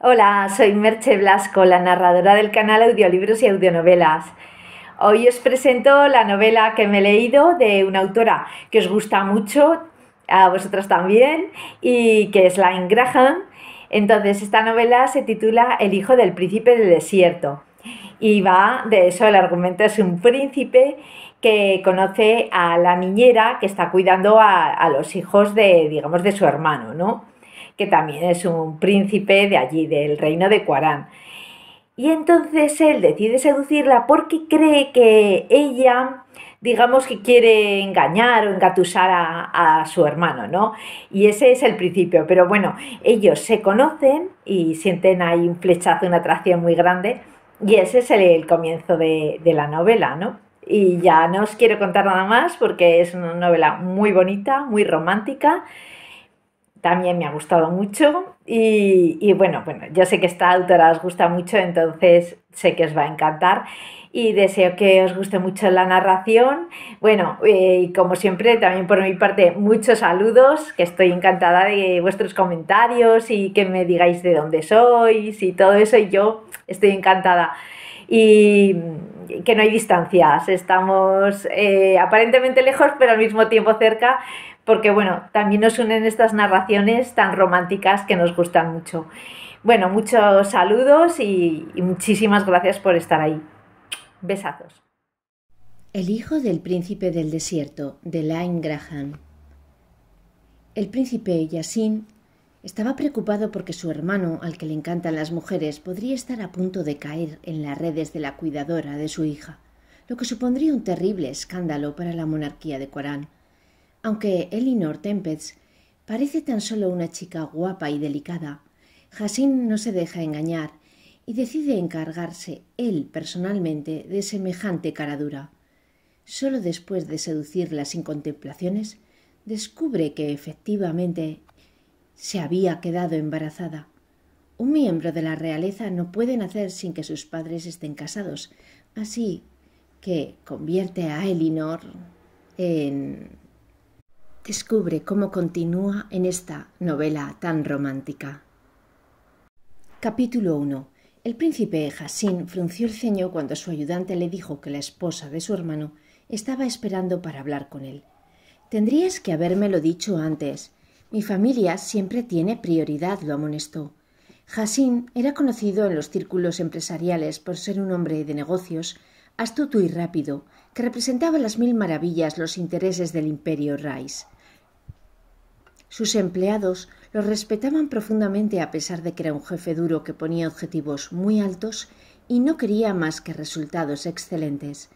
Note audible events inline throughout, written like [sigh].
Hola, soy Merche Blasco, la narradora del canal Audiolibros y Audionovelas. Hoy os presento la novela que me he leído de una autora que os gusta mucho, a vosotras también, y que es la Graham. Entonces, esta novela se titula El hijo del príncipe del desierto. Y va de eso, el argumento es un príncipe que conoce a la niñera que está cuidando a, a los hijos de, digamos, de su hermano, ¿no? que también es un príncipe de allí, del reino de Cuarán. Y entonces él decide seducirla porque cree que ella, digamos que quiere engañar o engatusar a, su hermano, ¿no? Y ese es el principio. Pero bueno, ellos se conocen y sienten ahí un flechazo, una atracción muy grande. Y ese es el, comienzo de la novela, ¿no? Y ya no os quiero contar nada más porque es una novela muy bonita, muy romántica también me ha gustado mucho y, bueno, bueno, yo sé que esta autora os gusta mucho, entonces sé que os va a encantar y deseo que os guste mucho la narración. Bueno, eh, y como siempre, también por mi parte, muchos saludos, que estoy encantada de vuestros comentarios y que me digáis de dónde sois y todo eso, y yo estoy encantada. Y que no hay distancias, estamos eh, aparentemente lejos, pero al mismo tiempo cerca, porque bueno, también nos unen estas narraciones tan románticas que nos gustan mucho. Bueno, muchos saludos y, muchísimas gracias por estar ahí. Besazos. El hijo del príncipe del desierto, de Lain El príncipe Yasin estaba preocupado porque su hermano, al que le encantan las mujeres, podría estar a punto de caer en las redes de la cuidadora de su hija, lo que supondría un terrible escándalo para la monarquía de Corán. Aunque Elinor Tempest parece tan solo una chica guapa y delicada, Jacín no se deja engañar y decide encargarse él personalmente de semejante caradura. Solo después de seducirla sin contemplaciones, descubre que efectivamente se había quedado embarazada. Un miembro de la realeza no puede nacer sin que sus padres estén casados, así que convierte a Elinor en descubre cómo continúa en esta novela tan romántica. Capítulo 1. El príncipe Hassín frunció el ceño cuando su ayudante le dijo que la esposa de su hermano estaba esperando para hablar con él. Tendrías que habérmelo dicho antes. Mi familia siempre tiene prioridad, lo amonestó. Hassín era conocido en los círculos empresariales por ser un hombre de negocios astuto y rápido, que representaba las mil maravillas los intereses del imperio Rice. Sus empleados lo respetaban profundamente a pesar de que era un jefe duro que ponía objetivos muy altos y no quería más que resultados excelentes.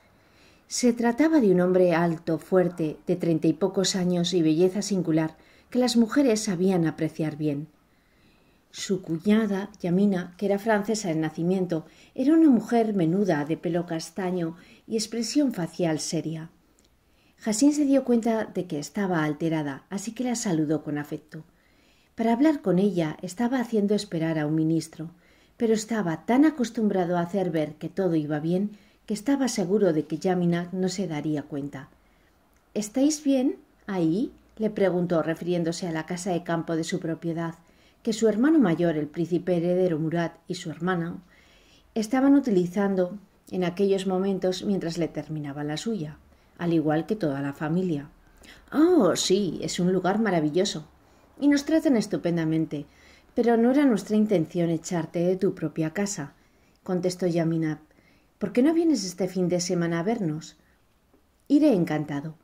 Se trataba de un hombre alto, fuerte, de treinta y pocos años y belleza singular que las mujeres sabían apreciar bien. Su cuñada, Yamina, que era francesa en nacimiento, era una mujer menuda, de pelo castaño y expresión facial seria. Jacín se dio cuenta de que estaba alterada, así que la saludó con afecto. Para hablar con ella estaba haciendo esperar a un ministro, pero estaba tan acostumbrado a hacer ver que todo iba bien que estaba seguro de que Yamina no se daría cuenta. ¿Estáis bien? ahí? le preguntó, refiriéndose a la casa de campo de su propiedad, que su hermano mayor, el príncipe heredero Murat, y su hermana estaban utilizando en aquellos momentos mientras le terminaba la suya al igual que toda la familia. Oh, sí, es un lugar maravilloso. Y nos tratan estupendamente. Pero no era nuestra intención echarte de tu propia casa, contestó Yaminap. ¿Por qué no vienes este fin de semana a vernos? Iré encantado.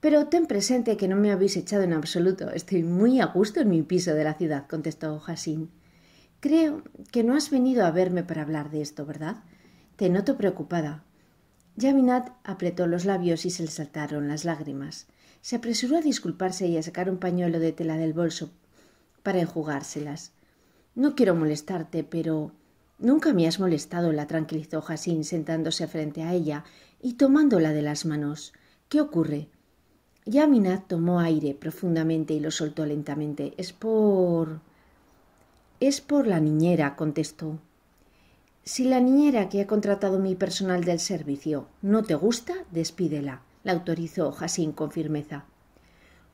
Pero ten presente que no me habéis echado en absoluto. Estoy muy a gusto en mi piso de la ciudad, contestó Hassim. Creo que no has venido a verme para hablar de esto, ¿verdad? Te noto preocupada. Yaminat apretó los labios y se le saltaron las lágrimas. Se apresuró a disculparse y a sacar un pañuelo de tela del bolso para enjugárselas. No quiero molestarte, pero nunca me has molestado, la tranquilizó Jacín sentándose frente a ella y tomándola de las manos. ¿Qué ocurre? Yaminat tomó aire profundamente y lo soltó lentamente. Es por. Es por la niñera, contestó. Si la niñera que ha contratado mi personal del servicio no te gusta, despídela, la autorizó Jacín con firmeza.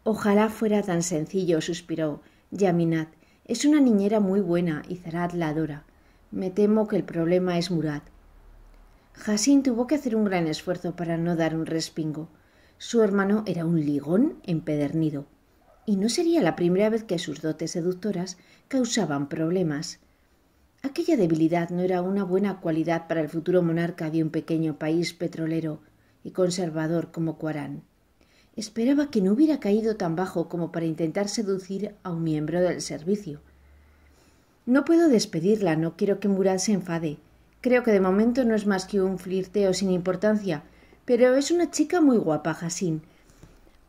Ojalá fuera tan sencillo, suspiró Yaminat. Es una niñera muy buena y Zarat la adora. Me temo que el problema es Murat. Jacín tuvo que hacer un gran esfuerzo para no dar un respingo. Su hermano era un ligón empedernido. Y no sería la primera vez que sus dotes seductoras causaban problemas. Aquella debilidad no era una buena cualidad para el futuro monarca de un pequeño país petrolero y conservador como Cuarán. Esperaba que no hubiera caído tan bajo como para intentar seducir a un miembro del servicio. No puedo despedirla, no quiero que Murat se enfade. Creo que de momento no es más que un flirteo sin importancia, pero es una chica muy guapa, Jacín.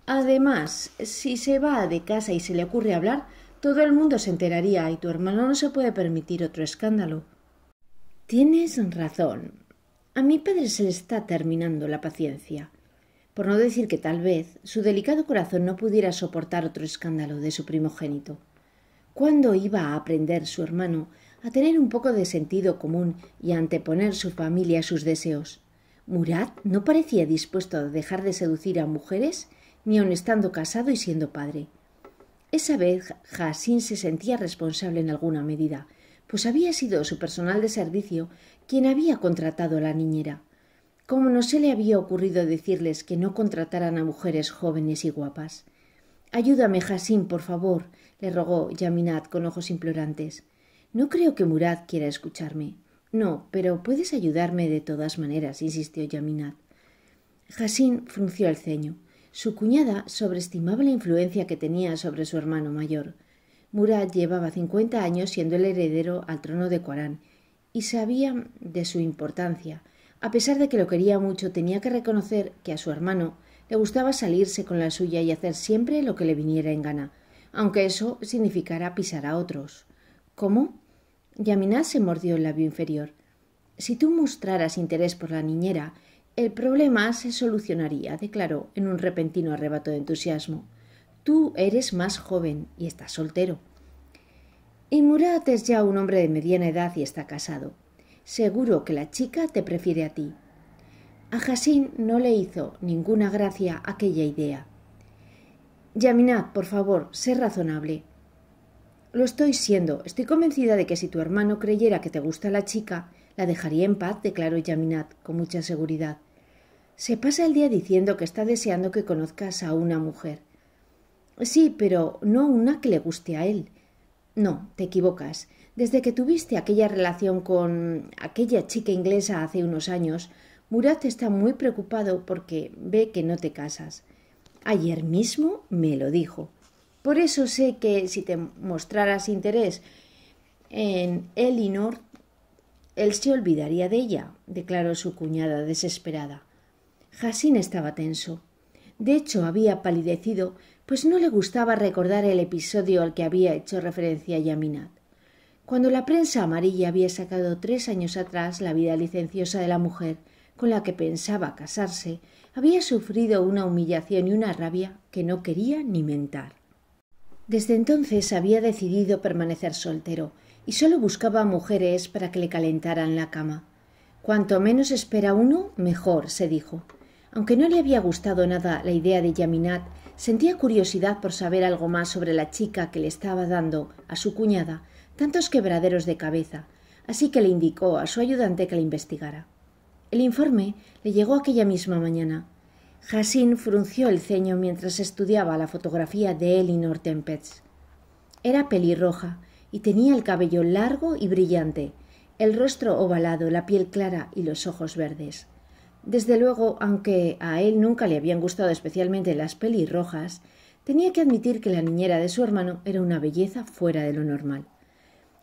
Además, si se va de casa y se le ocurre hablar, todo el mundo se enteraría y tu hermano no se puede permitir otro escándalo. Tienes razón. A mi padre se le está terminando la paciencia. Por no decir que tal vez su delicado corazón no pudiera soportar otro escándalo de su primogénito. ¿Cuándo iba a aprender su hermano a tener un poco de sentido común y a anteponer su familia a sus deseos? Murat no parecía dispuesto a dejar de seducir a mujeres, ni aun estando casado y siendo padre. Esa vez Jacín se sentía responsable en alguna medida, pues había sido su personal de servicio quien había contratado a la niñera. Como no se le había ocurrido decirles que no contrataran a mujeres jóvenes y guapas. Ayúdame, Jacín, por favor, le rogó Yaminat con ojos implorantes. No creo que Murad quiera escucharme. No, pero puedes ayudarme de todas maneras, insistió Yaminat. Jacín frunció el ceño. Su cuñada sobreestimaba la influencia que tenía sobre su hermano mayor. Murat llevaba cincuenta años siendo el heredero al trono de Corán y sabía de su importancia. A pesar de que lo quería mucho, tenía que reconocer que a su hermano le gustaba salirse con la suya y hacer siempre lo que le viniera en gana, aunque eso significara pisar a otros. ¿Cómo? Yaminá se mordió el labio inferior. Si tú mostraras interés por la niñera, el problema se solucionaría, declaró en un repentino arrebato de entusiasmo. Tú eres más joven y estás soltero. Y Murat es ya un hombre de mediana edad y está casado. Seguro que la chica te prefiere a ti. A Jasín no le hizo ninguna gracia aquella idea. Yaminat, por favor, sé razonable. Lo estoy siendo. Estoy convencida de que si tu hermano creyera que te gusta la chica, la dejaría en paz, declaró Yaminat con mucha seguridad. Se pasa el día diciendo que está deseando que conozcas a una mujer. Sí, pero no una que le guste a él. No, te equivocas. Desde que tuviste aquella relación con aquella chica inglesa hace unos años, Murat está muy preocupado porque ve que no te casas. Ayer mismo me lo dijo. Por eso sé que si te mostraras interés en Elinor, él se olvidaría de ella, declaró su cuñada desesperada. Jacín estaba tenso. De hecho, había palidecido, pues no le gustaba recordar el episodio al que había hecho referencia Yaminat. Cuando la prensa amarilla había sacado tres años atrás la vida licenciosa de la mujer con la que pensaba casarse, había sufrido una humillación y una rabia que no quería ni mentar. Desde entonces había decidido permanecer soltero, y solo buscaba mujeres para que le calentaran la cama. Cuanto menos espera uno, mejor, se dijo. Aunque no le había gustado nada la idea de Yaminat, sentía curiosidad por saber algo más sobre la chica que le estaba dando a su cuñada tantos quebraderos de cabeza, así que le indicó a su ayudante que la investigara. El informe le llegó aquella misma mañana. Jasin frunció el ceño mientras estudiaba la fotografía de Elinor Tempest. Era pelirroja y tenía el cabello largo y brillante, el rostro ovalado, la piel clara y los ojos verdes. Desde luego, aunque a él nunca le habían gustado especialmente las pelirrojas, tenía que admitir que la niñera de su hermano era una belleza fuera de lo normal.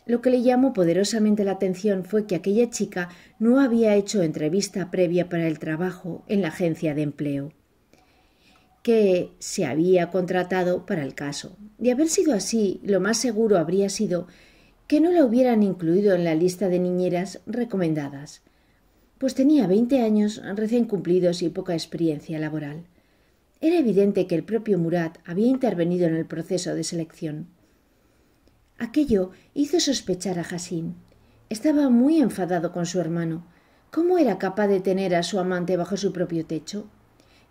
Lo que le llamó poderosamente la atención fue que aquella chica no había hecho entrevista previa para el trabajo en la agencia de empleo que se había contratado para el caso. De haber sido así, lo más seguro habría sido que no la hubieran incluido en la lista de niñeras recomendadas, pues tenía veinte años recién cumplidos y poca experiencia laboral. Era evidente que el propio Murat había intervenido en el proceso de selección. Aquello hizo sospechar a Hassim. Estaba muy enfadado con su hermano. ¿Cómo era capaz de tener a su amante bajo su propio techo?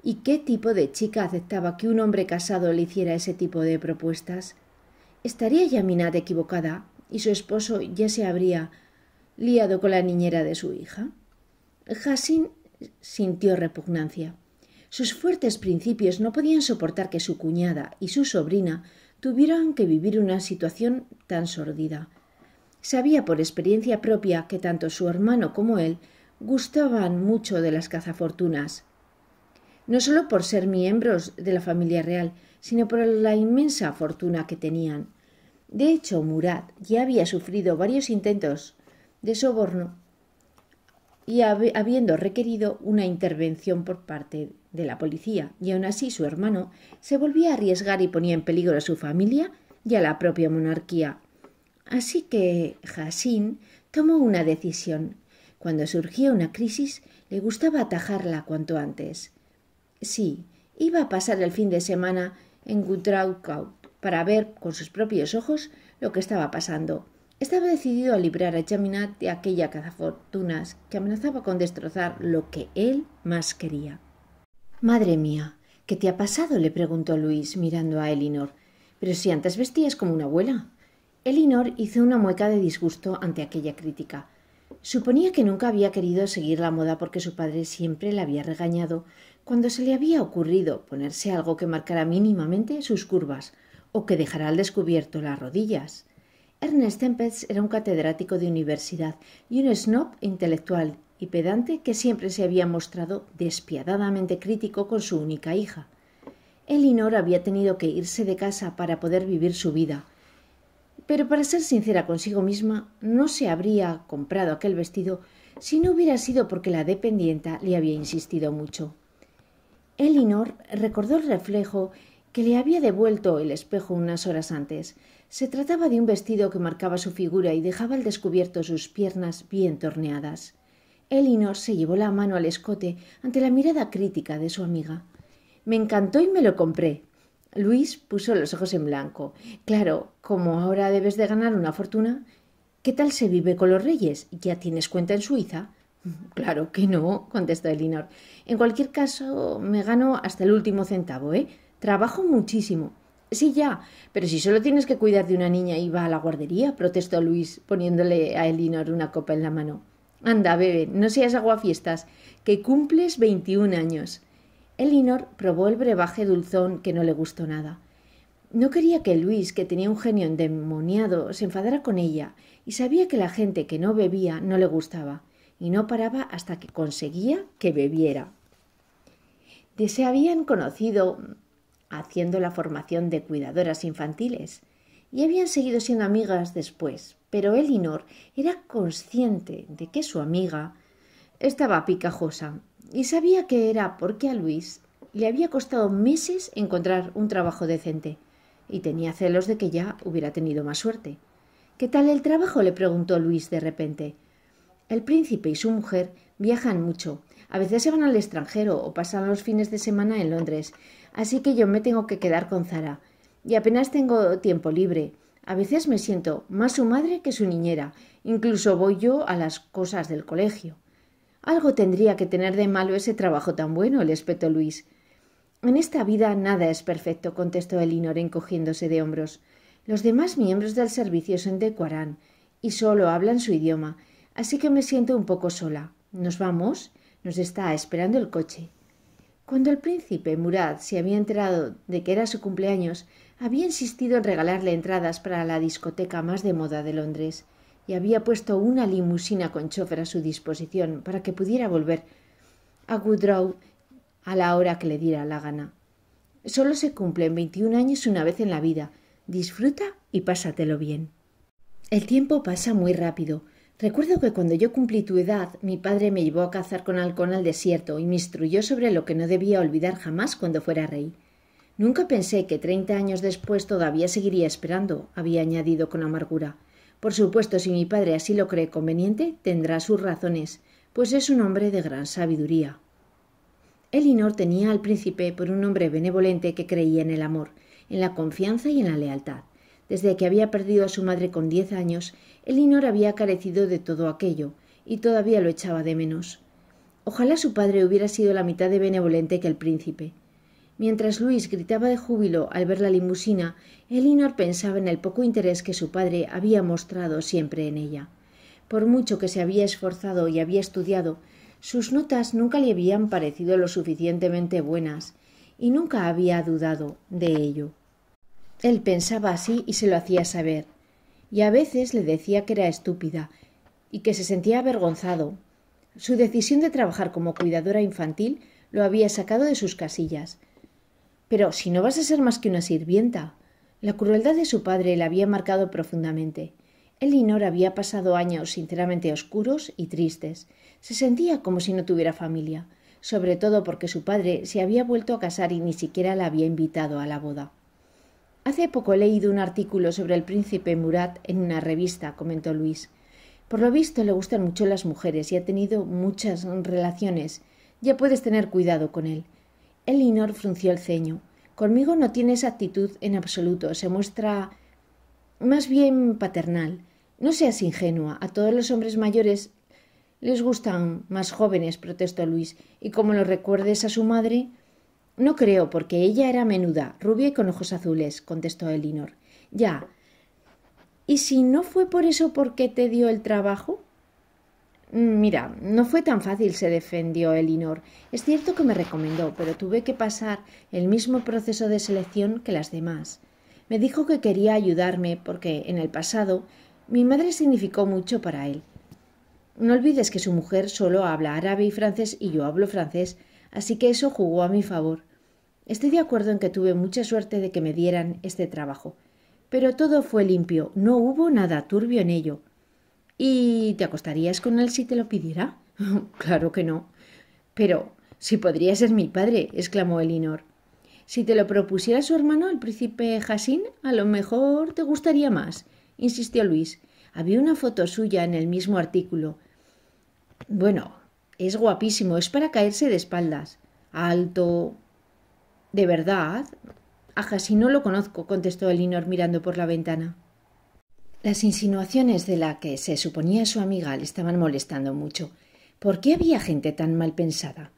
¿Y qué tipo de chica aceptaba que un hombre casado le hiciera ese tipo de propuestas? ¿Estaría Yaminat equivocada y su esposo ya se habría liado con la niñera de su hija? Hassin sintió repugnancia. Sus fuertes principios no podían soportar que su cuñada y su sobrina tuvieran que vivir una situación tan sordida. Sabía por experiencia propia que tanto su hermano como él gustaban mucho de las cazafortunas, no solo por ser miembros de la familia real, sino por la inmensa fortuna que tenían. De hecho, Murat ya había sufrido varios intentos de soborno y habiendo requerido una intervención por parte de la policía, y aún así su hermano se volvía a arriesgar y ponía en peligro a su familia y a la propia monarquía. Así que Hassin tomó una decisión. Cuando surgía una crisis, le gustaba atajarla cuanto antes. Sí, iba a pasar el fin de semana en Gutraukau para ver con sus propios ojos lo que estaba pasando. Estaba decidido a librar a Chaminat de aquella cazafortunas que amenazaba con destrozar lo que él más quería. Madre mía, ¿qué te ha pasado? le preguntó Luis, mirando a Elinor. Pero si antes vestías como una abuela. Elinor hizo una mueca de disgusto ante aquella crítica. Suponía que nunca había querido seguir la moda porque su padre siempre la había regañado, cuando se le había ocurrido ponerse algo que marcara mínimamente sus curvas o que dejara al descubierto las rodillas. Ernest Tempest era un catedrático de universidad y un snob intelectual y pedante que siempre se había mostrado despiadadamente crítico con su única hija. Elinor había tenido que irse de casa para poder vivir su vida, pero para ser sincera consigo misma, no se habría comprado aquel vestido si no hubiera sido porque la dependienta le había insistido mucho. Elinor recordó el reflejo que le había devuelto el espejo unas horas antes. Se trataba de un vestido que marcaba su figura y dejaba al descubierto sus piernas bien torneadas. Elinor se llevó la mano al escote ante la mirada crítica de su amiga. Me encantó y me lo compré. Luis puso los ojos en blanco. Claro, como ahora debes de ganar una fortuna, ¿qué tal se vive con los reyes? ¿Ya tienes cuenta en Suiza? Claro que no, contestó Elinor. En cualquier caso, me gano hasta el último centavo, ¿eh? Trabajo muchísimo. Sí, ya, pero si solo tienes que cuidar de una niña y va a la guardería, protestó Luis, poniéndole a Elinor una copa en la mano. Anda, bebe, no seas aguafiestas, que cumples 21 años. Elinor probó el brebaje dulzón que no le gustó nada. No quería que Luis, que tenía un genio endemoniado, se enfadara con ella, y sabía que la gente que no bebía no le gustaba, y no paraba hasta que conseguía que bebiera se habían conocido haciendo la formación de cuidadoras infantiles y habían seguido siendo amigas después, pero Elinor era consciente de que su amiga estaba picajosa y sabía que era porque a Luis le había costado meses encontrar un trabajo decente y tenía celos de que ya hubiera tenido más suerte. ¿Qué tal el trabajo? le preguntó Luis de repente. El príncipe y su mujer viajan mucho a veces se van al extranjero o pasan los fines de semana en Londres, así que yo me tengo que quedar con Zara. Y apenas tengo tiempo libre. A veces me siento más su madre que su niñera. Incluso voy yo a las cosas del colegio. Algo tendría que tener de malo ese trabajo tan bueno, le espetó Luis. En esta vida nada es perfecto, contestó Elinor encogiéndose de hombros. Los demás miembros del servicio son de Cuarán y solo hablan su idioma, así que me siento un poco sola. ¿Nos vamos? Nos está esperando el coche. Cuando el príncipe Murad se había enterado de que era su cumpleaños, había insistido en regalarle entradas para la discoteca más de moda de Londres y había puesto una limusina con chofer a su disposición para que pudiera volver a Woodrow a la hora que le diera la gana. Solo se cumplen veintiún años una vez en la vida. Disfruta y pásatelo bien. El tiempo pasa muy rápido. Recuerdo que cuando yo cumplí tu edad, mi padre me llevó a cazar con halcón al desierto y me instruyó sobre lo que no debía olvidar jamás cuando fuera rey. Nunca pensé que treinta años después todavía seguiría esperando, había añadido con amargura. Por supuesto, si mi padre así lo cree conveniente, tendrá sus razones, pues es un hombre de gran sabiduría. Elinor tenía al príncipe por un hombre benevolente que creía en el amor, en la confianza y en la lealtad. Desde que había perdido a su madre con diez años, Elinor había carecido de todo aquello, y todavía lo echaba de menos. Ojalá su padre hubiera sido la mitad de benevolente que el príncipe. Mientras Luis gritaba de júbilo al ver la limusina, Elinor pensaba en el poco interés que su padre había mostrado siempre en ella. Por mucho que se había esforzado y había estudiado, sus notas nunca le habían parecido lo suficientemente buenas, y nunca había dudado de ello. Él pensaba así y se lo hacía saber, y a veces le decía que era estúpida y que se sentía avergonzado. Su decisión de trabajar como cuidadora infantil lo había sacado de sus casillas. Pero si no vas a ser más que una sirvienta. La crueldad de su padre la había marcado profundamente. Elinor había pasado años sinceramente oscuros y tristes. Se sentía como si no tuviera familia, sobre todo porque su padre se había vuelto a casar y ni siquiera la había invitado a la boda. Hace poco he leído un artículo sobre el príncipe Murat en una revista, comentó Luis. Por lo visto le gustan mucho las mujeres y ha tenido muchas relaciones. Ya puedes tener cuidado con él. Elinor frunció el ceño. Conmigo no tiene actitud en absoluto. Se muestra más bien paternal. No seas ingenua. A todos los hombres mayores les gustan más jóvenes, protestó Luis. Y como lo recuerdes a su madre, no creo, porque ella era menuda, rubia y con ojos azules, contestó Elinor. Ya. ¿Y si no fue por eso por qué te dio el trabajo? Mm, mira, no fue tan fácil, se defendió Elinor. Es cierto que me recomendó, pero tuve que pasar el mismo proceso de selección que las demás. Me dijo que quería ayudarme porque en el pasado mi madre significó mucho para él. No olvides que su mujer solo habla árabe y francés y yo hablo francés, así que eso jugó a mi favor. Estoy de acuerdo en que tuve mucha suerte de que me dieran este trabajo, pero todo fue limpio, no hubo nada turbio en ello. ¿Y te acostarías con él si te lo pidiera? [laughs] claro que no. Pero si podría ser mi padre, exclamó Elinor. Si te lo propusiera su hermano, el príncipe Hassín, a lo mejor te gustaría más, insistió Luis. Había una foto suya en el mismo artículo. Bueno, es guapísimo, es para caerse de espaldas. Alto, ¿De verdad? Ajá, si no lo conozco, contestó Elinor mirando por la ventana. Las insinuaciones de la que se suponía su amiga le estaban molestando mucho. ¿Por qué había gente tan mal pensada?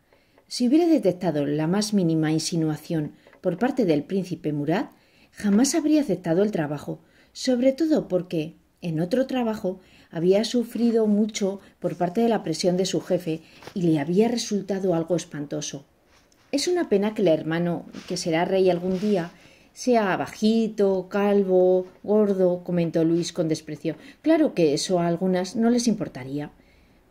Si hubiera detectado la más mínima insinuación por parte del príncipe Murad, jamás habría aceptado el trabajo, sobre todo porque, en otro trabajo, había sufrido mucho por parte de la presión de su jefe y le había resultado algo espantoso. Es una pena que el hermano, que será rey algún día, sea bajito, calvo, gordo, comentó Luis con desprecio. Claro que eso a algunas no les importaría.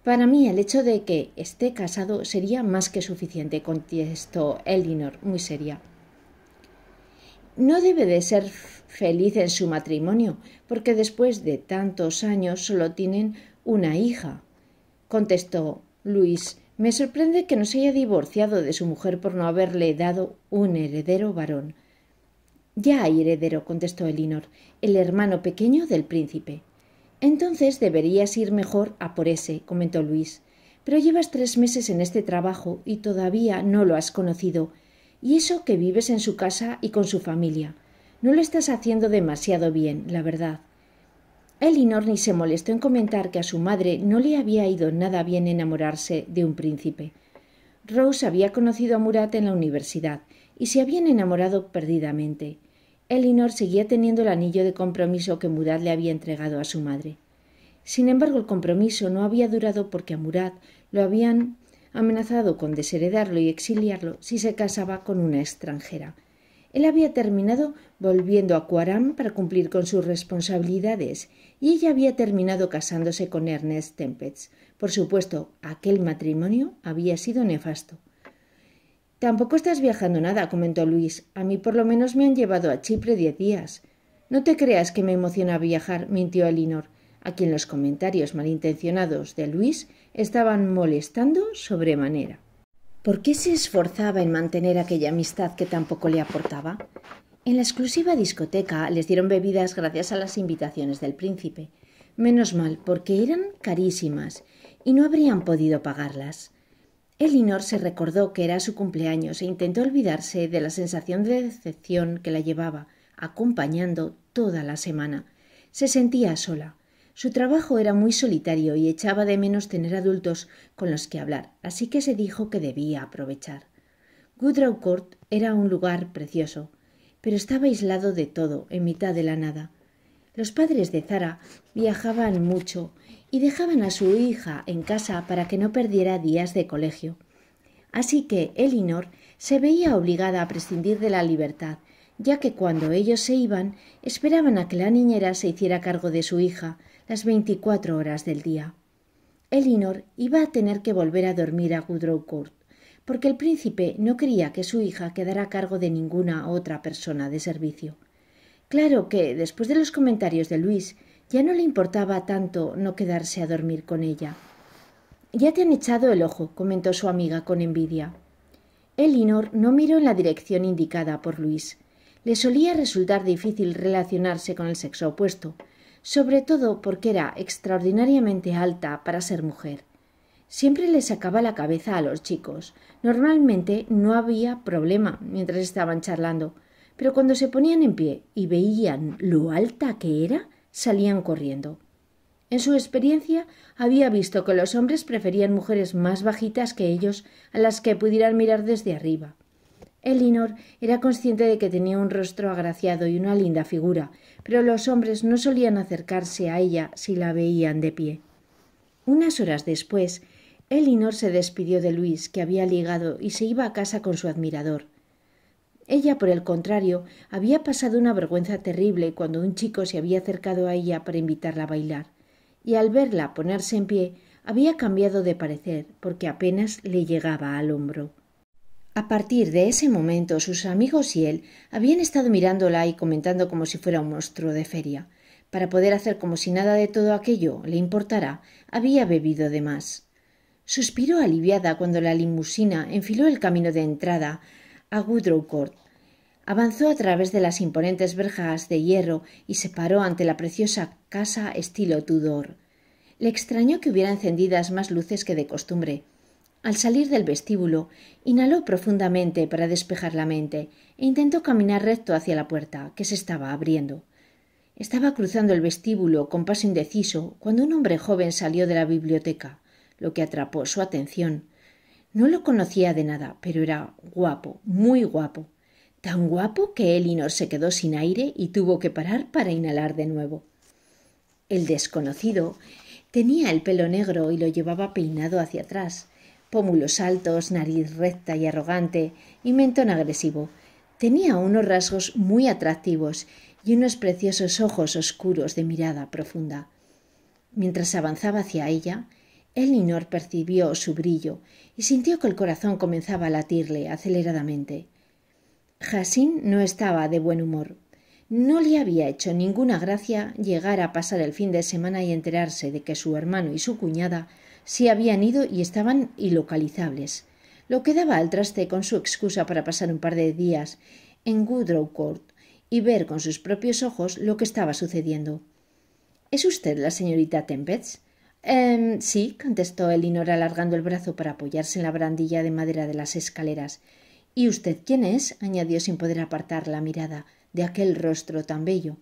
Para mí el hecho de que esté casado sería más que suficiente, contestó Elinor muy seria. No debe de ser feliz en su matrimonio, porque después de tantos años solo tienen una hija, contestó Luis me sorprende que no se haya divorciado de su mujer por no haberle dado un heredero varón. Ya hay heredero, contestó Elinor, el hermano pequeño del príncipe. Entonces deberías ir mejor a por ese, comentó Luis. Pero llevas tres meses en este trabajo y todavía no lo has conocido. Y eso que vives en su casa y con su familia. No lo estás haciendo demasiado bien, la verdad. Elinor ni se molestó en comentar que a su madre no le había ido nada bien enamorarse de un príncipe. Rose había conocido a Murat en la universidad y se habían enamorado perdidamente. Elinor seguía teniendo el anillo de compromiso que Murat le había entregado a su madre. Sin embargo, el compromiso no había durado porque a Murat lo habían amenazado con desheredarlo y exiliarlo si se casaba con una extranjera. Él había terminado volviendo a Cuaram para cumplir con sus responsabilidades y ella había terminado casándose con Ernest Tempest. Por supuesto, aquel matrimonio había sido nefasto. Tampoco estás viajando nada, comentó Luis. A mí por lo menos me han llevado a Chipre diez días. No te creas que me emociona viajar, mintió Elinor, a quien los comentarios malintencionados de Luis estaban molestando sobremanera. ¿Por qué se esforzaba en mantener aquella amistad que tampoco le aportaba? En la exclusiva discoteca les dieron bebidas gracias a las invitaciones del príncipe. Menos mal, porque eran carísimas y no habrían podido pagarlas. Elinor se recordó que era su cumpleaños e intentó olvidarse de la sensación de decepción que la llevaba acompañando toda la semana. Se sentía sola. Su trabajo era muy solitario y echaba de menos tener adultos con los que hablar, así que se dijo que debía aprovechar. Goodrow Court era un lugar precioso, pero estaba aislado de todo, en mitad de la nada. Los padres de Zara viajaban mucho y dejaban a su hija en casa para que no perdiera días de colegio. Así que Elinor se veía obligada a prescindir de la libertad, ya que cuando ellos se iban esperaban a que la niñera se hiciera cargo de su hija las veinticuatro horas del día. Elinor iba a tener que volver a dormir a Woodrow porque el príncipe no quería que su hija quedara a cargo de ninguna otra persona de servicio. Claro que, después de los comentarios de Luis, ya no le importaba tanto no quedarse a dormir con ella. Ya te han echado el ojo, comentó su amiga con envidia. Elinor no miró en la dirección indicada por Luis. Le solía resultar difícil relacionarse con el sexo opuesto, sobre todo porque era extraordinariamente alta para ser mujer. Siempre le sacaba la cabeza a los chicos. Normalmente no había problema mientras estaban charlando, pero cuando se ponían en pie y veían lo alta que era, salían corriendo. En su experiencia había visto que los hombres preferían mujeres más bajitas que ellos a las que pudieran mirar desde arriba. Elinor era consciente de que tenía un rostro agraciado y una linda figura, pero los hombres no solían acercarse a ella si la veían de pie. Unas horas después, Elinor se despidió de Luis, que había ligado, y se iba a casa con su admirador. Ella, por el contrario, había pasado una vergüenza terrible cuando un chico se había acercado a ella para invitarla a bailar, y al verla ponerse en pie, había cambiado de parecer, porque apenas le llegaba al hombro. A partir de ese momento sus amigos y él habían estado mirándola y comentando como si fuera un monstruo de feria. Para poder hacer como si nada de todo aquello le importara, había bebido de más. Suspiró aliviada cuando la limusina enfiló el camino de entrada a Woodrow Court. Avanzó a través de las imponentes verjas de hierro y se paró ante la preciosa casa estilo Tudor. Le extrañó que hubiera encendidas más luces que de costumbre. Al salir del vestíbulo, inhaló profundamente para despejar la mente e intentó caminar recto hacia la puerta, que se estaba abriendo. Estaba cruzando el vestíbulo con paso indeciso cuando un hombre joven salió de la biblioteca lo que atrapó su atención. No lo conocía de nada, pero era guapo, muy guapo, tan guapo que Elinor se quedó sin aire y tuvo que parar para inhalar de nuevo. El desconocido tenía el pelo negro y lo llevaba peinado hacia atrás, pómulos altos, nariz recta y arrogante, y mentón agresivo. Tenía unos rasgos muy atractivos y unos preciosos ojos oscuros de mirada profunda. Mientras avanzaba hacia ella, Elinor percibió su brillo y sintió que el corazón comenzaba a latirle aceleradamente. Jacín no estaba de buen humor. No le había hecho ninguna gracia llegar a pasar el fin de semana y enterarse de que su hermano y su cuñada se habían ido y estaban ilocalizables, lo que daba al traste con su excusa para pasar un par de días en Goodrow Court y ver con sus propios ojos lo que estaba sucediendo. ¿Es usted la señorita Tempest? Em, sí, contestó Elinor alargando el brazo para apoyarse en la barandilla de madera de las escaleras. ¿Y usted quién es? añadió sin poder apartar la mirada de aquel rostro tan bello.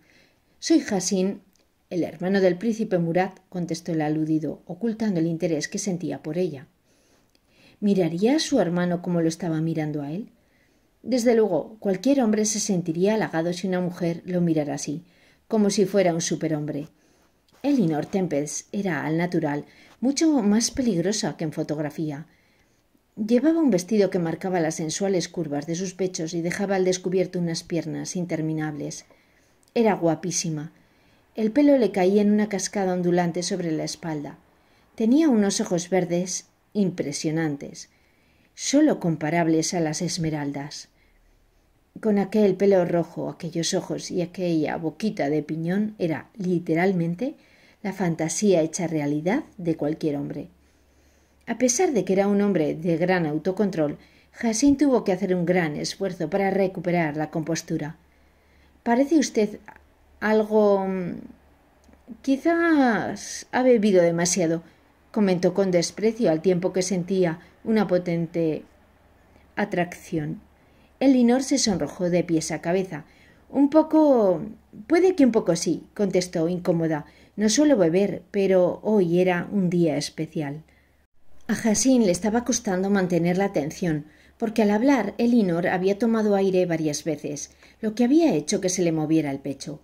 Soy Jacin, el hermano del príncipe Murat, contestó el aludido, ocultando el interés que sentía por ella. ¿Miraría a su hermano como lo estaba mirando a él? Desde luego, cualquier hombre se sentiría halagado si una mujer lo mirara así, como si fuera un superhombre. Elinor Tempest era, al natural, mucho más peligrosa que en fotografía. Llevaba un vestido que marcaba las sensuales curvas de sus pechos y dejaba al descubierto unas piernas interminables. Era guapísima. El pelo le caía en una cascada ondulante sobre la espalda. Tenía unos ojos verdes impresionantes, sólo comparables a las esmeraldas. Con aquel pelo rojo, aquellos ojos y aquella boquita de piñón era literalmente la fantasía hecha realidad de cualquier hombre. A pesar de que era un hombre de gran autocontrol, Jacín tuvo que hacer un gran esfuerzo para recuperar la compostura. Parece usted algo. Mm, quizás ha bebido demasiado, comentó con desprecio al tiempo que sentía una potente atracción. Elinor se sonrojó de pies a cabeza. Un poco. puede que un poco sí, contestó incómoda, no suelo beber, pero hoy era un día especial. A Jacín le estaba costando mantener la atención, porque al hablar Elinor había tomado aire varias veces, lo que había hecho que se le moviera el pecho.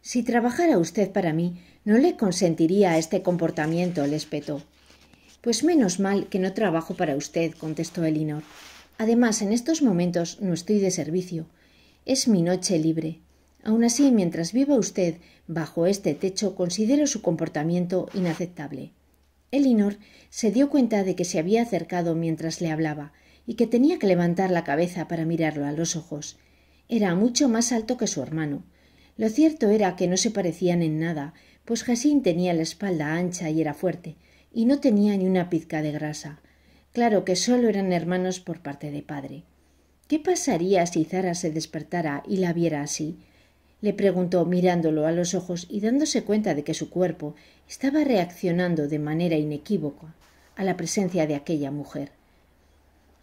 Si trabajara usted para mí, no le consentiría este comportamiento, le espetó. Pues menos mal que no trabajo para usted, contestó Elinor. Además, en estos momentos no estoy de servicio. Es mi noche libre. Aún así, mientras viva usted bajo este techo, considero su comportamiento inaceptable. Elinor se dio cuenta de que se había acercado mientras le hablaba y que tenía que levantar la cabeza para mirarlo a los ojos. Era mucho más alto que su hermano. Lo cierto era que no se parecían en nada, pues Jacín tenía la espalda ancha y era fuerte, y no tenía ni una pizca de grasa. Claro que solo eran hermanos por parte de padre. ¿Qué pasaría si Zara se despertara y la viera así? le preguntó mirándolo a los ojos y dándose cuenta de que su cuerpo estaba reaccionando de manera inequívoca a la presencia de aquella mujer.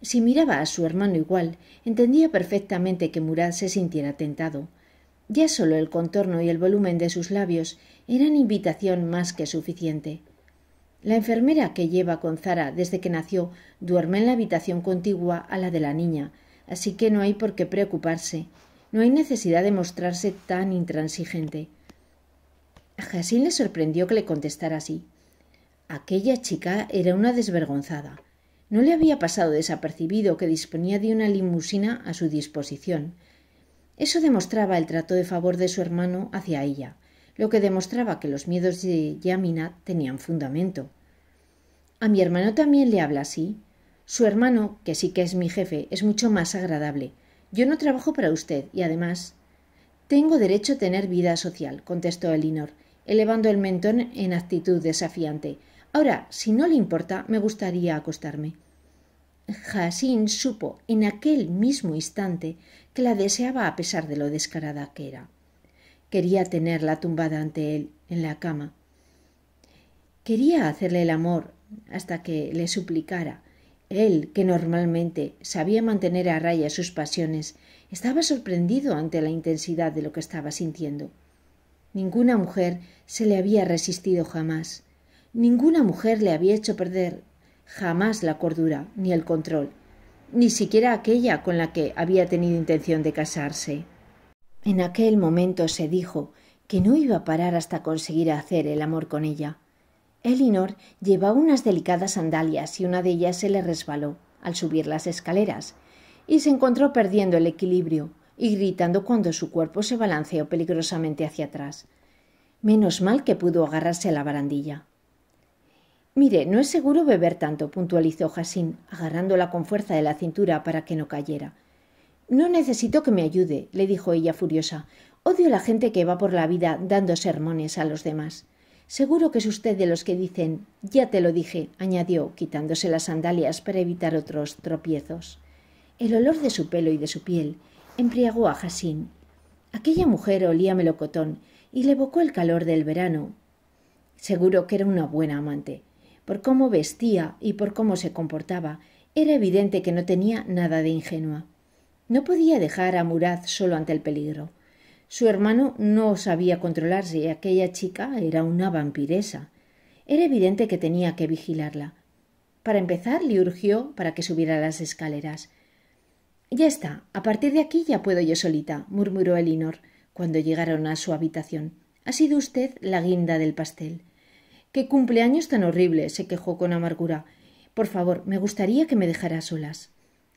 Si miraba a su hermano igual, entendía perfectamente que Murat se sintiera tentado. Ya solo el contorno y el volumen de sus labios eran invitación más que suficiente. La enfermera que lleva con Zara desde que nació duerme en la habitación contigua a la de la niña, así que no hay por qué preocuparse no hay necesidad de mostrarse tan intransigente. A Jacín le sorprendió que le contestara así. Aquella chica era una desvergonzada. No le había pasado desapercibido que disponía de una limusina a su disposición. Eso demostraba el trato de favor de su hermano hacia ella, lo que demostraba que los miedos de Yamina tenían fundamento. A mi hermano también le habla así. Su hermano, que sí que es mi jefe, es mucho más agradable. Yo no trabajo para usted y además. Tengo derecho a tener vida social, contestó Elinor, elevando el mentón en actitud desafiante. Ahora, si no le importa, me gustaría acostarme. Jacín supo en aquel mismo instante que la deseaba a pesar de lo descarada que era. Quería tenerla tumbada ante él en la cama. Quería hacerle el amor hasta que le suplicara, él, que normalmente sabía mantener a raya sus pasiones, estaba sorprendido ante la intensidad de lo que estaba sintiendo. Ninguna mujer se le había resistido jamás. Ninguna mujer le había hecho perder jamás la cordura ni el control, ni siquiera aquella con la que había tenido intención de casarse. En aquel momento se dijo que no iba a parar hasta conseguir hacer el amor con ella. Elinor llevaba unas delicadas sandalias y una de ellas se le resbaló al subir las escaleras y se encontró perdiendo el equilibrio y gritando cuando su cuerpo se balanceó peligrosamente hacia atrás. Menos mal que pudo agarrarse a la barandilla. Mire, no es seguro beber tanto, puntualizó Jacín, agarrándola con fuerza de la cintura para que no cayera. No necesito que me ayude, le dijo ella furiosa. Odio la gente que va por la vida dando sermones a los demás. Seguro que es usted de los que dicen Ya te lo dije, añadió, quitándose las sandalias para evitar otros tropiezos. El olor de su pelo y de su piel embriagó a Jacín. Aquella mujer olía melocotón y le evocó el calor del verano. Seguro que era una buena amante. Por cómo vestía y por cómo se comportaba, era evidente que no tenía nada de ingenua. No podía dejar a Murad solo ante el peligro. Su hermano no sabía controlarse y aquella chica era una vampiresa. Era evidente que tenía que vigilarla. Para empezar, le urgió para que subiera las escaleras. Ya está, a partir de aquí ya puedo yo solita, murmuró Elinor cuando llegaron a su habitación. Ha sido usted la guinda del pastel. Qué cumpleaños tan horrible, se quejó con amargura. Por favor, me gustaría que me dejara solas.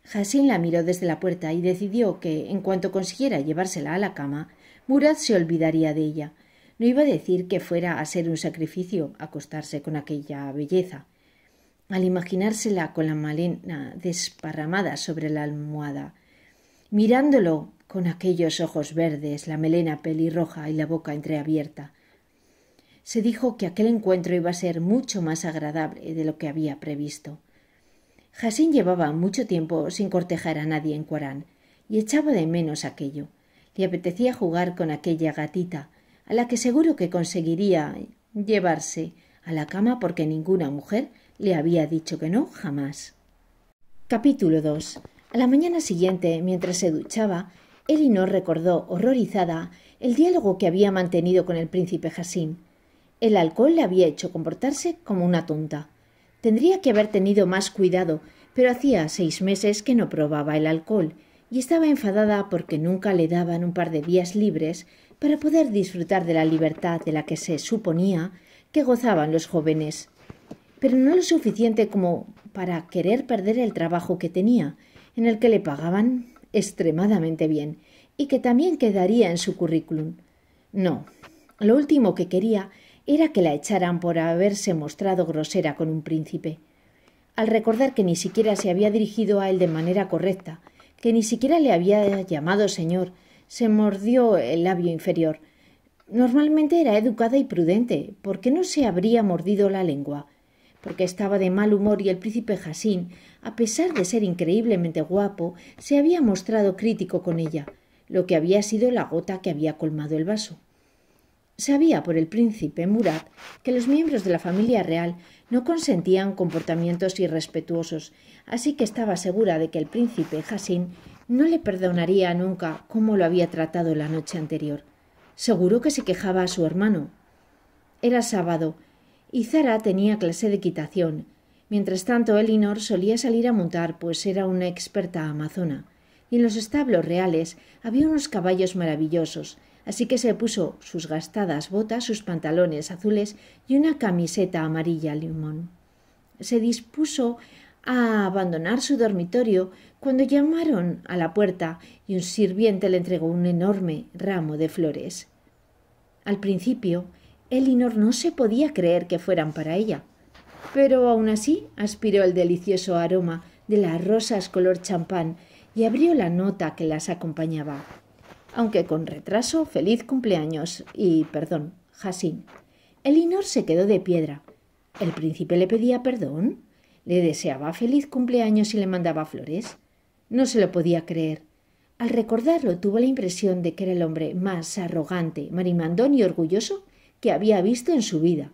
Jacín la miró desde la puerta y decidió que, en cuanto consiguiera llevársela a la cama, Murat se olvidaría de ella. No iba a decir que fuera a ser un sacrificio acostarse con aquella belleza. Al imaginársela con la malena desparramada sobre la almohada, mirándolo con aquellos ojos verdes, la melena pelirroja y la boca entreabierta, se dijo que aquel encuentro iba a ser mucho más agradable de lo que había previsto. Jacin llevaba mucho tiempo sin cortejar a nadie en Cuarán y echaba de menos aquello. Le apetecía jugar con aquella gatita, a la que seguro que conseguiría llevarse a la cama porque ninguna mujer le había dicho que no jamás. Capítulo 2. A la mañana siguiente, mientras se duchaba, Elinor recordó, horrorizada, el diálogo que había mantenido con el príncipe Hassim. El alcohol le había hecho comportarse como una tonta. Tendría que haber tenido más cuidado, pero hacía seis meses que no probaba el alcohol y estaba enfadada porque nunca le daban un par de días libres para poder disfrutar de la libertad de la que se suponía que gozaban los jóvenes, pero no lo suficiente como para querer perder el trabajo que tenía, en el que le pagaban extremadamente bien y que también quedaría en su currículum. No, lo último que quería era que la echaran por haberse mostrado grosera con un príncipe. Al recordar que ni siquiera se había dirigido a él de manera correcta, que ni siquiera le había llamado señor, se mordió el labio inferior. Normalmente era educada y prudente. porque no se habría mordido la lengua? Porque estaba de mal humor y el príncipe Hasín, a pesar de ser increíblemente guapo, se había mostrado crítico con ella, lo que había sido la gota que había colmado el vaso. Sabía por el príncipe Murat que los miembros de la familia real no consentían comportamientos irrespetuosos, así que estaba segura de que el príncipe Hassin no le perdonaría nunca cómo lo había tratado la noche anterior. Seguro que se quejaba a su hermano. Era sábado y Zara tenía clase de quitación. Mientras tanto, Elinor solía salir a montar, pues era una experta amazona. Y en los establos reales había unos caballos maravillosos, así que se puso sus gastadas botas, sus pantalones azules y una camiseta amarilla limón. Se dispuso a abandonar su dormitorio cuando llamaron a la puerta y un sirviente le entregó un enorme ramo de flores. Al principio, Elinor no se podía creer que fueran para ella, pero aun así aspiró el delicioso aroma de las rosas color champán y abrió la nota que las acompañaba. Aunque con retraso, feliz cumpleaños y, perdón, Jacín. Elinor se quedó de piedra. ¿El príncipe le pedía perdón? Le deseaba feliz cumpleaños y le mandaba flores. No se lo podía creer. Al recordarlo tuvo la impresión de que era el hombre más arrogante, marimandón y orgulloso que había visto en su vida.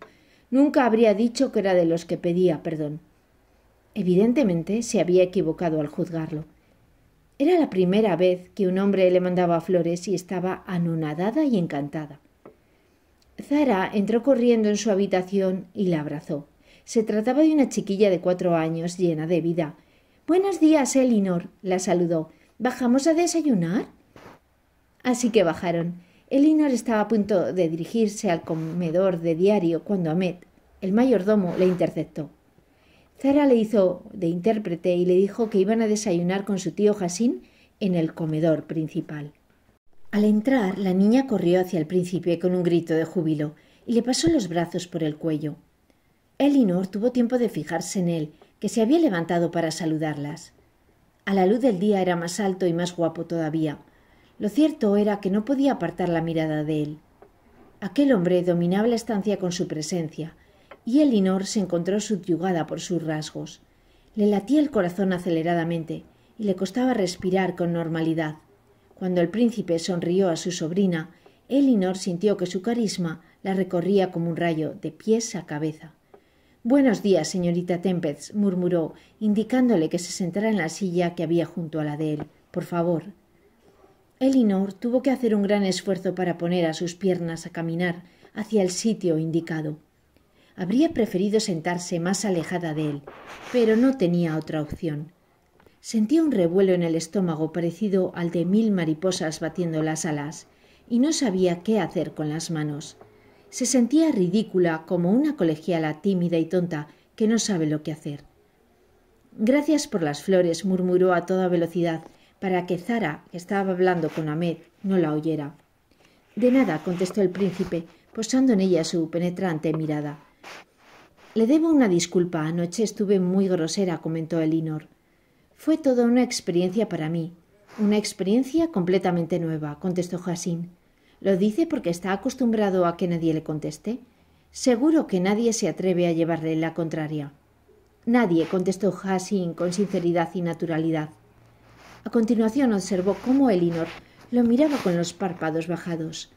Nunca habría dicho que era de los que pedía perdón. Evidentemente se había equivocado al juzgarlo. Era la primera vez que un hombre le mandaba flores y estaba anonadada y encantada. Zara entró corriendo en su habitación y la abrazó. Se trataba de una chiquilla de cuatro años llena de vida. Buenos días, Elinor, la saludó. ¿Bajamos a desayunar? Así que bajaron. Elinor estaba a punto de dirigirse al comedor de diario cuando Ahmed, el mayordomo, le interceptó. Zara le hizo de intérprete y le dijo que iban a desayunar con su tío Jacín en el comedor principal. Al entrar, la niña corrió hacia el príncipe con un grito de júbilo y le pasó los brazos por el cuello. Elinor tuvo tiempo de fijarse en él, que se había levantado para saludarlas. A la luz del día era más alto y más guapo todavía. Lo cierto era que no podía apartar la mirada de él. Aquel hombre dominaba la estancia con su presencia, y Elinor se encontró subyugada por sus rasgos. Le latía el corazón aceleradamente y le costaba respirar con normalidad. Cuando el príncipe sonrió a su sobrina, Elinor sintió que su carisma la recorría como un rayo de pies a cabeza. Buenos días, señorita Tempest, murmuró, indicándole que se sentara en la silla que había junto a la de él. Por favor. Elinor tuvo que hacer un gran esfuerzo para poner a sus piernas a caminar hacia el sitio indicado. Habría preferido sentarse más alejada de él, pero no tenía otra opción. Sentía un revuelo en el estómago parecido al de mil mariposas batiendo las alas, y no sabía qué hacer con las manos. Se sentía ridícula como una colegiala tímida y tonta que no sabe lo que hacer. Gracias por las flores, murmuró a toda velocidad, para que Zara, que estaba hablando con Ahmed, no la oyera. De nada, contestó el príncipe, posando en ella su penetrante mirada. Le debo una disculpa. Anoche estuve muy grosera, comentó Elinor. Fue toda una experiencia para mí. Una experiencia completamente nueva, contestó Jacín. ¿Lo dice porque está acostumbrado a que nadie le conteste? Seguro que nadie se atreve a llevarle la contraria. Nadie, contestó Hassin con sinceridad y naturalidad. A continuación observó cómo Elinor lo miraba con los párpados bajados.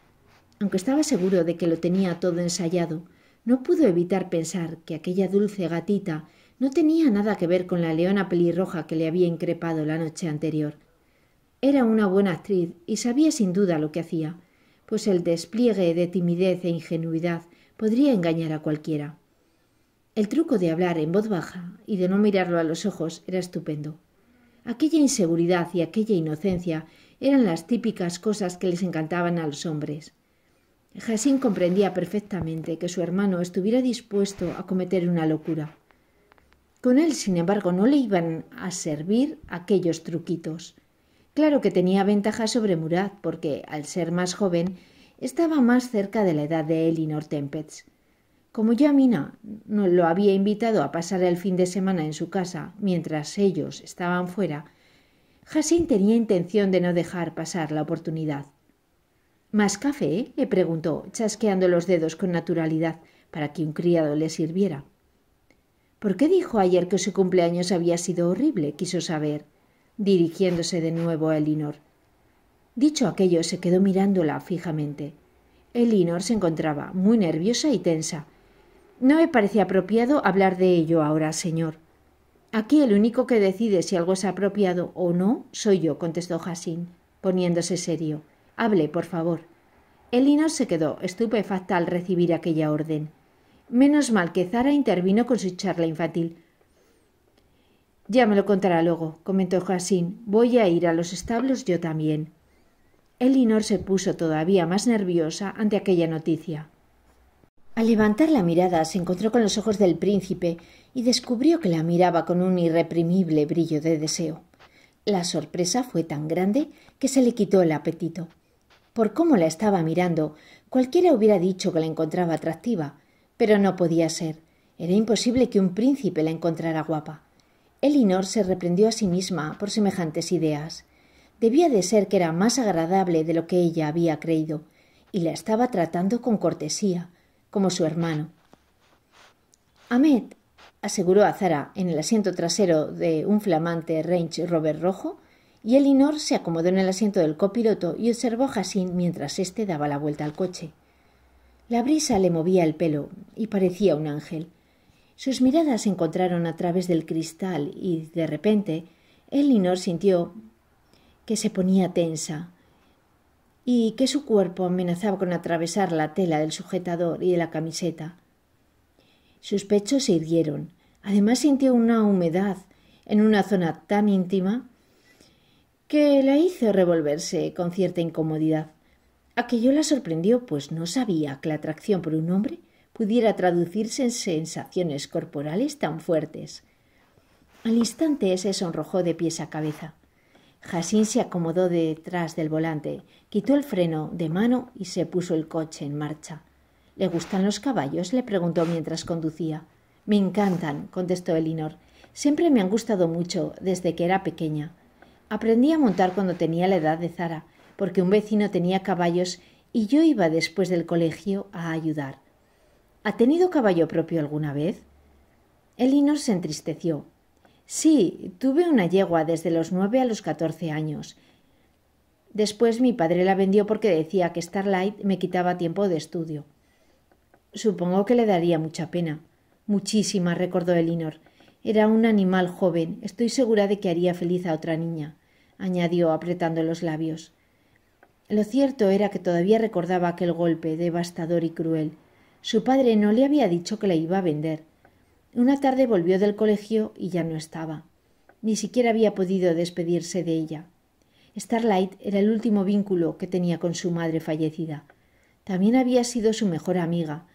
Aunque estaba seguro de que lo tenía todo ensayado, no pudo evitar pensar que aquella dulce gatita no tenía nada que ver con la leona pelirroja que le había increpado la noche anterior. Era una buena actriz y sabía sin duda lo que hacía, pues el despliegue de timidez e ingenuidad podría engañar a cualquiera. El truco de hablar en voz baja y de no mirarlo a los ojos era estupendo. Aquella inseguridad y aquella inocencia eran las típicas cosas que les encantaban a los hombres. Jacín comprendía perfectamente que su hermano estuviera dispuesto a cometer una locura. Con él, sin embargo, no le iban a servir aquellos truquitos. Claro que tenía ventaja sobre Murat, porque, al ser más joven, estaba más cerca de la edad de Elinor Tempest. Como ya Mina no lo había invitado a pasar el fin de semana en su casa mientras ellos estaban fuera, Hassin tenía intención de no dejar pasar la oportunidad. ¿Más café? le preguntó, chasqueando los dedos con naturalidad para que un criado le sirviera. ¿Por qué dijo ayer que su cumpleaños había sido horrible? quiso saber dirigiéndose de nuevo a Elinor. Dicho aquello, se quedó mirándola fijamente. Elinor se encontraba muy nerviosa y tensa. No me parece apropiado hablar de ello ahora, señor. Aquí el único que decide si algo es apropiado o no soy yo, contestó Jacín, poniéndose serio. Hable, por favor. Elinor se quedó estupefacta al recibir aquella orden. Menos mal que Zara intervino con su charla infantil. Ya me lo contará luego, comentó Jacín. Voy a ir a los establos yo también. Elinor se puso todavía más nerviosa ante aquella noticia. Al levantar la mirada se encontró con los ojos del príncipe y descubrió que la miraba con un irreprimible brillo de deseo. La sorpresa fue tan grande que se le quitó el apetito. Por cómo la estaba mirando, cualquiera hubiera dicho que la encontraba atractiva, pero no podía ser. Era imposible que un príncipe la encontrara guapa. Elinor se reprendió a sí misma por semejantes ideas. Debía de ser que era más agradable de lo que ella había creído, y la estaba tratando con cortesía, como su hermano. Ahmed, aseguró a Zara en el asiento trasero de un flamante Range Rover rojo, y Elinor se acomodó en el asiento del copiloto y observó a Hassin mientras éste daba la vuelta al coche. La brisa le movía el pelo y parecía un ángel. Sus miradas se encontraron a través del cristal y, de repente, Elinor sintió que se ponía tensa y que su cuerpo amenazaba con atravesar la tela del sujetador y de la camiseta. Sus pechos se hirieron. Además sintió una humedad en una zona tan íntima que la hizo revolverse con cierta incomodidad. Aquello la sorprendió, pues no sabía que la atracción por un hombre pudiera traducirse en sensaciones corporales tan fuertes. Al instante se sonrojó de pies a cabeza. Jacín se acomodó detrás del volante, quitó el freno de mano y se puso el coche en marcha. ¿Le gustan los caballos? le preguntó mientras conducía. Me encantan, contestó Elinor. Siempre me han gustado mucho desde que era pequeña. Aprendí a montar cuando tenía la edad de Zara, porque un vecino tenía caballos y yo iba después del colegio a ayudar. ¿Ha tenido caballo propio alguna vez? Elinor se entristeció. Sí, tuve una yegua desde los nueve a los catorce años. Después mi padre la vendió porque decía que Starlight me quitaba tiempo de estudio. Supongo que le daría mucha pena. Muchísima, recordó Elinor. Era un animal joven. Estoy segura de que haría feliz a otra niña, añadió apretando los labios. Lo cierto era que todavía recordaba aquel golpe devastador y cruel. Su padre no le había dicho que la iba a vender. Una tarde volvió del colegio y ya no estaba. Ni siquiera había podido despedirse de ella. Starlight era el último vínculo que tenía con su madre fallecida. También había sido su mejor amiga.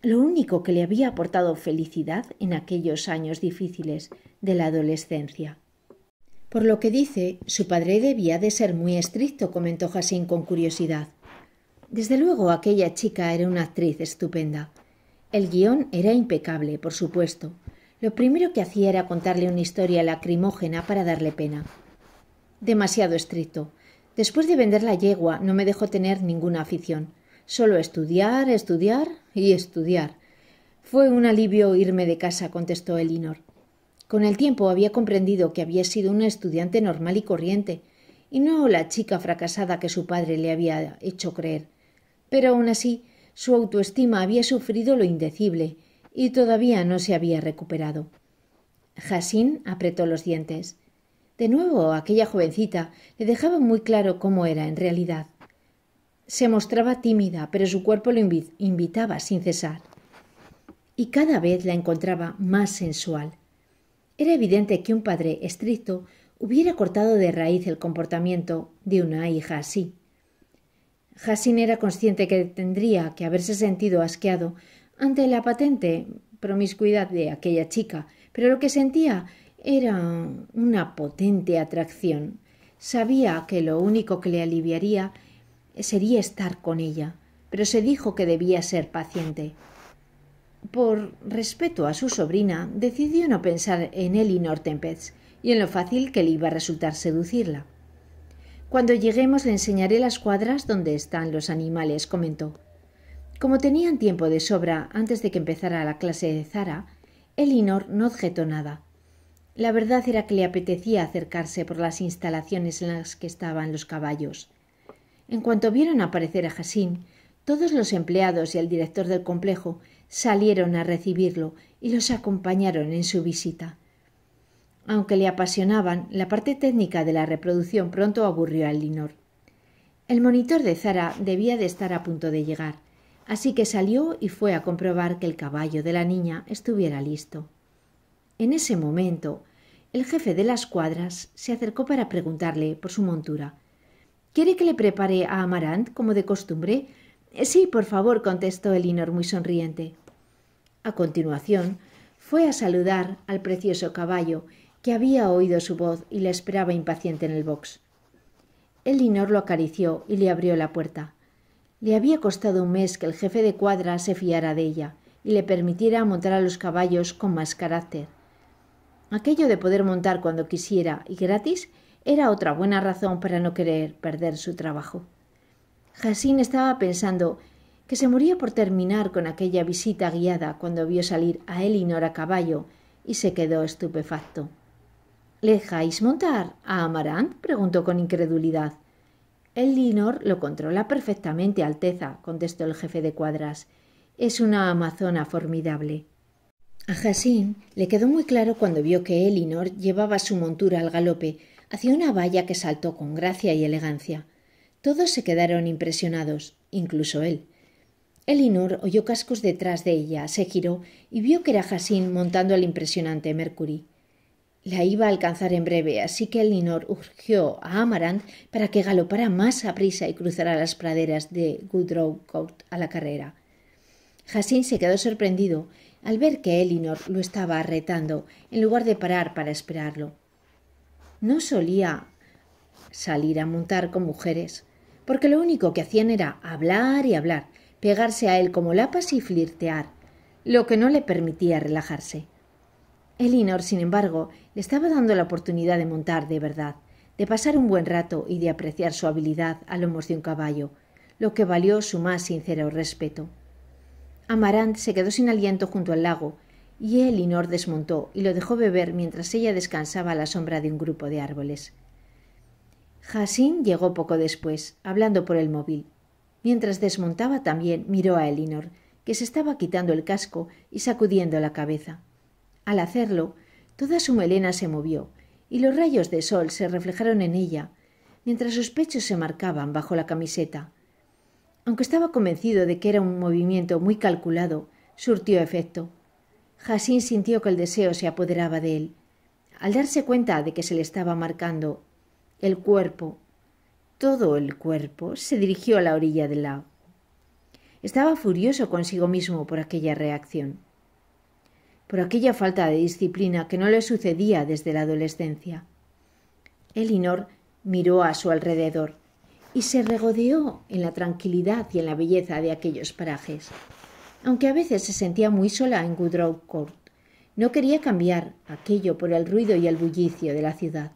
Lo único que le había aportado felicidad en aquellos años difíciles de la adolescencia. Por lo que dice, su padre debía de ser muy estricto, comentó Jacín con curiosidad. Desde luego aquella chica era una actriz estupenda. El guión era impecable, por supuesto. Lo primero que hacía era contarle una historia lacrimógena para darle pena. Demasiado estricto. Después de vender la yegua no me dejó tener ninguna afición. Solo estudiar, estudiar y estudiar. Fue un alivio irme de casa, contestó Elinor. Con el tiempo había comprendido que había sido una estudiante normal y corriente, y no la chica fracasada que su padre le había hecho creer pero aún así su autoestima había sufrido lo indecible y todavía no se había recuperado. jasín apretó los dientes. De nuevo, aquella jovencita le dejaba muy claro cómo era en realidad. Se mostraba tímida, pero su cuerpo lo invitaba sin cesar. Y cada vez la encontraba más sensual. Era evidente que un padre estricto hubiera cortado de raíz el comportamiento de una hija así. Hassin era consciente que tendría que haberse sentido asqueado ante la patente promiscuidad de aquella chica, pero lo que sentía era una potente atracción. Sabía que lo único que le aliviaría sería estar con ella, pero se dijo que debía ser paciente. Por respeto a su sobrina, decidió no pensar en Elinor Tempest y en lo fácil que le iba a resultar seducirla. Cuando lleguemos le enseñaré las cuadras donde están los animales, comentó. Como tenían tiempo de sobra antes de que empezara la clase de Zara, Elinor no objetó nada. La verdad era que le apetecía acercarse por las instalaciones en las que estaban los caballos. En cuanto vieron aparecer a Jasin todos los empleados y el director del complejo salieron a recibirlo y los acompañaron en su visita. Aunque le apasionaban, la parte técnica de la reproducción pronto aburrió a Linor. El monitor de Zara debía de estar a punto de llegar, así que salió y fue a comprobar que el caballo de la niña estuviera listo. En ese momento, el jefe de las cuadras se acercó para preguntarle por su montura. ¿Quiere que le prepare a Amarant como de costumbre? Eh, sí, por favor, contestó Elinor muy sonriente. A continuación, fue a saludar al precioso caballo que había oído su voz y la esperaba impaciente en el box. Elinor lo acarició y le abrió la puerta. Le había costado un mes que el jefe de cuadra se fiara de ella y le permitiera montar a los caballos con más carácter. Aquello de poder montar cuando quisiera y gratis era otra buena razón para no querer perder su trabajo. Jacín estaba pensando que se moría por terminar con aquella visita guiada cuando vio salir a Elinor a caballo y se quedó estupefacto. ¿Le dejáis montar a Amarant? preguntó con incredulidad. El Linor lo controla perfectamente, Alteza, contestó el jefe de cuadras. Es una amazona formidable. A Jasín le quedó muy claro cuando vio que Elinor llevaba su montura al galope hacia una valla que saltó con gracia y elegancia. Todos se quedaron impresionados, incluso él. Elinor oyó cascos detrás de ella, se giró y vio que era Jasín montando al impresionante Mercury. La iba a alcanzar en breve, así que Elinor urgió a Amaranth para que galopara más a prisa y cruzara las praderas de Goodrow Court a la carrera. Jacín se quedó sorprendido al ver que Elinor lo estaba retando en lugar de parar para esperarlo. No solía salir a montar con mujeres, porque lo único que hacían era hablar y hablar, pegarse a él como lapas y flirtear, lo que no le permitía relajarse. Elinor, sin embargo, le estaba dando la oportunidad de montar de verdad, de pasar un buen rato y de apreciar su habilidad a lomos de un caballo, lo que valió su más sincero respeto. Amarant se quedó sin aliento junto al lago, y Elinor desmontó y lo dejó beber mientras ella descansaba a la sombra de un grupo de árboles. Jacin llegó poco después, hablando por el móvil. Mientras desmontaba también miró a Elinor, que se estaba quitando el casco y sacudiendo la cabeza. Al hacerlo, toda su melena se movió y los rayos de sol se reflejaron en ella, mientras sus pechos se marcaban bajo la camiseta. Aunque estaba convencido de que era un movimiento muy calculado, surtió efecto. Jacín sintió que el deseo se apoderaba de él. Al darse cuenta de que se le estaba marcando el cuerpo, todo el cuerpo, se dirigió a la orilla del lago. Estaba furioso consigo mismo por aquella reacción por aquella falta de disciplina que no le sucedía desde la adolescencia. Elinor miró a su alrededor y se regodeó en la tranquilidad y en la belleza de aquellos parajes. Aunque a veces se sentía muy sola en Woodrow Court, no quería cambiar aquello por el ruido y el bullicio de la ciudad.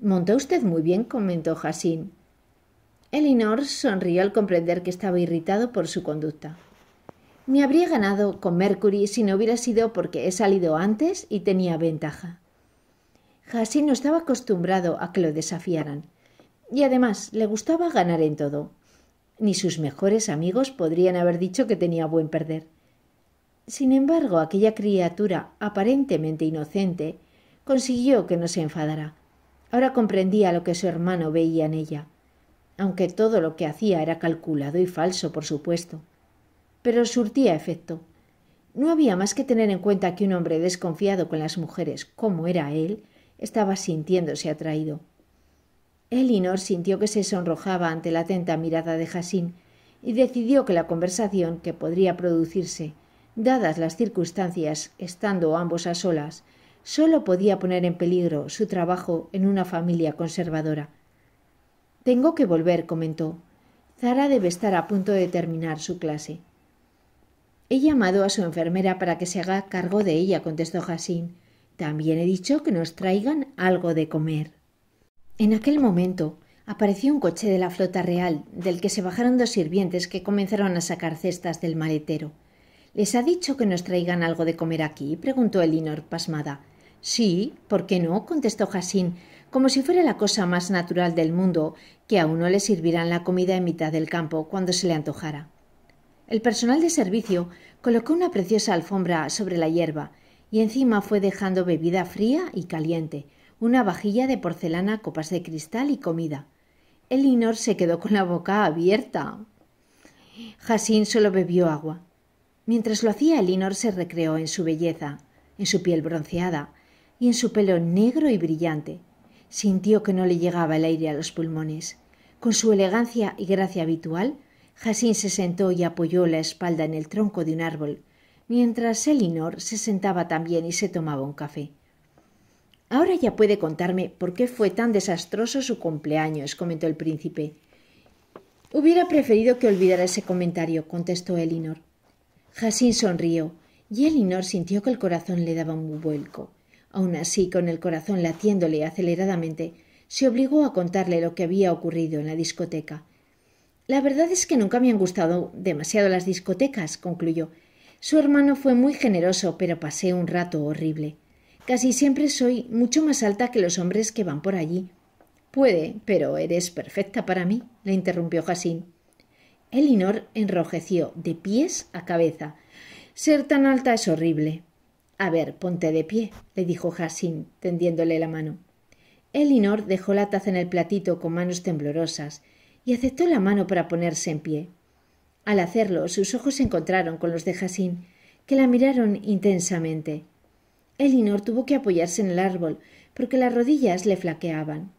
Montó usted muy bien, comentó Jacin. Elinor sonrió al comprender que estaba irritado por su conducta. Me habría ganado con Mercury si no hubiera sido porque he salido antes y tenía ventaja. Hassi no estaba acostumbrado a que lo desafiaran, y además le gustaba ganar en todo. Ni sus mejores amigos podrían haber dicho que tenía buen perder. Sin embargo, aquella criatura aparentemente inocente consiguió que no se enfadara. Ahora comprendía lo que su hermano veía en ella, aunque todo lo que hacía era calculado y falso, por supuesto pero surtía efecto. No había más que tener en cuenta que un hombre desconfiado con las mujeres como era él, estaba sintiéndose atraído. Elinor sintió que se sonrojaba ante la atenta mirada de Jacín y decidió que la conversación que podría producirse, dadas las circunstancias, estando ambos a solas, sólo podía poner en peligro su trabajo en una familia conservadora. Tengo que volver, comentó. Zara debe estar a punto de terminar su clase. He llamado a su enfermera para que se haga cargo de ella, contestó Jacín. También he dicho que nos traigan algo de comer. En aquel momento apareció un coche de la flota real, del que se bajaron dos sirvientes que comenzaron a sacar cestas del maletero. ¿Les ha dicho que nos traigan algo de comer aquí? preguntó Elinor pasmada. Sí, ¿por qué no? contestó Jacín, como si fuera la cosa más natural del mundo que a uno le sirvieran la comida en mitad del campo cuando se le antojara. El personal de servicio colocó una preciosa alfombra sobre la hierba y encima fue dejando bebida fría y caliente, una vajilla de porcelana, copas de cristal y comida. Elinor se quedó con la boca abierta. Jacín solo bebió agua. Mientras lo hacía, Elinor se recreó en su belleza, en su piel bronceada y en su pelo negro y brillante. Sintió que no le llegaba el aire a los pulmones. Con su elegancia y gracia habitual, Jacín se sentó y apoyó la espalda en el tronco de un árbol, mientras Elinor se sentaba también y se tomaba un café. Ahora ya puede contarme por qué fue tan desastroso su cumpleaños, comentó el príncipe. Hubiera preferido que olvidara ese comentario, contestó Elinor. Jacín sonrió, y Elinor sintió que el corazón le daba un vuelco. Aun así, con el corazón latiéndole aceleradamente, se obligó a contarle lo que había ocurrido en la discoteca. La verdad es que nunca me han gustado demasiado las discotecas, concluyó. Su hermano fue muy generoso, pero pasé un rato horrible. Casi siempre soy mucho más alta que los hombres que van por allí. Puede, pero eres perfecta para mí, le interrumpió Jacín. Elinor enrojeció de pies a cabeza. Ser tan alta es horrible. A ver, ponte de pie, le dijo Jacín, tendiéndole la mano. Elinor dejó la taza en el platito con manos temblorosas y aceptó la mano para ponerse en pie. Al hacerlo, sus ojos se encontraron con los de Jacín, que la miraron intensamente. Elinor tuvo que apoyarse en el árbol, porque las rodillas le flaqueaban.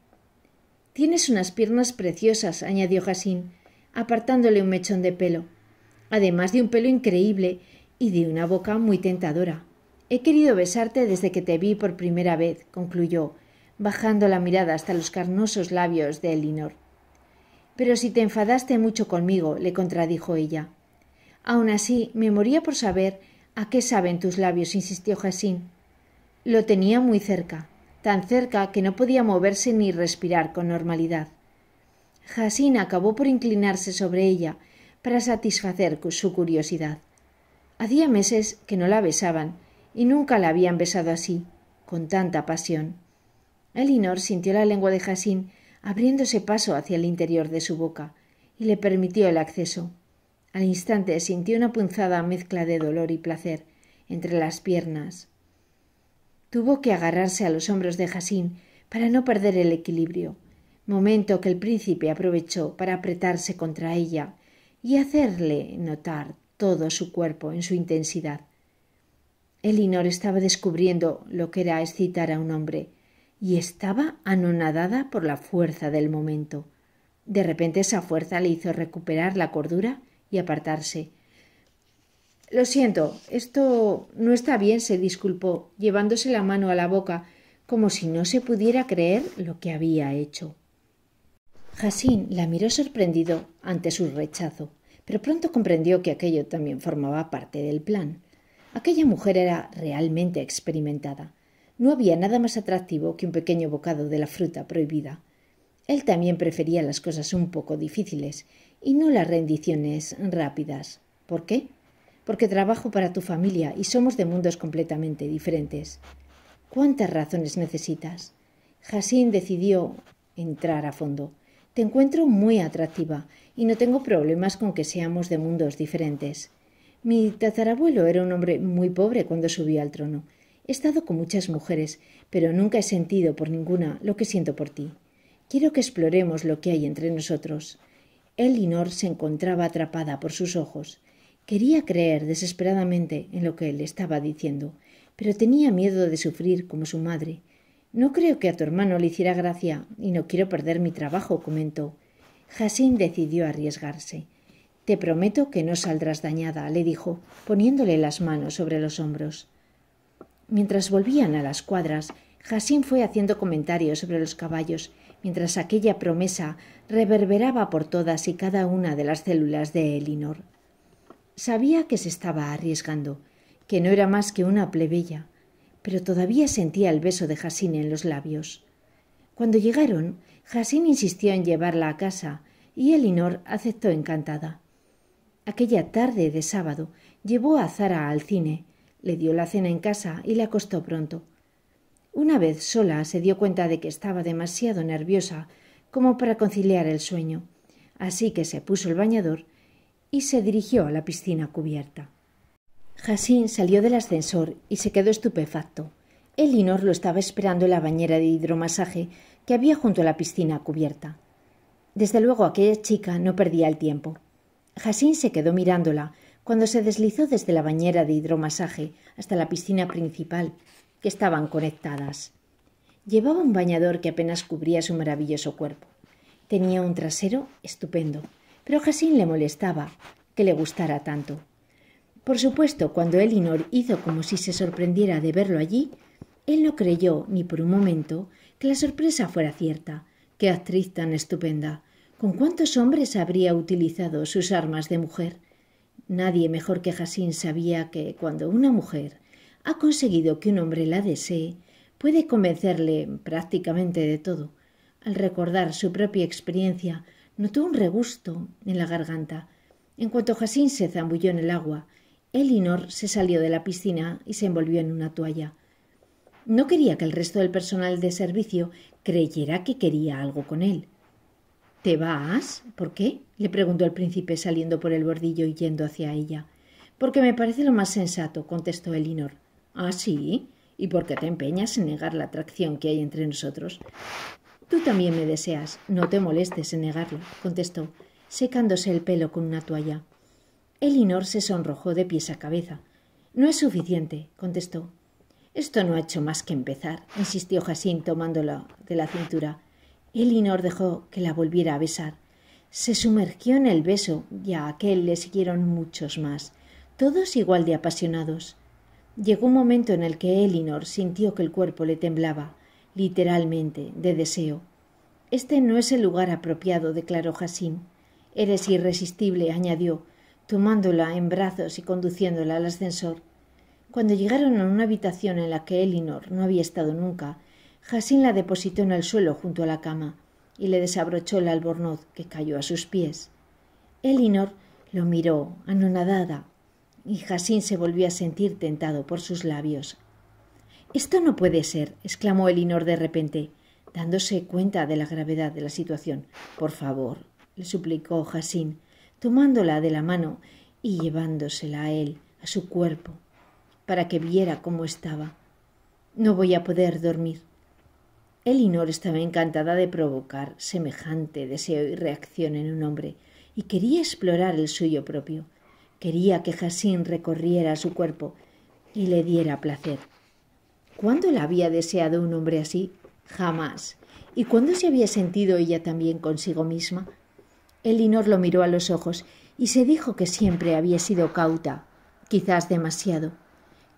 Tienes unas piernas preciosas, añadió Jacín, apartándole un mechón de pelo, además de un pelo increíble y de una boca muy tentadora. He querido besarte desde que te vi por primera vez, concluyó, bajando la mirada hasta los carnosos labios de Elinor. Pero si te enfadaste mucho conmigo, le contradijo ella. Aun así, me moría por saber a qué saben tus labios, insistió Jacín. Lo tenía muy cerca, tan cerca que no podía moverse ni respirar con normalidad. Jacín acabó por inclinarse sobre ella para satisfacer su curiosidad. Hacía meses que no la besaban y nunca la habían besado así, con tanta pasión. Elinor sintió la lengua de Jacín abriéndose paso hacia el interior de su boca, y le permitió el acceso. Al instante sintió una punzada mezcla de dolor y placer entre las piernas. Tuvo que agarrarse a los hombros de Jasín para no perder el equilibrio, momento que el príncipe aprovechó para apretarse contra ella y hacerle notar todo su cuerpo en su intensidad. Elinor estaba descubriendo lo que era excitar a un hombre, y estaba anonadada por la fuerza del momento. De repente esa fuerza le hizo recuperar la cordura y apartarse. Lo siento, esto no está bien, se disculpó, llevándose la mano a la boca, como si no se pudiera creer lo que había hecho. Jacín la miró sorprendido ante su rechazo, pero pronto comprendió que aquello también formaba parte del plan. Aquella mujer era realmente experimentada. No había nada más atractivo que un pequeño bocado de la fruta prohibida. Él también prefería las cosas un poco difíciles y no las rendiciones rápidas. ¿Por qué? Porque trabajo para tu familia y somos de mundos completamente diferentes. ¿Cuántas razones necesitas? Jasín decidió entrar a fondo. Te encuentro muy atractiva y no tengo problemas con que seamos de mundos diferentes. Mi tatarabuelo era un hombre muy pobre cuando subió al trono He estado con muchas mujeres, pero nunca he sentido por ninguna lo que siento por ti. Quiero que exploremos lo que hay entre nosotros. Elinor se encontraba atrapada por sus ojos. Quería creer desesperadamente en lo que él estaba diciendo, pero tenía miedo de sufrir como su madre. No creo que a tu hermano le hiciera gracia y no quiero perder mi trabajo, comentó. Hassim decidió arriesgarse. Te prometo que no saldrás dañada, le dijo, poniéndole las manos sobre los hombros. Mientras volvían a las cuadras, Jasín fue haciendo comentarios sobre los caballos, mientras aquella promesa reverberaba por todas y cada una de las células de Elinor. Sabía que se estaba arriesgando, que no era más que una plebeya, pero todavía sentía el beso de Jasín en los labios. Cuando llegaron, Jasín insistió en llevarla a casa y Elinor aceptó encantada. Aquella tarde de sábado llevó a Zara al cine le dio la cena en casa y le acostó pronto. Una vez sola se dio cuenta de que estaba demasiado nerviosa como para conciliar el sueño, así que se puso el bañador y se dirigió a la piscina cubierta. Jacín salió del ascensor y se quedó estupefacto. Elinor lo estaba esperando en la bañera de hidromasaje que había junto a la piscina cubierta. Desde luego aquella chica no perdía el tiempo. Jacín se quedó mirándola, cuando se deslizó desde la bañera de hidromasaje hasta la piscina principal, que estaban conectadas. Llevaba un bañador que apenas cubría su maravilloso cuerpo. Tenía un trasero estupendo, pero Jacín le molestaba que le gustara tanto. Por supuesto, cuando Elinor hizo como si se sorprendiera de verlo allí, él no creyó ni por un momento que la sorpresa fuera cierta. ¡Qué actriz tan estupenda! ¿Con cuántos hombres habría utilizado sus armas de mujer? Nadie mejor que Jacín sabía que cuando una mujer ha conseguido que un hombre la desee, puede convencerle prácticamente de todo. Al recordar su propia experiencia, notó un regusto en la garganta. En cuanto Jacín se zambulló en el agua, Elinor se salió de la piscina y se envolvió en una toalla. No quería que el resto del personal de servicio creyera que quería algo con él. ¿Te vas? ¿Por qué? le preguntó el príncipe saliendo por el bordillo y yendo hacia ella. Porque me parece lo más sensato, contestó Elinor. Ah, sí. ¿Y por qué te empeñas en negar la atracción que hay entre nosotros? Tú también me deseas, no te molestes en negarlo, contestó, secándose el pelo con una toalla. Elinor se sonrojó de pies a cabeza. No es suficiente, contestó. Esto no ha hecho más que empezar, insistió Jacín tomándola de la cintura. Elinor dejó que la volviera a besar. Se sumergió en el beso y a aquel le siguieron muchos más, todos igual de apasionados. Llegó un momento en el que Elinor sintió que el cuerpo le temblaba, literalmente, de deseo. Este no es el lugar apropiado, declaró Jacín. Eres irresistible, añadió, tomándola en brazos y conduciéndola al ascensor. Cuando llegaron a una habitación en la que Elinor no había estado nunca, Jacín la depositó en el suelo junto a la cama y le desabrochó el albornoz que cayó a sus pies. Elinor lo miró, anonadada, y Jacín se volvió a sentir tentado por sus labios. Esto no puede ser, exclamó Elinor de repente, dándose cuenta de la gravedad de la situación. Por favor, le suplicó Jacín, tomándola de la mano y llevándosela a él, a su cuerpo, para que viera cómo estaba. No voy a poder dormir. Elinor estaba encantada de provocar semejante deseo y reacción en un hombre, y quería explorar el suyo propio. Quería que Jacín recorriera su cuerpo y le diera placer. ¿Cuándo la había deseado un hombre así? Jamás. ¿Y cuándo se había sentido ella también consigo misma? Elinor lo miró a los ojos y se dijo que siempre había sido cauta, quizás demasiado.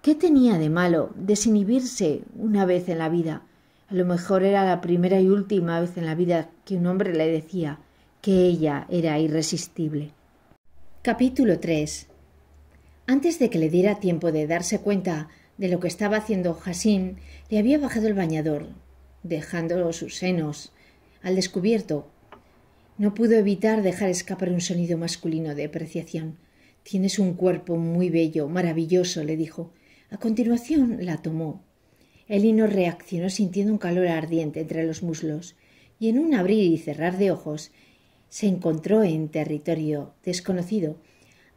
¿Qué tenía de malo desinhibirse una vez en la vida? A lo mejor era la primera y última vez en la vida que un hombre le decía que ella era irresistible. Capítulo 3 Antes de que le diera tiempo de darse cuenta de lo que estaba haciendo Jacín, le había bajado el bañador, dejando sus senos al descubierto. No pudo evitar dejar escapar un sonido masculino de apreciación. Tienes un cuerpo muy bello, maravilloso, le dijo. A continuación la tomó Elinor reaccionó sintiendo un calor ardiente entre los muslos, y en un abrir y cerrar de ojos se encontró en territorio desconocido,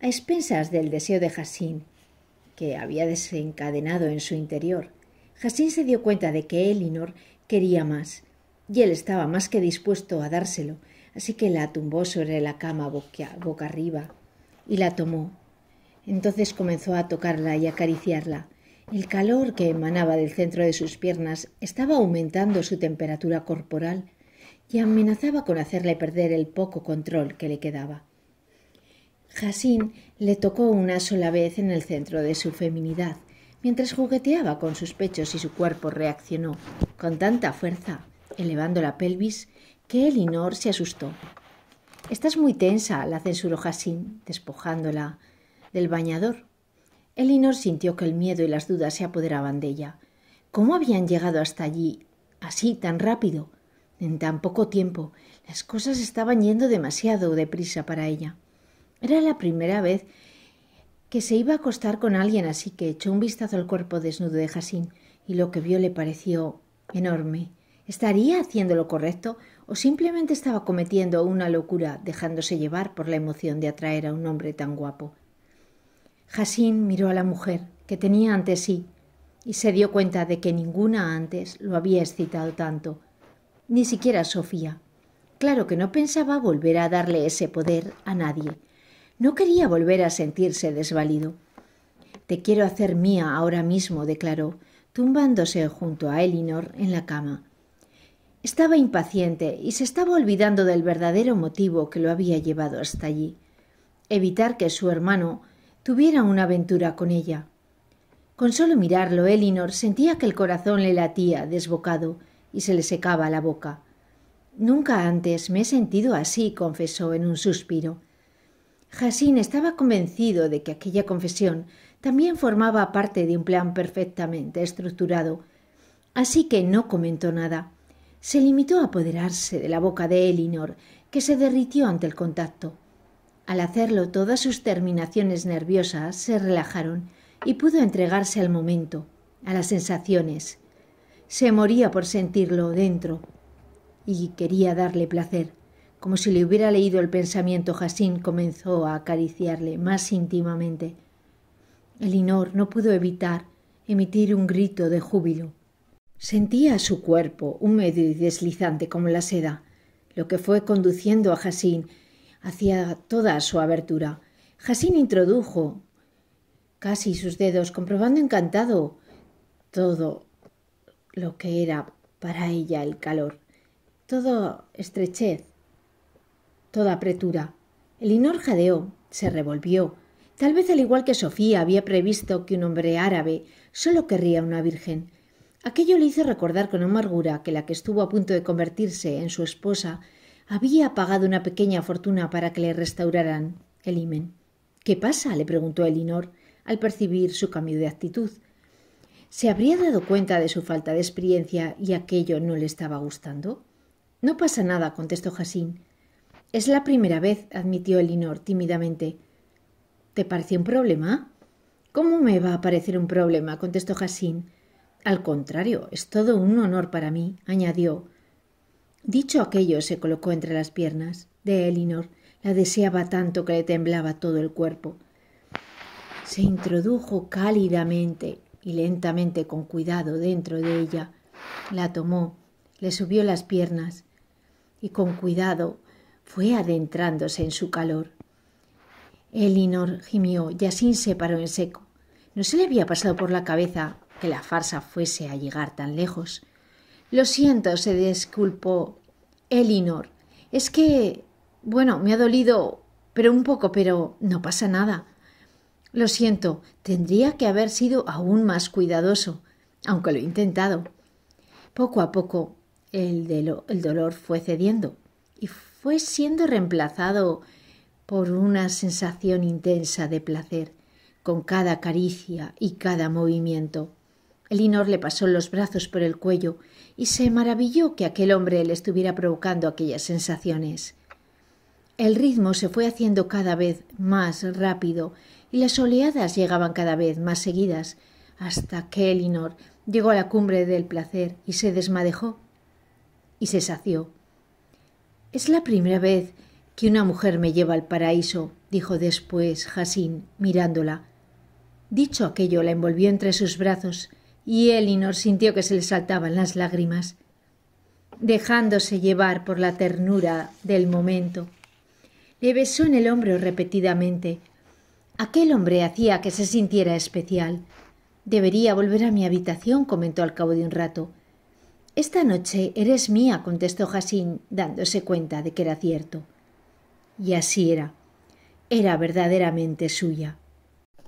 a expensas del deseo de Jasín que había desencadenado en su interior. Jasín se dio cuenta de que Elinor quería más, y él estaba más que dispuesto a dárselo, así que la tumbó sobre la cama boca, boca arriba y la tomó. Entonces comenzó a tocarla y acariciarla, el calor que emanaba del centro de sus piernas estaba aumentando su temperatura corporal y amenazaba con hacerle perder el poco control que le quedaba. Jacín le tocó una sola vez en el centro de su feminidad, mientras jugueteaba con sus pechos y su cuerpo reaccionó con tanta fuerza, elevando la pelvis, que Elinor se asustó. Estás muy tensa, la censuró Jacín, despojándola del bañador. Elinor sintió que el miedo y las dudas se apoderaban de ella. ¿Cómo habían llegado hasta allí así tan rápido? En tan poco tiempo las cosas estaban yendo demasiado deprisa para ella. Era la primera vez que se iba a acostar con alguien, así que echó un vistazo al cuerpo desnudo de Jacín y lo que vio le pareció enorme. ¿Estaría haciendo lo correcto o simplemente estaba cometiendo una locura dejándose llevar por la emoción de atraer a un hombre tan guapo? Jacín miró a la mujer que tenía ante sí y se dio cuenta de que ninguna antes lo había excitado tanto, ni siquiera Sofía. Claro que no pensaba volver a darle ese poder a nadie. No quería volver a sentirse desvalido. Te quiero hacer mía ahora mismo, declaró, tumbándose junto a Elinor en la cama. Estaba impaciente y se estaba olvidando del verdadero motivo que lo había llevado hasta allí. Evitar que su hermano tuviera una aventura con ella. Con solo mirarlo, Elinor sentía que el corazón le latía desbocado y se le secaba la boca. Nunca antes me he sentido así, confesó en un suspiro. Jasín estaba convencido de que aquella confesión también formaba parte de un plan perfectamente estructurado, así que no comentó nada. Se limitó a apoderarse de la boca de Elinor, que se derritió ante el contacto. Al hacerlo, todas sus terminaciones nerviosas se relajaron y pudo entregarse al momento, a las sensaciones. Se moría por sentirlo dentro y quería darle placer. Como si le hubiera leído el pensamiento, Jacín comenzó a acariciarle más íntimamente. Elinor no pudo evitar emitir un grito de júbilo. Sentía su cuerpo húmedo y deslizante como la seda, lo que fue conduciendo a Jacín hacia toda su abertura. Jacín introdujo casi sus dedos, comprobando encantado todo lo que era para ella el calor, toda estrechez, toda apretura. Elinor jadeó, se revolvió. Tal vez al igual que Sofía había previsto que un hombre árabe solo querría una virgen. Aquello le hizo recordar con amargura que la que estuvo a punto de convertirse en su esposa había pagado una pequeña fortuna para que le restauraran el himen. ¿Qué pasa? le preguntó Elinor al percibir su cambio de actitud. ¿Se habría dado cuenta de su falta de experiencia y aquello no le estaba gustando? No pasa nada, contestó Jasín. Es la primera vez, admitió Elinor tímidamente. ¿Te parece un problema? ¿Cómo me va a parecer un problema? contestó Jasín. Al contrario, es todo un honor para mí, añadió, Dicho aquello, se colocó entre las piernas de Elinor. La deseaba tanto que le temblaba todo el cuerpo. Se introdujo cálidamente y lentamente con cuidado dentro de ella. La tomó, le subió las piernas y con cuidado fue adentrándose en su calor. Elinor gimió y así se paró en seco. No se le había pasado por la cabeza que la farsa fuese a llegar tan lejos. Lo siento, se disculpó Elinor. Es que, bueno, me ha dolido, pero un poco, pero no pasa nada. Lo siento, tendría que haber sido aún más cuidadoso, aunque lo he intentado. Poco a poco el, el dolor fue cediendo y fue siendo reemplazado por una sensación intensa de placer con cada caricia y cada movimiento. Elinor le pasó los brazos por el cuello y se maravilló que aquel hombre le estuviera provocando aquellas sensaciones. El ritmo se fue haciendo cada vez más rápido y las oleadas llegaban cada vez más seguidas, hasta que Elinor llegó a la cumbre del placer y se desmadejó y se sació. Es la primera vez que una mujer me lleva al paraíso, dijo después Jacín, mirándola. Dicho aquello, la envolvió entre sus brazos y Elinor sintió que se le saltaban las lágrimas, dejándose llevar por la ternura del momento. Le besó en el hombro repetidamente. Aquel hombre hacía que se sintiera especial. Debería volver a mi habitación, comentó al cabo de un rato. Esta noche eres mía, contestó Jacín, dándose cuenta de que era cierto. Y así era. Era verdaderamente suya.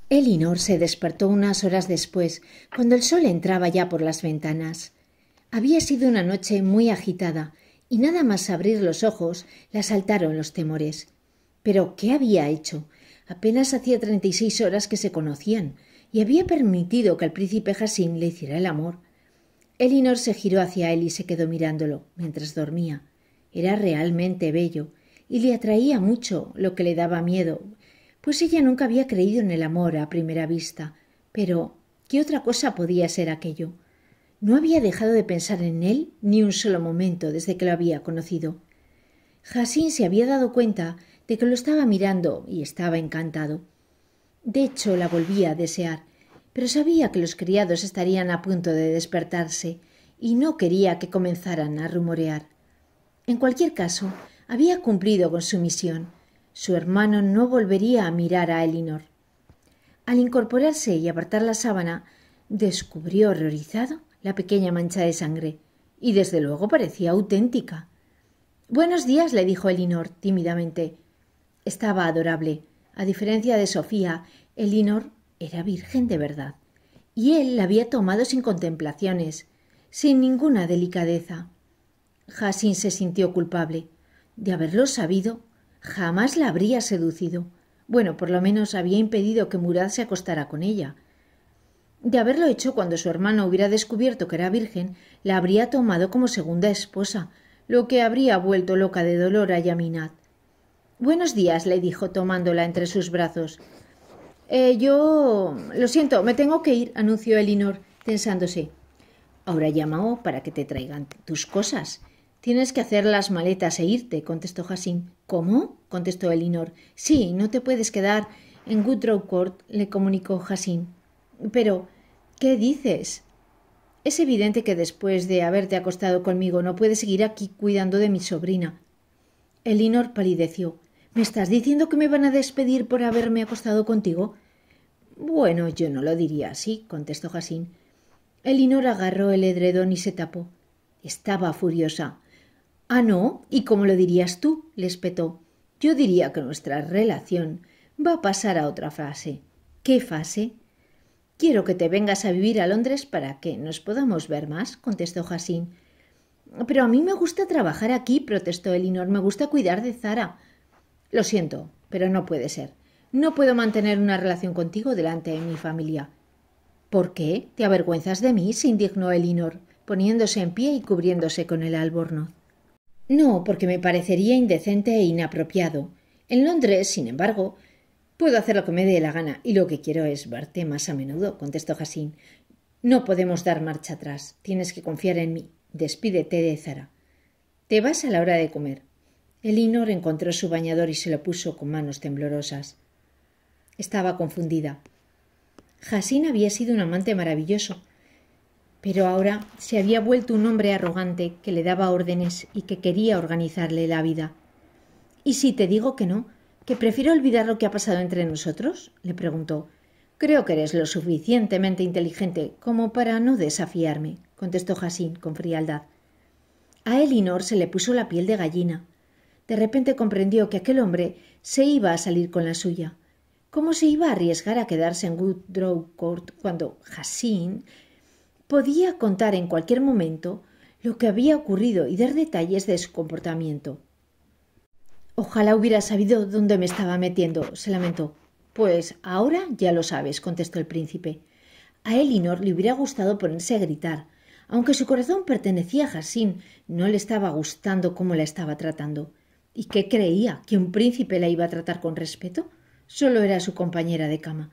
Elinor se despertó unas horas después, cuando el sol entraba ya por las ventanas. Había sido una noche muy agitada, y nada más abrir los ojos la asaltaron los temores. Pero ¿qué había hecho? Apenas hacía treinta y seis horas que se conocían, y había permitido que al príncipe Hassim le hiciera el amor. Elinor se giró hacia él y se quedó mirándolo mientras dormía. Era realmente bello, y le atraía mucho lo que le daba miedo pues ella nunca había creído en el amor a primera vista. Pero ¿qué otra cosa podía ser aquello? No había dejado de pensar en él ni un solo momento desde que lo había conocido. Jacín se había dado cuenta de que lo estaba mirando y estaba encantado. De hecho, la volvía a desear, pero sabía que los criados estarían a punto de despertarse y no quería que comenzaran a rumorear. En cualquier caso, había cumplido con su misión su hermano no volvería a mirar a Elinor. Al incorporarse y apartar la sábana, descubrió horrorizado la pequeña mancha de sangre, y desde luego parecía auténtica. Buenos días, le dijo Elinor tímidamente. Estaba adorable. A diferencia de Sofía, Elinor era virgen de verdad, y él la había tomado sin contemplaciones, sin ninguna delicadeza. Hassin se sintió culpable. De haberlo sabido, Jamás la habría seducido. Bueno, por lo menos había impedido que Murad se acostara con ella. De haberlo hecho cuando su hermano hubiera descubierto que era virgen, la habría tomado como segunda esposa, lo que habría vuelto loca de dolor a Yaminat. Buenos días, le dijo tomándola entre sus brazos. Eh, yo. Lo siento, me tengo que ir, anunció Elinor, tensándose. Ahora llamao para que te traigan tus cosas. Tienes que hacer las maletas e irte, contestó ¿Cómo? contestó Elinor. Sí, no te puedes quedar en Goodrowcourt, Court, le comunicó Hassim. Pero, ¿qué dices? Es evidente que después de haberte acostado conmigo no puedes seguir aquí cuidando de mi sobrina. Elinor palideció. ¿Me estás diciendo que me van a despedir por haberme acostado contigo? Bueno, yo no lo diría así, contestó Hassim. Elinor agarró el edredón y se tapó. Estaba furiosa. Ah, no, ¿y cómo lo dirías tú? le espetó. Yo diría que nuestra relación va a pasar a otra fase. ¿Qué fase? Quiero que te vengas a vivir a Londres para que nos podamos ver más, contestó Jasín. Pero a mí me gusta trabajar aquí, protestó Elinor. Me gusta cuidar de Zara. Lo siento, pero no puede ser. No puedo mantener una relación contigo delante de mi familia. ¿Por qué? ¿Te avergüenzas de mí? se indignó Elinor, poniéndose en pie y cubriéndose con el albornoz. No, porque me parecería indecente e inapropiado. En Londres, sin embargo, puedo hacer lo que me dé la gana y lo que quiero es verte más a menudo, contestó Jacín. No podemos dar marcha atrás. Tienes que confiar en mí. Despídete de Zara. Te vas a la hora de comer. Elinor encontró su bañador y se lo puso con manos temblorosas. Estaba confundida. Jacín había sido un amante maravilloso, pero ahora se había vuelto un hombre arrogante que le daba órdenes y que quería organizarle la vida. ¿Y si te digo que no? ¿Que prefiero olvidar lo que ha pasado entre nosotros? le preguntó. Creo que eres lo suficientemente inteligente como para no desafiarme, contestó Jacín con frialdad. A Elinor se le puso la piel de gallina. De repente comprendió que aquel hombre se iba a salir con la suya. ¿Cómo se iba a arriesgar a quedarse en Woodrow Court cuando Jacín Podía contar en cualquier momento lo que había ocurrido y dar detalles de su comportamiento. Ojalá hubiera sabido dónde me estaba metiendo, se lamentó. Pues ahora ya lo sabes, contestó el príncipe. A Elinor le hubiera gustado ponerse a gritar, aunque su corazón pertenecía a Jasín, no le estaba gustando cómo la estaba tratando. ¿Y qué creía? ¿Que un príncipe la iba a tratar con respeto? Solo era su compañera de cama.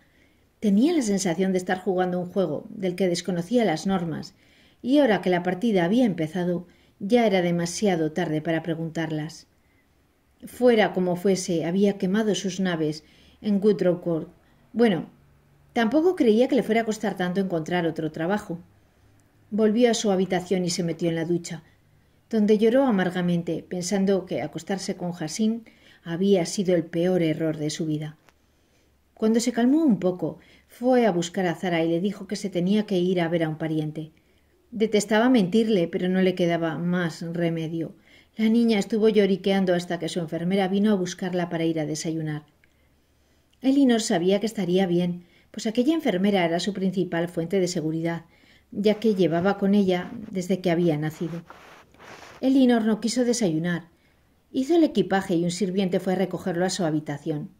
Tenía la sensación de estar jugando un juego del que desconocía las normas, y ahora que la partida había empezado, ya era demasiado tarde para preguntarlas. Fuera como fuese, había quemado sus naves en Woodrow Court. Bueno, tampoco creía que le fuera a costar tanto encontrar otro trabajo. Volvió a su habitación y se metió en la ducha, donde lloró amargamente, pensando que acostarse con Jacín había sido el peor error de su vida. Cuando se calmó un poco, fue a buscar a Zara y le dijo que se tenía que ir a ver a un pariente. Detestaba mentirle, pero no le quedaba más remedio. La niña estuvo lloriqueando hasta que su enfermera vino a buscarla para ir a desayunar. Elinor sabía que estaría bien, pues aquella enfermera era su principal fuente de seguridad, ya que llevaba con ella desde que había nacido. Elinor no quiso desayunar. Hizo el equipaje y un sirviente fue a recogerlo a su habitación.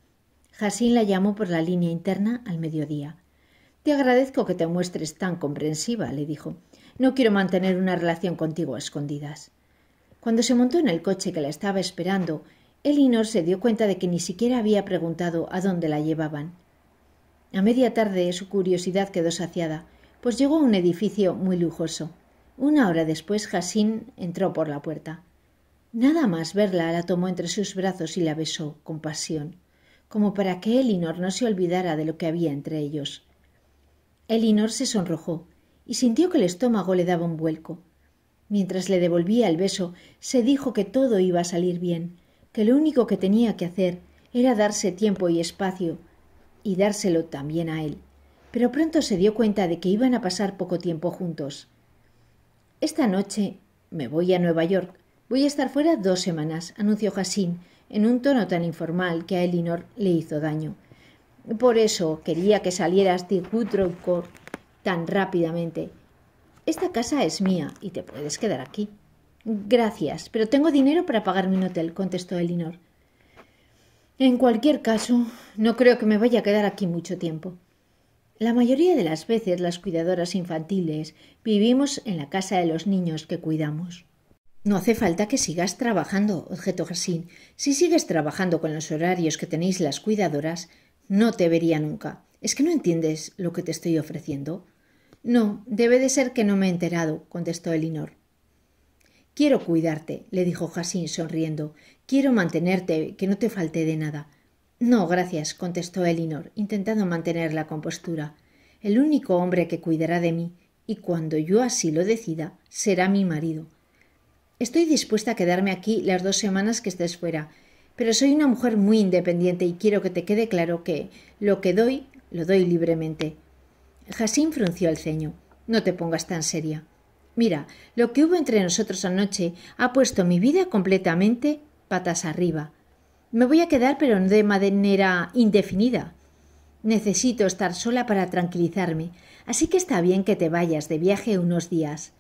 Jacín la llamó por la línea interna al mediodía. Te agradezco que te muestres tan comprensiva, le dijo. No quiero mantener una relación contigo a escondidas. Cuando se montó en el coche que la estaba esperando, Elinor se dio cuenta de que ni siquiera había preguntado a dónde la llevaban. A media tarde su curiosidad quedó saciada, pues llegó a un edificio muy lujoso. Una hora después Jacín entró por la puerta. Nada más verla la tomó entre sus brazos y la besó con pasión como para que Elinor no se olvidara de lo que había entre ellos. Elinor se sonrojó y sintió que el estómago le daba un vuelco. Mientras le devolvía el beso, se dijo que todo iba a salir bien, que lo único que tenía que hacer era darse tiempo y espacio, y dárselo también a él. Pero pronto se dio cuenta de que iban a pasar poco tiempo juntos. Esta noche me voy a Nueva York. Voy a estar fuera dos semanas, anunció en un tono tan informal que a Elinor le hizo daño. Por eso quería que salieras de este Court tan rápidamente. Esta casa es mía y te puedes quedar aquí. Gracias, pero tengo dinero para pagarme un hotel, contestó Elinor. En cualquier caso, no creo que me vaya a quedar aquí mucho tiempo. La mayoría de las veces las cuidadoras infantiles vivimos en la casa de los niños que cuidamos. No hace falta que sigas trabajando, objetó Jasín. Si sigues trabajando con los horarios que tenéis las cuidadoras, no te vería nunca. ¿Es que no entiendes lo que te estoy ofreciendo? No, debe de ser que no me he enterado, contestó Elinor. Quiero cuidarte, le dijo Jasín sonriendo. Quiero mantenerte, que no te falte de nada. No, gracias, contestó Elinor, intentando mantener la compostura. El único hombre que cuidará de mí, y cuando yo así lo decida, será mi marido. Estoy dispuesta a quedarme aquí las dos semanas que estés fuera, pero soy una mujer muy independiente y quiero que te quede claro que lo que doy, lo doy libremente. Jacín frunció el ceño. No te pongas tan seria. Mira, lo que hubo entre nosotros anoche ha puesto mi vida completamente patas arriba. Me voy a quedar, pero no de manera indefinida. Necesito estar sola para tranquilizarme, así que está bien que te vayas de viaje unos días.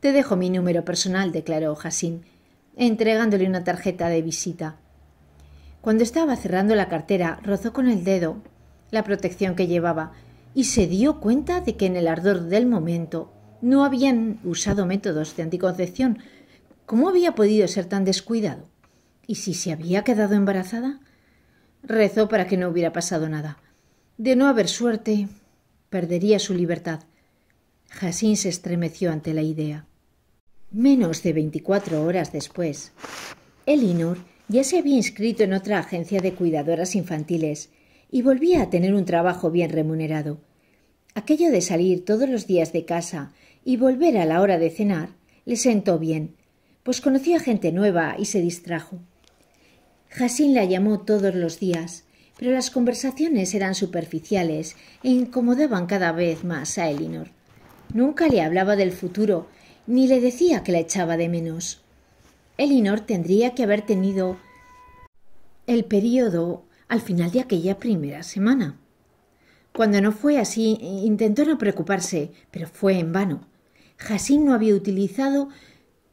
Te dejo mi número personal, declaró Jacín, entregándole una tarjeta de visita. Cuando estaba cerrando la cartera, rozó con el dedo la protección que llevaba y se dio cuenta de que en el ardor del momento no habían usado métodos de anticoncepción. ¿Cómo había podido ser tan descuidado? ¿Y si se había quedado embarazada? Rezó para que no hubiera pasado nada. De no haber suerte, perdería su libertad. Jacín se estremeció ante la idea. Menos de veinticuatro horas después, Elinor ya se había inscrito en otra agencia de cuidadoras infantiles y volvía a tener un trabajo bien remunerado. Aquello de salir todos los días de casa y volver a la hora de cenar le sentó bien, pues conocía gente nueva y se distrajo. Jacín la llamó todos los días, pero las conversaciones eran superficiales e incomodaban cada vez más a Elinor. Nunca le hablaba del futuro ni le decía que la echaba de menos. Elinor tendría que haber tenido el periodo al final de aquella primera semana. Cuando no fue así, intentó no preocuparse, pero fue en vano. Jacín no había utilizado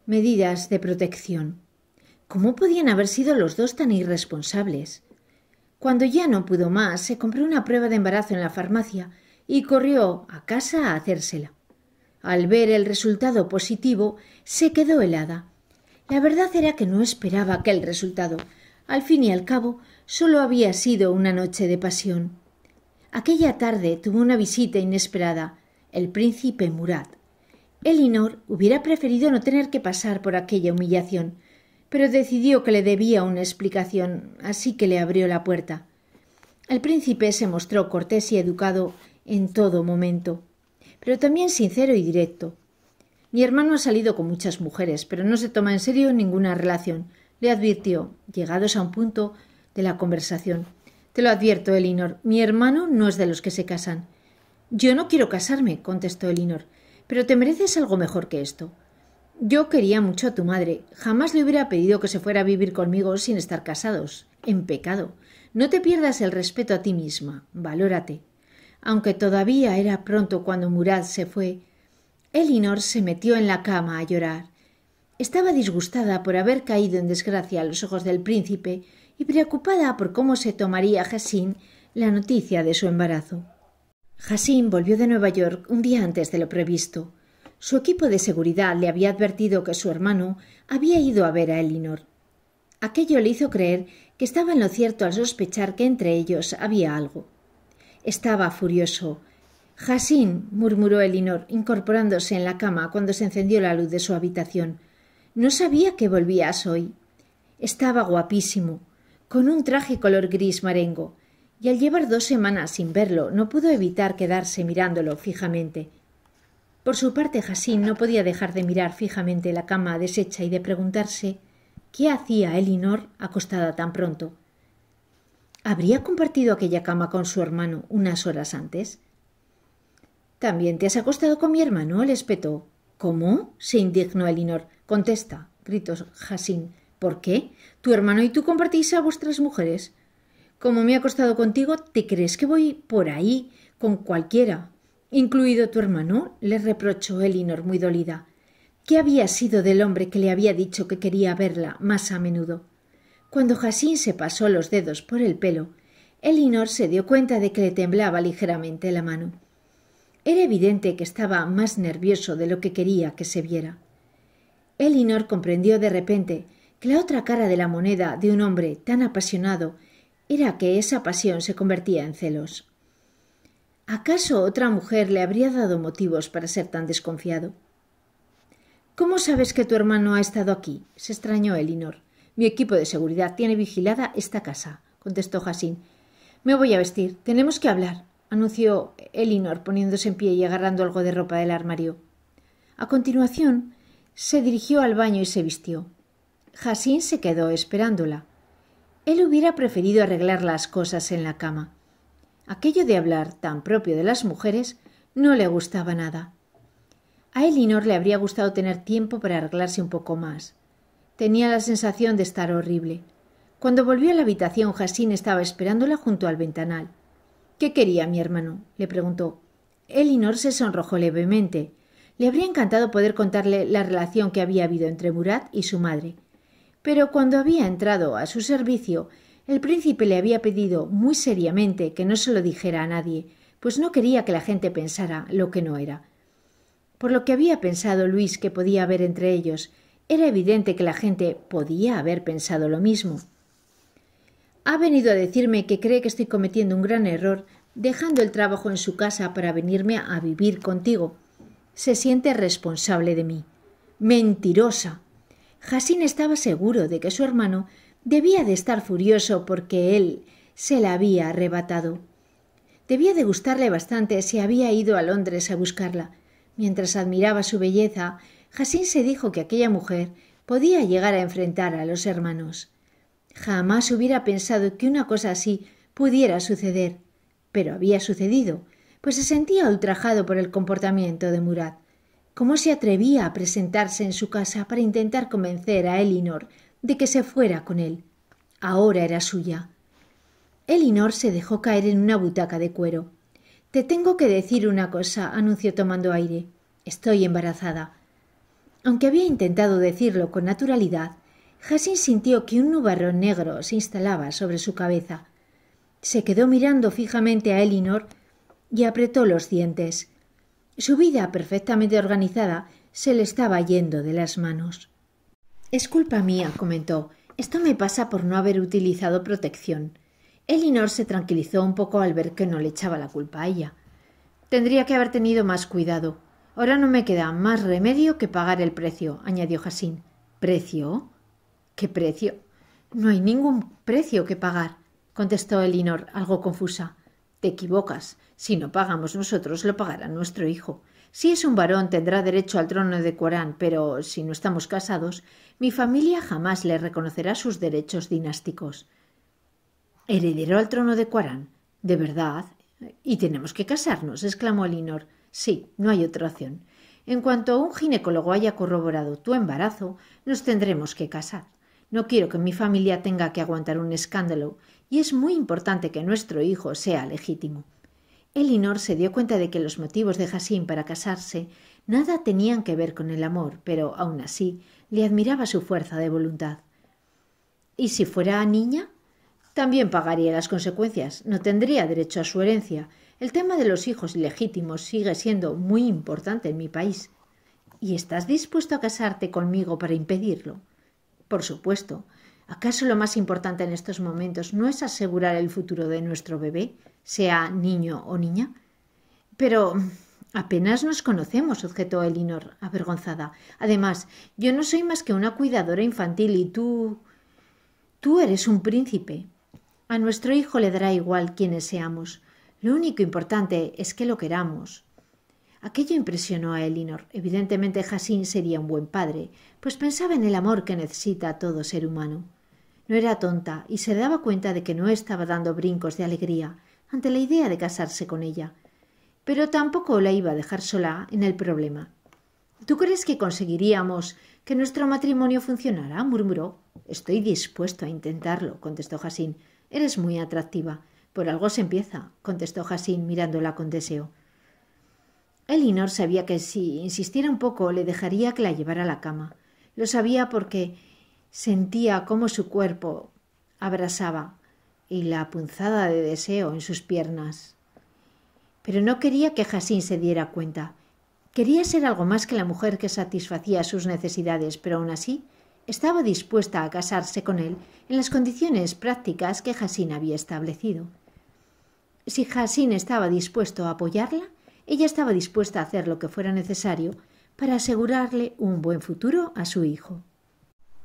medidas de protección. ¿Cómo podían haber sido los dos tan irresponsables? Cuando ya no pudo más, se compró una prueba de embarazo en la farmacia y corrió a casa a hacérsela. Al ver el resultado positivo, se quedó helada. La verdad era que no esperaba aquel resultado. Al fin y al cabo, solo había sido una noche de pasión. Aquella tarde tuvo una visita inesperada, el príncipe Murat. Elinor hubiera preferido no tener que pasar por aquella humillación, pero decidió que le debía una explicación, así que le abrió la puerta. El príncipe se mostró cortés y educado en todo momento pero también sincero y directo. Mi hermano ha salido con muchas mujeres, pero no se toma en serio ninguna relación, le advirtió, llegados a un punto de la conversación. Te lo advierto, Elinor, mi hermano no es de los que se casan. Yo no quiero casarme, contestó Elinor, pero te mereces algo mejor que esto. Yo quería mucho a tu madre. Jamás le hubiera pedido que se fuera a vivir conmigo sin estar casados. En pecado. No te pierdas el respeto a ti misma. Valórate. Aunque todavía era pronto cuando Murad se fue, Elinor se metió en la cama a llorar. Estaba disgustada por haber caído en desgracia a los ojos del príncipe y preocupada por cómo se tomaría jasin la noticia de su embarazo. jasin volvió de Nueva York un día antes de lo previsto. Su equipo de seguridad le había advertido que su hermano había ido a ver a Elinor. Aquello le hizo creer que estaba en lo cierto al sospechar que entre ellos había algo. Estaba furioso. Jasín murmuró Elinor, incorporándose en la cama cuando se encendió la luz de su habitación. No sabía que volvías hoy. Estaba guapísimo, con un traje color gris marengo, y al llevar dos semanas sin verlo, no pudo evitar quedarse mirándolo fijamente. Por su parte, Jasín no podía dejar de mirar fijamente la cama deshecha y de preguntarse qué hacía Elinor acostada tan pronto. ¿Habría compartido aquella cama con su hermano unas horas antes? ¿También te has acostado con mi hermano? le espetó. ¿Cómo? se indignó Elinor. Contesta, gritó Jacín. ¿Por qué? Tu hermano y tú compartís a vuestras mujeres. Como me he acostado contigo, ¿te crees que voy por ahí con cualquiera? ¿Incluido tu hermano? le reprochó Elinor muy dolida. ¿Qué había sido del hombre que le había dicho que quería verla más a menudo? Cuando Jacín se pasó los dedos por el pelo, Elinor se dio cuenta de que le temblaba ligeramente la mano. Era evidente que estaba más nervioso de lo que quería que se viera. Elinor comprendió de repente que la otra cara de la moneda de un hombre tan apasionado era que esa pasión se convertía en celos. ¿Acaso otra mujer le habría dado motivos para ser tan desconfiado? ¿Cómo sabes que tu hermano ha estado aquí? se extrañó Elinor. Mi equipo de seguridad tiene vigilada esta casa, contestó Jacín. Me voy a vestir. Tenemos que hablar, anunció Elinor, poniéndose en pie y agarrando algo de ropa del armario. A continuación, se dirigió al baño y se vistió. Jacín se quedó esperándola. Él hubiera preferido arreglar las cosas en la cama. Aquello de hablar tan propio de las mujeres no le gustaba nada. A Elinor le habría gustado tener tiempo para arreglarse un poco más. Tenía la sensación de estar horrible. Cuando volvió a la habitación, Jacín estaba esperándola junto al ventanal. ¿Qué quería mi hermano? le preguntó. Elinor se sonrojó levemente. Le habría encantado poder contarle la relación que había habido entre Murat y su madre. Pero cuando había entrado a su servicio, el príncipe le había pedido muy seriamente que no se lo dijera a nadie, pues no quería que la gente pensara lo que no era. Por lo que había pensado Luis que podía haber entre ellos, era evidente que la gente podía haber pensado lo mismo. Ha venido a decirme que cree que estoy cometiendo un gran error dejando el trabajo en su casa para venirme a vivir contigo. Se siente responsable de mí. Mentirosa. Jacín estaba seguro de que su hermano debía de estar furioso porque él se la había arrebatado. Debía de gustarle bastante si había ido a Londres a buscarla. Mientras admiraba su belleza, Jacín se dijo que aquella mujer podía llegar a enfrentar a los hermanos. Jamás hubiera pensado que una cosa así pudiera suceder, pero había sucedido, pues se sentía ultrajado por el comportamiento de Murat. ¿Cómo se atrevía a presentarse en su casa para intentar convencer a Elinor de que se fuera con él? Ahora era suya. Elinor se dejó caer en una butaca de cuero. Te tengo que decir una cosa, anunció tomando aire. Estoy embarazada. Aunque había intentado decirlo con naturalidad, jason sintió que un nubarrón negro se instalaba sobre su cabeza. Se quedó mirando fijamente a Elinor y apretó los dientes. Su vida perfectamente organizada se le estaba yendo de las manos. Es culpa mía, comentó. Esto me pasa por no haber utilizado protección. Elinor se tranquilizó un poco al ver que no le echaba la culpa a ella. Tendría que haber tenido más cuidado. Ahora no me queda más remedio que pagar el precio, añadió Jasín. ¿Precio? ¿Qué precio? No hay ningún precio que pagar, contestó Elinor, algo confusa. Te equivocas. Si no pagamos nosotros, lo pagará nuestro hijo. Si es un varón, tendrá derecho al trono de Corán, pero si no estamos casados, mi familia jamás le reconocerá sus derechos dinásticos. Heredero al trono de Cuarán? ¿De verdad? ¿Y tenemos que casarnos? exclamó Elinor. Sí, no hay otra opción. En cuanto un ginecólogo haya corroborado tu embarazo, nos tendremos que casar. No quiero que mi familia tenga que aguantar un escándalo, y es muy importante que nuestro hijo sea legítimo. Elinor se dio cuenta de que los motivos de Jacín para casarse nada tenían que ver con el amor, pero aun así le admiraba su fuerza de voluntad. ¿Y si fuera niña? también pagaría las consecuencias, no tendría derecho a su herencia. El tema de los hijos ilegítimos sigue siendo muy importante en mi país. ¿Y estás dispuesto a casarte conmigo para impedirlo? Por supuesto. ¿Acaso lo más importante en estos momentos no es asegurar el futuro de nuestro bebé, sea niño o niña? Pero apenas nos conocemos, objetó Elinor, avergonzada. Además, yo no soy más que una cuidadora infantil y tú. tú eres un príncipe. A nuestro Hijo le dará igual quiénes seamos. Lo único importante es que lo queramos. Aquello impresionó a Elinor. Evidentemente Jacín sería un buen padre, pues pensaba en el amor que necesita todo ser humano. No era tonta y se daba cuenta de que no estaba dando brincos de alegría ante la idea de casarse con ella. Pero tampoco la iba a dejar sola en el problema. ¿Tú crees que conseguiríamos que nuestro matrimonio funcionara? murmuró. Estoy dispuesto a intentarlo, contestó Jacín. Eres muy atractiva. Por algo se empieza, contestó Jacín mirándola con deseo. Elinor sabía que si insistiera un poco le dejaría que la llevara a la cama. Lo sabía porque sentía cómo su cuerpo abrasaba y la punzada de deseo en sus piernas. Pero no quería que Jacín se diera cuenta. Quería ser algo más que la mujer que satisfacía sus necesidades, pero aún así estaba dispuesta a casarse con él en las condiciones prácticas que Jasín había establecido. Si Jasín estaba dispuesto a apoyarla, ella estaba dispuesta a hacer lo que fuera necesario para asegurarle un buen futuro a su hijo.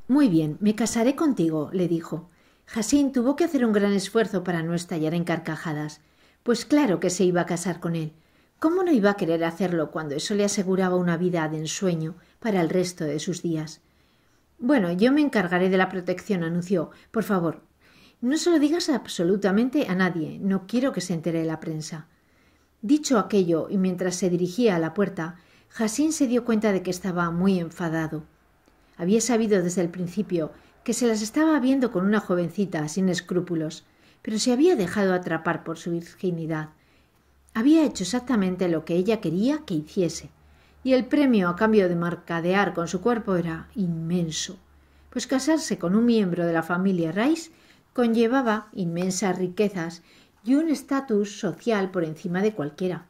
Muy bien, me casaré contigo, le dijo. Jasín tuvo que hacer un gran esfuerzo para no estallar en carcajadas, pues claro que se iba a casar con él. ¿Cómo no iba a querer hacerlo cuando eso le aseguraba una vida de ensueño para el resto de sus días? Bueno, yo me encargaré de la protección, anunció. Por favor, no se lo digas absolutamente a nadie. No quiero que se entere la prensa. Dicho aquello, y mientras se dirigía a la puerta, Jacín se dio cuenta de que estaba muy enfadado. Había sabido desde el principio que se las estaba viendo con una jovencita sin escrúpulos, pero se había dejado atrapar por su virginidad. Había hecho exactamente lo que ella quería que hiciese y el premio a cambio de marcadear con su cuerpo era inmenso, pues casarse con un miembro de la familia Rice conllevaba inmensas riquezas y un estatus social por encima de cualquiera.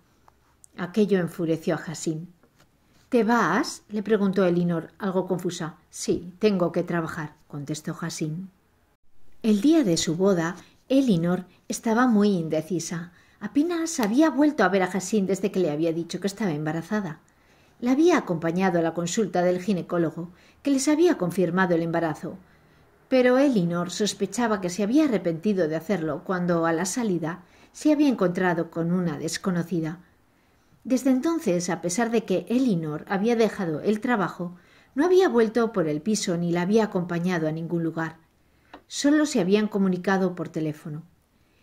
Aquello enfureció a jasín ¿Te vas? le preguntó Elinor, algo confusa. Sí, tengo que trabajar, contestó jasín El día de su boda, Elinor estaba muy indecisa. Apenas había vuelto a ver a jasín desde que le había dicho que estaba embarazada. La había acompañado a la consulta del ginecólogo, que les había confirmado el embarazo. Pero Elinor sospechaba que se había arrepentido de hacerlo cuando, a la salida, se había encontrado con una desconocida. Desde entonces, a pesar de que Elinor había dejado el trabajo, no había vuelto por el piso ni la había acompañado a ningún lugar. Solo se habían comunicado por teléfono.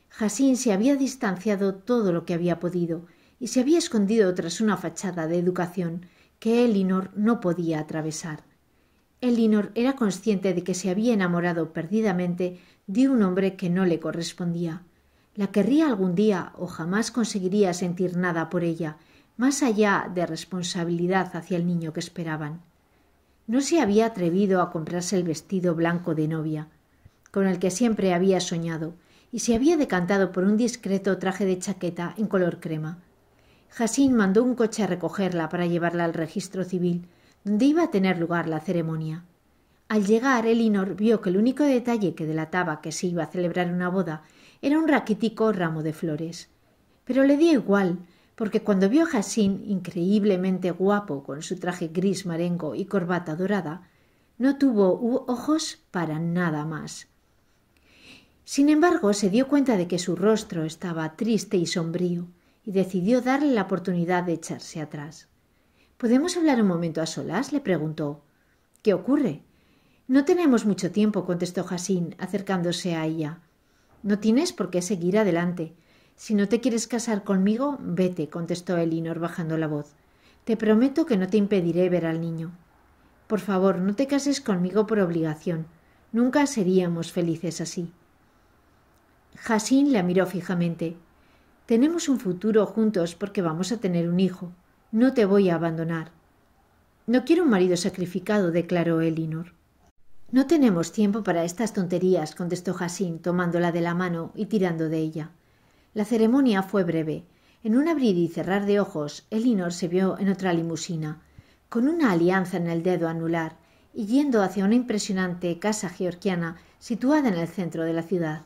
Jacín se había distanciado todo lo que había podido y se había escondido tras una fachada de educación que Elinor no podía atravesar. Elinor era consciente de que se había enamorado perdidamente de un hombre que no le correspondía. La querría algún día o jamás conseguiría sentir nada por ella, más allá de responsabilidad hacia el niño que esperaban. No se había atrevido a comprarse el vestido blanco de novia, con el que siempre había soñado, y se había decantado por un discreto traje de chaqueta en color crema, Jacín mandó un coche a recogerla para llevarla al registro civil, donde iba a tener lugar la ceremonia. Al llegar, Elinor vio que el único detalle que delataba que se iba a celebrar una boda era un raquítico ramo de flores. Pero le dio igual, porque cuando vio a Jacín, increíblemente guapo, con su traje gris marengo y corbata dorada, no tuvo ojos para nada más. Sin embargo, se dio cuenta de que su rostro estaba triste y sombrío, y decidió darle la oportunidad de echarse atrás. ¿Podemos hablar un momento a solas? le preguntó. ¿Qué ocurre? No tenemos mucho tiempo, contestó Jasín, acercándose a ella. No tienes por qué seguir adelante. Si no te quieres casar conmigo, vete, contestó Elinor bajando la voz. Te prometo que no te impediré ver al niño. Por favor, no te cases conmigo por obligación. Nunca seríamos felices así. Jasín la miró fijamente. Tenemos un futuro juntos porque vamos a tener un hijo. No te voy a abandonar. No quiero un marido sacrificado, declaró Elinor. No tenemos tiempo para estas tonterías, contestó Jasín, tomándola de la mano y tirando de ella. La ceremonia fue breve. En un abrir y cerrar de ojos, Elinor se vio en otra limusina, con una alianza en el dedo anular, y yendo hacia una impresionante casa georgiana situada en el centro de la ciudad.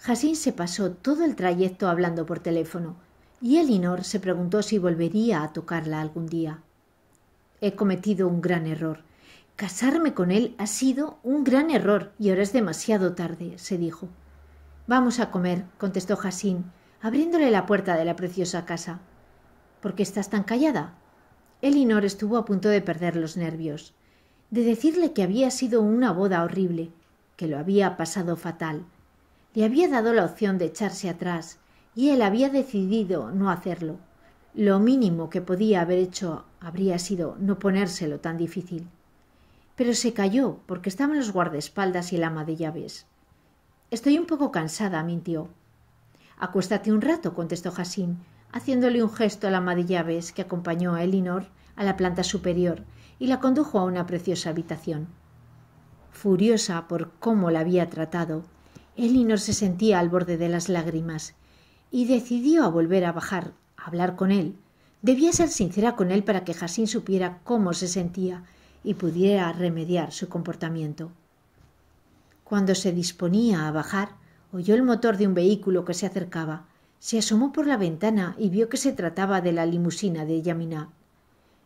Jasín se pasó todo el trayecto hablando por teléfono y Elinor se preguntó si volvería a tocarla algún día. He cometido un gran error. Casarme con él ha sido un gran error y ahora es demasiado tarde, se dijo. Vamos a comer, contestó Jasín, abriéndole la puerta de la preciosa casa. ¿Por qué estás tan callada? Elinor estuvo a punto de perder los nervios, de decirle que había sido una boda horrible, que lo había pasado fatal, le había dado la opción de echarse atrás y él había decidido no hacerlo. Lo mínimo que podía haber hecho habría sido no ponérselo tan difícil. Pero se calló porque estaban los guardaespaldas y el ama de llaves. Estoy un poco cansada, mintió. Acuéstate un rato, contestó Hassim, haciéndole un gesto al ama de llaves que acompañó a Elinor a la planta superior y la condujo a una preciosa habitación. Furiosa por cómo la había tratado, Elinor se sentía al borde de las lágrimas y decidió a volver a bajar a hablar con él. Debía ser sincera con él para que Jacín supiera cómo se sentía y pudiera remediar su comportamiento. Cuando se disponía a bajar, oyó el motor de un vehículo que se acercaba. Se asomó por la ventana y vio que se trataba de la limusina de Yamina.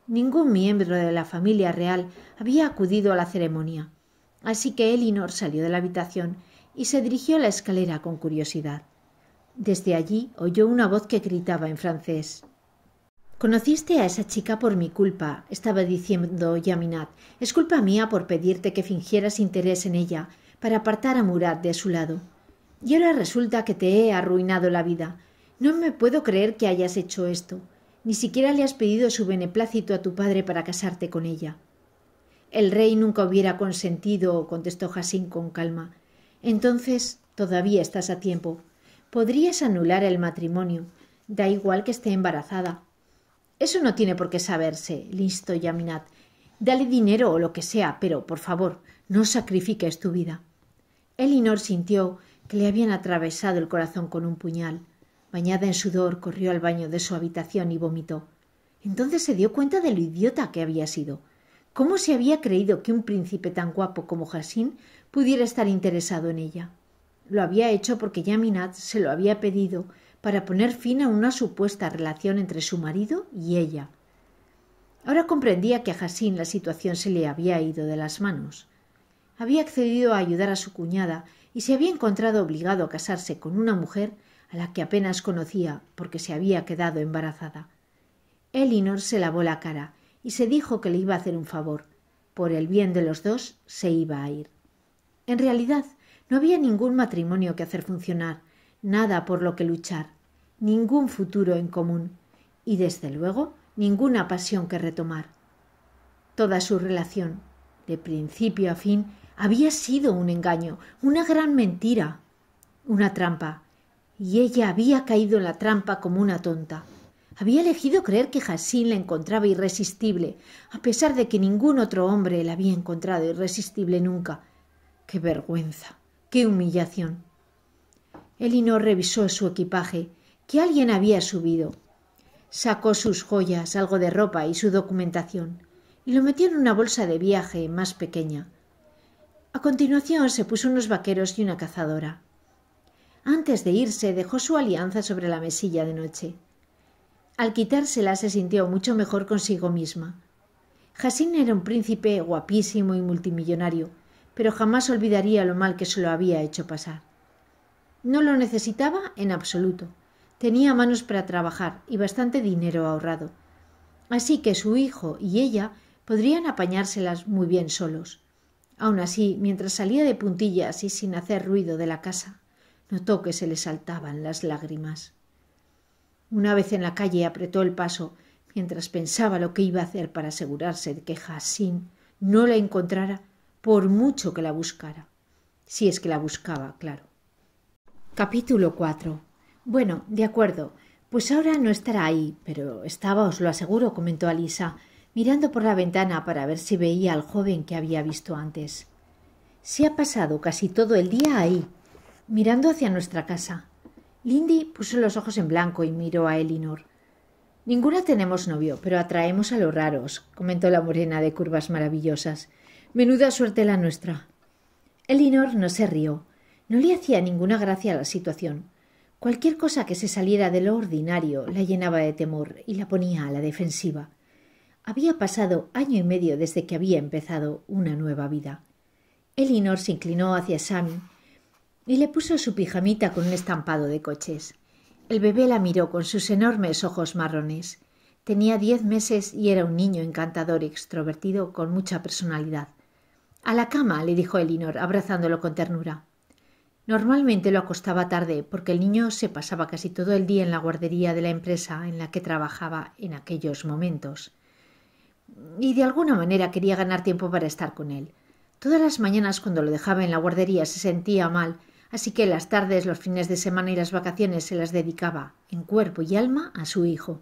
Ningún miembro de la familia real había acudido a la ceremonia, así que Elinor salió de la habitación y se dirigió a la escalera con curiosidad. Desde allí oyó una voz que gritaba en francés. Conociste a esa chica por mi culpa, estaba diciendo Yaminat. Es culpa mía por pedirte que fingieras interés en ella para apartar a Murat de su lado. Y ahora resulta que te he arruinado la vida. No me puedo creer que hayas hecho esto. Ni siquiera le has pedido su beneplácito a tu padre para casarte con ella. El rey nunca hubiera consentido, contestó Jacín con calma. Entonces todavía estás a tiempo. Podrías anular el matrimonio. Da igual que esté embarazada. Eso no tiene por qué saberse, listo Yaminat. Dale dinero o lo que sea, pero por favor, no sacrifiques tu vida. Elinor sintió que le habían atravesado el corazón con un puñal. Bañada en sudor, corrió al baño de su habitación y vomitó. Entonces se dio cuenta de lo idiota que había sido. ¿Cómo se había creído que un príncipe tan guapo como Jasín pudiera estar interesado en ella. Lo había hecho porque Yaminat se lo había pedido para poner fin a una supuesta relación entre su marido y ella. Ahora comprendía que a Hassín la situación se le había ido de las manos. Había accedido a ayudar a su cuñada y se había encontrado obligado a casarse con una mujer a la que apenas conocía porque se había quedado embarazada. Elinor se lavó la cara y se dijo que le iba a hacer un favor. Por el bien de los dos se iba a ir. En realidad, no había ningún matrimonio que hacer funcionar, nada por lo que luchar, ningún futuro en común y, desde luego, ninguna pasión que retomar. Toda su relación, de principio a fin, había sido un engaño, una gran mentira, una trampa, y ella había caído en la trampa como una tonta. Había elegido creer que Jasín la encontraba irresistible, a pesar de que ningún otro hombre la había encontrado irresistible nunca, ¡Qué vergüenza! ¡Qué humillación! Elino revisó su equipaje, que alguien había subido. Sacó sus joyas, algo de ropa y su documentación, y lo metió en una bolsa de viaje más pequeña. A continuación se puso unos vaqueros y una cazadora. Antes de irse dejó su alianza sobre la mesilla de noche. Al quitársela se sintió mucho mejor consigo misma. Hasín era un príncipe guapísimo y multimillonario, pero jamás olvidaría lo mal que se lo había hecho pasar. No lo necesitaba en absoluto. Tenía manos para trabajar y bastante dinero ahorrado. Así que su hijo y ella podrían apañárselas muy bien solos. Aun así, mientras salía de puntillas y sin hacer ruido de la casa, notó que se le saltaban las lágrimas. Una vez en la calle apretó el paso mientras pensaba lo que iba a hacer para asegurarse de que Hassin no la encontrara por mucho que la buscara. Si es que la buscaba, claro. Capítulo 4. Bueno, de acuerdo. Pues ahora no estará ahí, pero estaba, os lo aseguro, comentó Alisa, mirando por la ventana para ver si veía al joven que había visto antes. Se ha pasado casi todo el día ahí, mirando hacia nuestra casa. Lindy puso los ojos en blanco y miró a Elinor. Ninguna tenemos novio, pero atraemos a los raros, comentó la morena de curvas maravillosas. Menuda suerte la nuestra. Elinor no se rió. No le hacía ninguna gracia la situación. Cualquier cosa que se saliera de lo ordinario la llenaba de temor y la ponía a la defensiva. Había pasado año y medio desde que había empezado una nueva vida. Elinor se inclinó hacia Sammy y le puso su pijamita con un estampado de coches. El bebé la miró con sus enormes ojos marrones. Tenía diez meses y era un niño encantador y extrovertido con mucha personalidad. A la cama, le dijo Elinor, abrazándolo con ternura. Normalmente lo acostaba tarde, porque el niño se pasaba casi todo el día en la guardería de la empresa en la que trabajaba en aquellos momentos. Y de alguna manera quería ganar tiempo para estar con él. Todas las mañanas cuando lo dejaba en la guardería se sentía mal, así que las tardes, los fines de semana y las vacaciones se las dedicaba, en cuerpo y alma, a su hijo.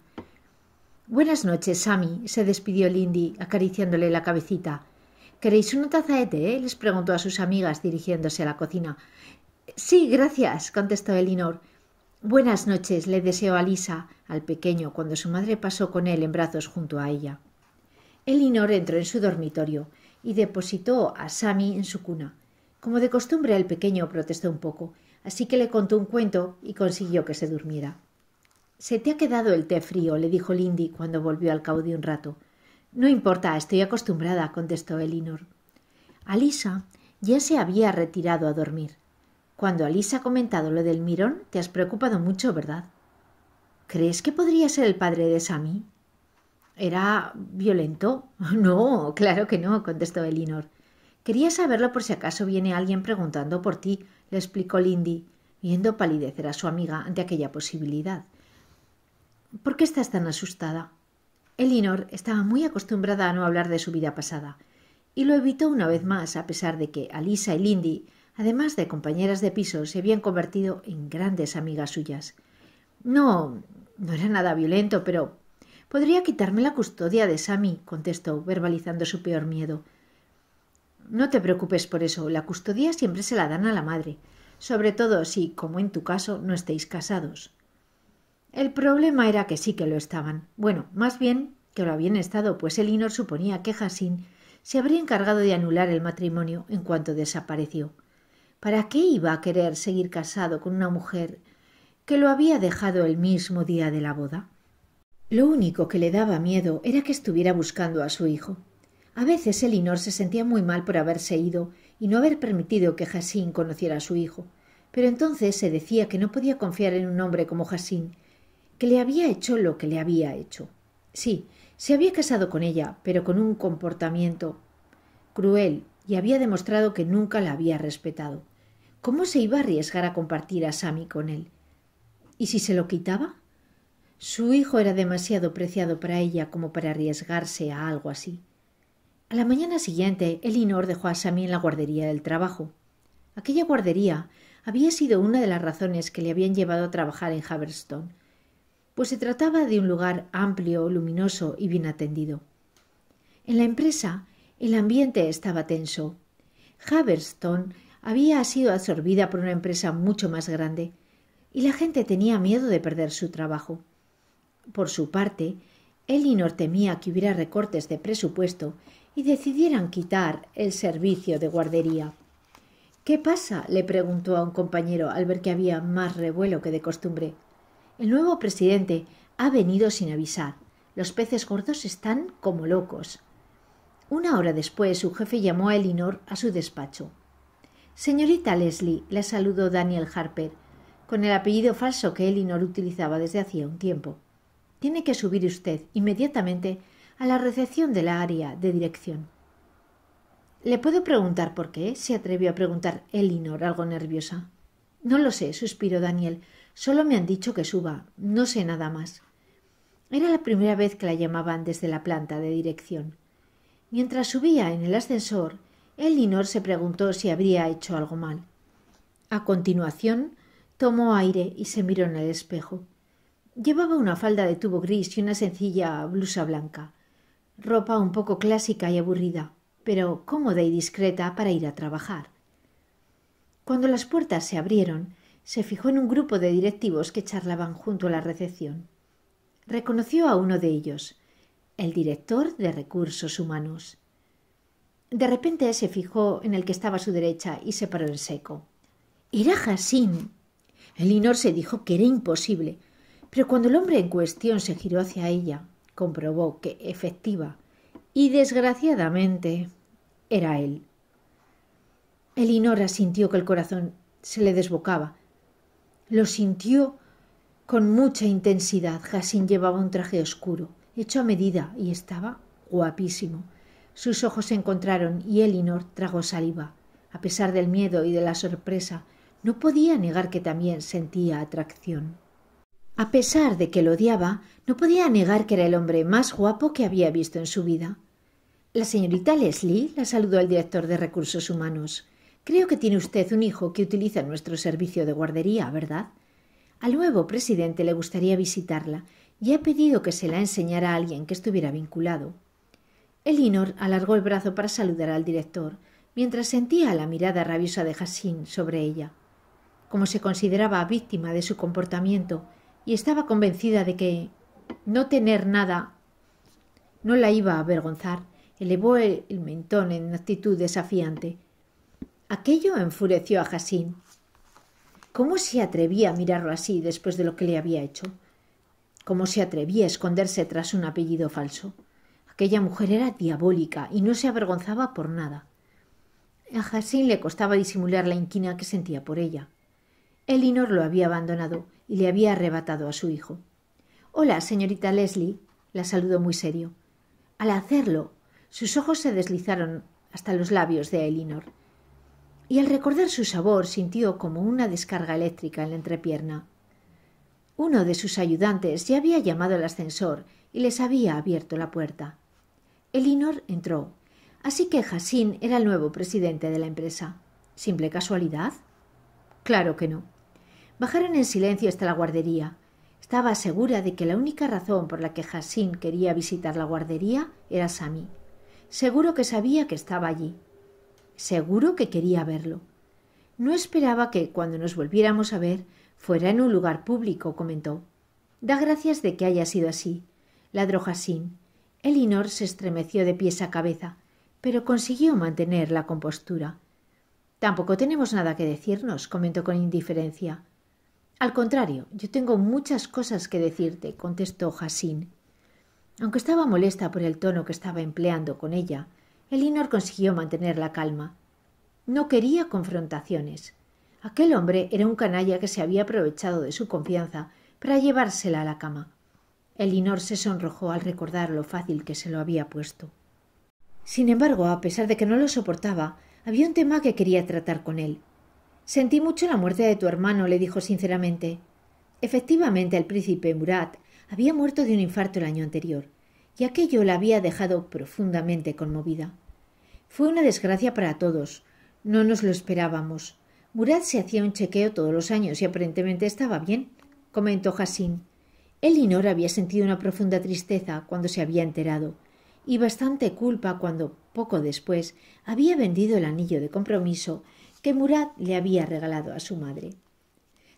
Buenas noches, Sammy, se despidió Lindy, acariciándole la cabecita. ¿Queréis una taza de té? les preguntó a sus amigas dirigiéndose a la cocina. Sí, gracias, contestó Elinor. Buenas noches, le deseó Alisa, al pequeño, cuando su madre pasó con él en brazos junto a ella. Elinor entró en su dormitorio y depositó a Sammy en su cuna. Como de costumbre, el pequeño protestó un poco, así que le contó un cuento y consiguió que se durmiera. Se te ha quedado el té frío, le dijo Lindy cuando volvió al cabo de un rato. No importa, estoy acostumbrada, contestó Elinor. Alisa ya se había retirado a dormir. Cuando Alisa ha comentado lo del mirón, te has preocupado mucho, ¿verdad? ¿Crees que podría ser el padre de Sammy? ¿Era violento? [laughs] No, claro que no, contestó Elinor. Quería saberlo por si acaso viene alguien preguntando por ti, le explicó Lindy, viendo palidecer a su amiga ante aquella posibilidad. ¿Por qué estás tan asustada? Elinor estaba muy acostumbrada a no hablar de su vida pasada, y lo evitó una vez más, a pesar de que Alisa y Lindy, además de compañeras de piso, se habían convertido en grandes amigas suyas. No, no era nada violento, pero podría quitarme la custodia de Sami, contestó, verbalizando su peor miedo. No te preocupes por eso, la custodia siempre se la dan a la madre, sobre todo si, como en tu caso, no estéis casados. El problema era que sí que lo estaban. Bueno, más bien que lo habían estado, pues Elinor suponía que Jasin se habría encargado de anular el matrimonio en cuanto desapareció. ¿Para qué iba a querer seguir casado con una mujer que lo había dejado el mismo día de la boda? Lo único que le daba miedo era que estuviera buscando a su hijo. A veces Elinor se sentía muy mal por haberse ido y no haber permitido que Jasin conociera a su hijo, pero entonces se decía que no podía confiar en un hombre como Jasin que le había hecho lo que le había hecho. Sí, se había casado con ella, pero con un comportamiento cruel y había demostrado que nunca la había respetado. ¿Cómo se iba a arriesgar a compartir a Sammy con él? ¿Y si se lo quitaba? Su hijo era demasiado preciado para ella como para arriesgarse a algo así. A la mañana siguiente, Elinor dejó a Sammy en la guardería del trabajo. Aquella guardería había sido una de las razones que le habían llevado a trabajar en pues se trataba de un lugar amplio, luminoso y bien atendido. En la empresa el ambiente estaba tenso. Haverston había sido absorbida por una empresa mucho más grande y la gente tenía miedo de perder su trabajo. Por su parte, Elinor temía que hubiera recortes de presupuesto y decidieran quitar el servicio de guardería. ¿Qué pasa? le preguntó a un compañero al ver que había más revuelo que de costumbre. El nuevo presidente ha venido sin avisar. Los peces gordos están como locos. Una hora después su jefe llamó a Elinor a su despacho. Señorita Leslie, le saludó Daniel Harper, con el apellido falso que Elinor utilizaba desde hacía un tiempo. Tiene que subir usted inmediatamente a la recepción de la área de dirección. ¿Le puedo preguntar por qué? se atrevió a preguntar Elinor, algo nerviosa. No lo sé, suspiró Daniel. Solo me han dicho que suba, no sé nada más. Era la primera vez que la llamaban desde la planta de dirección. Mientras subía en el ascensor, Elinor se preguntó si habría hecho algo mal. A continuación, tomó aire y se miró en el espejo. Llevaba una falda de tubo gris y una sencilla blusa blanca, ropa un poco clásica y aburrida, pero cómoda y discreta para ir a trabajar. Cuando las puertas se abrieron, se fijó en un grupo de directivos que charlaban junto a la recepción. Reconoció a uno de ellos, el director de recursos humanos. De repente se fijó en el que estaba a su derecha y se paró en seco. Era El Elinor se dijo que era imposible, pero cuando el hombre en cuestión se giró hacia ella, comprobó que efectiva y desgraciadamente era él. Elinor sintió que el corazón se le desbocaba lo sintió con mucha intensidad. Jacín llevaba un traje oscuro, hecho a medida, y estaba guapísimo. Sus ojos se encontraron y Elinor tragó saliva. A pesar del miedo y de la sorpresa, no podía negar que también sentía atracción. A pesar de que lo odiaba, no podía negar que era el hombre más guapo que había visto en su vida. La señorita Leslie la saludó el director de recursos humanos. Creo que tiene usted un hijo que utiliza nuestro servicio de guardería, ¿verdad? Al nuevo presidente le gustaría visitarla y ha pedido que se la enseñara a alguien que estuviera vinculado. Elinor alargó el brazo para saludar al director, mientras sentía la mirada rabiosa de Hassin sobre ella. Como se consideraba víctima de su comportamiento y estaba convencida de que no tener nada no la iba a avergonzar, elevó el mentón en actitud desafiante Aquello enfureció a Jasín. ¿Cómo se atrevía a mirarlo así después de lo que le había hecho? ¿Cómo se atrevía a esconderse tras un apellido falso? Aquella mujer era diabólica y no se avergonzaba por nada. A Jasín le costaba disimular la inquina que sentía por ella. Elinor lo había abandonado y le había arrebatado a su hijo. Hola, señorita Leslie, la saludó muy serio. Al hacerlo, sus ojos se deslizaron hasta los labios de Elinor y al recordar su sabor sintió como una descarga eléctrica en la entrepierna. Uno de sus ayudantes ya había llamado al ascensor y les había abierto la puerta. Elinor entró, así que Hassim era el nuevo presidente de la empresa. ¿Simple casualidad? Claro que no. Bajaron en silencio hasta la guardería. Estaba segura de que la única razón por la que Hassim quería visitar la guardería era Sami. Seguro que sabía que estaba allí, Seguro que quería verlo. No esperaba que, cuando nos volviéramos a ver, fuera en un lugar público, comentó. Da gracias de que haya sido así. Ladró Jacín. Elinor se estremeció de pies a cabeza, pero consiguió mantener la compostura. Tampoco tenemos nada que decirnos, comentó con indiferencia. Al contrario, yo tengo muchas cosas que decirte, contestó jasín Aunque estaba molesta por el tono que estaba empleando con ella, Elinor consiguió mantener la calma. No quería confrontaciones. Aquel hombre era un canalla que se había aprovechado de su confianza para llevársela a la cama. Elinor se sonrojó al recordar lo fácil que se lo había puesto. Sin embargo, a pesar de que no lo soportaba, había un tema que quería tratar con él. Sentí mucho la muerte de tu hermano, le dijo sinceramente. Efectivamente, el príncipe Murat había muerto de un infarto el año anterior, y aquello la había dejado profundamente conmovida. Fue una desgracia para todos. No nos lo esperábamos. Murat se hacía un chequeo todos los años y aparentemente estaba bien, comentó Hassin. Elinor había sentido una profunda tristeza cuando se había enterado y bastante culpa cuando, poco después, había vendido el anillo de compromiso que Murat le había regalado a su madre.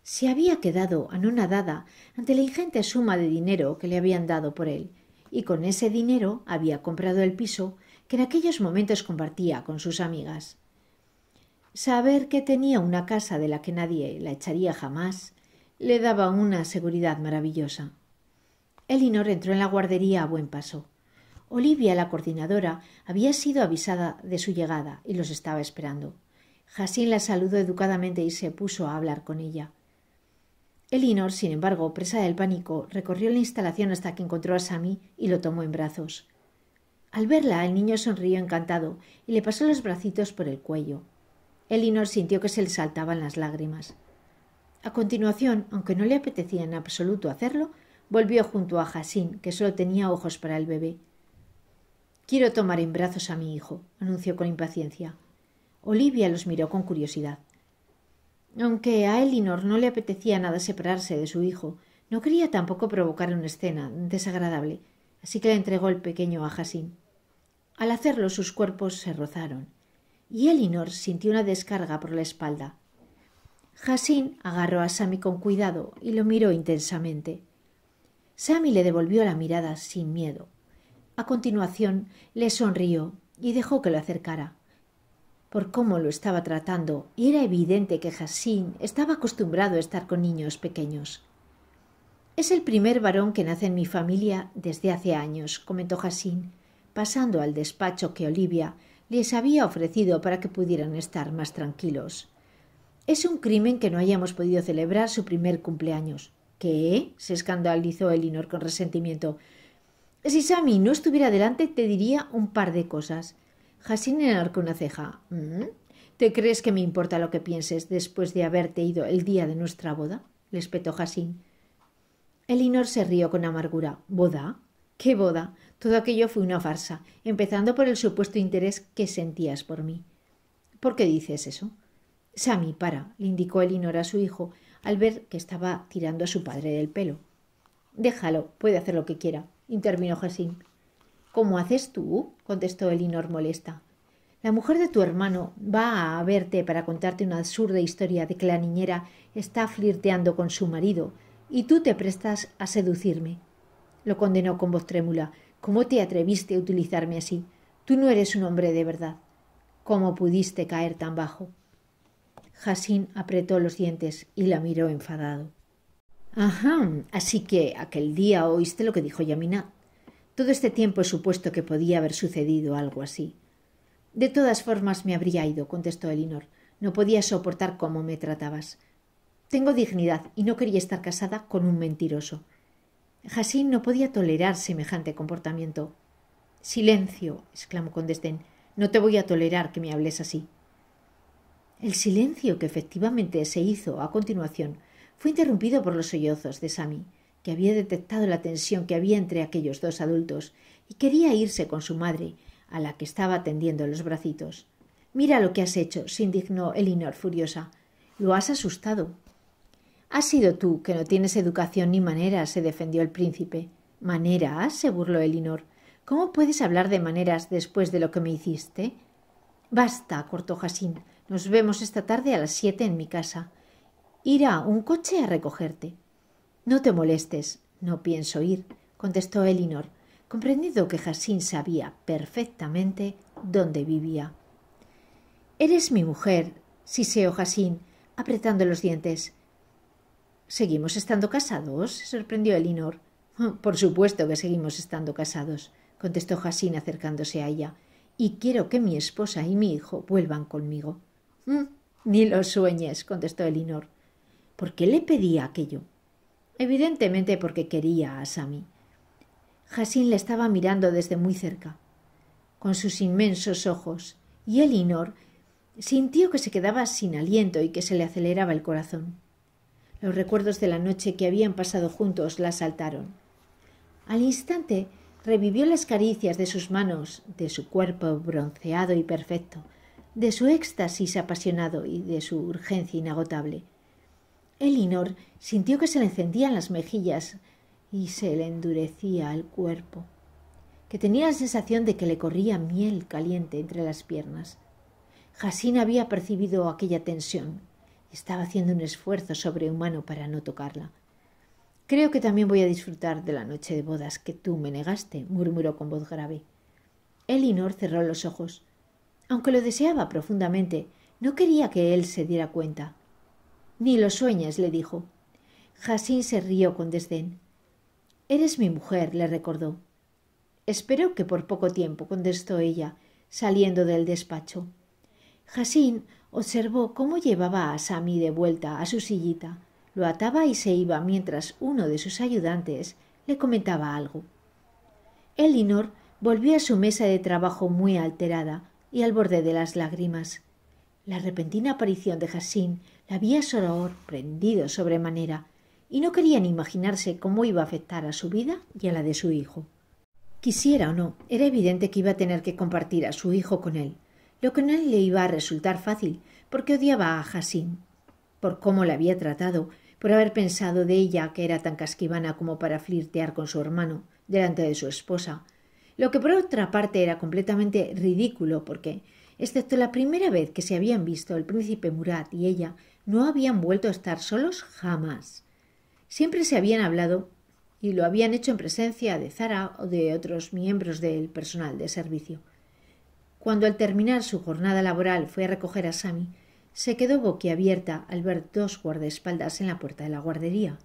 Se había quedado anonadada ante la ingente suma de dinero que le habían dado por él, y con ese dinero había comprado el piso que en aquellos momentos compartía con sus amigas. Saber que tenía una casa de la que nadie la echaría jamás le daba una seguridad maravillosa. Elinor entró en la guardería a buen paso. Olivia, la coordinadora, había sido avisada de su llegada y los estaba esperando. Jacín la saludó educadamente y se puso a hablar con ella. Elinor, sin embargo, presa del pánico, recorrió la instalación hasta que encontró a Sammy y lo tomó en brazos. Al verla, el niño sonrió encantado y le pasó los bracitos por el cuello. Elinor sintió que se le saltaban las lágrimas. A continuación, aunque no le apetecía en absoluto hacerlo, volvió junto a Jasín que solo tenía ojos para el bebé. Quiero tomar en brazos a mi hijo, anunció con impaciencia. Olivia los miró con curiosidad. Aunque a Elinor no le apetecía nada separarse de su hijo, no quería tampoco provocar una escena desagradable, así que le entregó el pequeño a Jacín. Al hacerlo sus cuerpos se rozaron, y Elinor sintió una descarga por la espalda. Jasin agarró a Sami con cuidado y lo miró intensamente. Sami le devolvió la mirada sin miedo. A continuación le sonrió y dejó que lo acercara. Por cómo lo estaba tratando, era evidente que Jasin estaba acostumbrado a estar con niños pequeños. Es el primer varón que nace en mi familia desde hace años, comentó Jasim pasando al despacho que Olivia les había ofrecido para que pudieran estar más tranquilos. Es un crimen que no hayamos podido celebrar su primer cumpleaños. ¿Qué? ¿eh? se escandalizó Elinor con resentimiento. Si Sammy no estuviera delante, te diría un par de cosas. Jasine enarcó una ceja. ¿Mm? ¿Te crees que me importa lo que pienses después de haberte ido el día de nuestra boda? le espetó Elinor se rió con amargura. ¿Boda? ¡Qué boda! Todo aquello fue una farsa, empezando por el supuesto interés que sentías por mí. ¿Por qué dices eso? Sammy, para, le indicó Elinor a su hijo al ver que estaba tirando a su padre del pelo. Déjalo, puede hacer lo que quiera, intervino Jacín. ¿Cómo haces tú? contestó Elinor molesta. La mujer de tu hermano va a verte para contarte una absurda historia de que la niñera está flirteando con su marido y tú te prestas a seducirme lo condenó con voz trémula. ¿Cómo te atreviste a utilizarme así? Tú no eres un hombre de verdad. ¿Cómo pudiste caer tan bajo? Jacín apretó los dientes y la miró enfadado. Ajá, así que aquel día oíste lo que dijo Yamina. Todo este tiempo he supuesto que podía haber sucedido algo así. De todas formas me habría ido, contestó Elinor. No podía soportar cómo me tratabas. Tengo dignidad y no quería estar casada con un mentiroso. Jacín no podía tolerar semejante comportamiento. Silencio, exclamó con desdén. No te voy a tolerar que me hables así. El silencio que efectivamente se hizo a continuación fue interrumpido por los sollozos de Sami, que había detectado la tensión que había entre aquellos dos adultos y quería irse con su madre, a la que estaba tendiendo los bracitos. Mira lo que has hecho, se indignó Elinor furiosa. Lo has asustado. Has sido tú, que no tienes educación ni maneras, se defendió el príncipe. ¿Maneras? se burló Elinor. ¿Cómo puedes hablar de maneras después de lo que me hiciste? Basta, cortó Jasín. Nos vemos esta tarde a las siete en mi casa. Irá un coche a recogerte. No te molestes, no pienso ir, contestó Elinor, comprendido que Jasín sabía perfectamente dónde vivía. Eres mi mujer, siseó Jasín", apretando los dientes. ¿Seguimos estando casados? se sorprendió Elinor. Ah, por supuesto que seguimos estando casados, contestó Jacín acercándose a ella, y quiero que mi esposa y mi hijo vuelvan conmigo. Mm, ni lo sueñes, contestó Elinor. ¿Por qué le pedía aquello? Evidentemente porque quería a Sami. Jacín le estaba mirando desde muy cerca, con sus inmensos ojos, y Elinor sintió que se quedaba sin aliento y que se le aceleraba el corazón. Los recuerdos de la noche que habían pasado juntos la asaltaron. Al instante revivió las caricias de sus manos, de su cuerpo bronceado y perfecto, de su éxtasis apasionado y de su urgencia inagotable. Elinor sintió que se le encendían las mejillas y se le endurecía el cuerpo, que tenía la sensación de que le corría miel caliente entre las piernas. Jasín había percibido aquella tensión, estaba haciendo un esfuerzo sobrehumano para no tocarla. Creo que también voy a disfrutar de la noche de bodas que tú me negaste, murmuró con voz grave. Elinor cerró los ojos. Aunque lo deseaba profundamente, no quería que él se diera cuenta. Ni lo sueñes, le dijo. Jasín se rió con desdén. Eres mi mujer, le recordó. Espero que por poco tiempo, contestó ella, saliendo del despacho. Jasín observó cómo llevaba a Sami de vuelta a su sillita, lo ataba y se iba mientras uno de sus ayudantes le comentaba algo. Elinor volvió a su mesa de trabajo muy alterada y al borde de las lágrimas. La repentina aparición de Jacín la había sorprendido sobremanera y no quería ni imaginarse cómo iba a afectar a su vida y a la de su hijo. Quisiera o no, era evidente que iba a tener que compartir a su hijo con él, lo que no le iba a resultar fácil, porque odiaba a Hassim, por cómo la había tratado, por haber pensado de ella que era tan casquivana como para flirtear con su hermano delante de su esposa, lo que por otra parte era completamente ridículo porque, excepto la primera vez que se habían visto el príncipe Murat y ella, no habían vuelto a estar solos jamás. Siempre se habían hablado y lo habían hecho en presencia de Zara o de otros miembros del personal de servicio. Cuando al terminar su jornada laboral fue a recoger a Sammy, se quedó boquiabierta al ver dos guardaespaldas en la puerta de la guardería.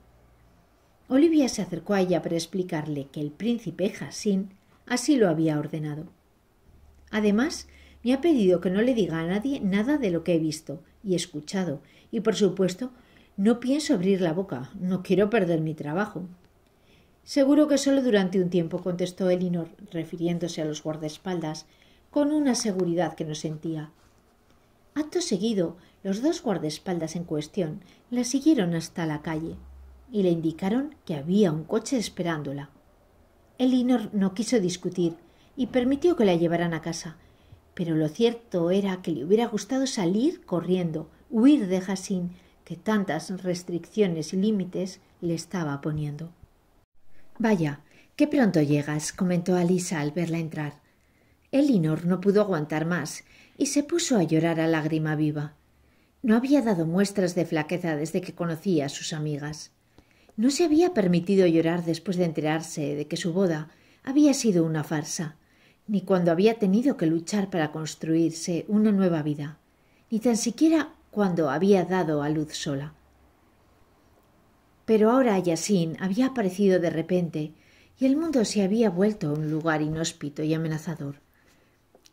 Olivia se acercó a ella para explicarle que el príncipe Jacín así lo había ordenado. Además, me ha pedido que no le diga a nadie nada de lo que he visto y escuchado, y por supuesto, no pienso abrir la boca, no quiero perder mi trabajo. Seguro que solo durante un tiempo, contestó Elinor, refiriéndose a los guardaespaldas, con una seguridad que no sentía. Acto seguido, los dos guardaespaldas en cuestión la siguieron hasta la calle y le indicaron que había un coche esperándola. Elinor no quiso discutir y permitió que la llevaran a casa, pero lo cierto era que le hubiera gustado salir corriendo, huir de Jacin, que tantas restricciones y límites le estaba poniendo. Vaya, qué pronto llegas, comentó Alisa al verla entrar. Elinor no pudo aguantar más y se puso a llorar a lágrima viva. No había dado muestras de flaqueza desde que conocía a sus amigas. No se había permitido llorar después de enterarse de que su boda había sido una farsa, ni cuando había tenido que luchar para construirse una nueva vida, ni tan siquiera cuando había dado a luz sola. Pero ahora Yasin había aparecido de repente y el mundo se había vuelto un lugar inhóspito y amenazador.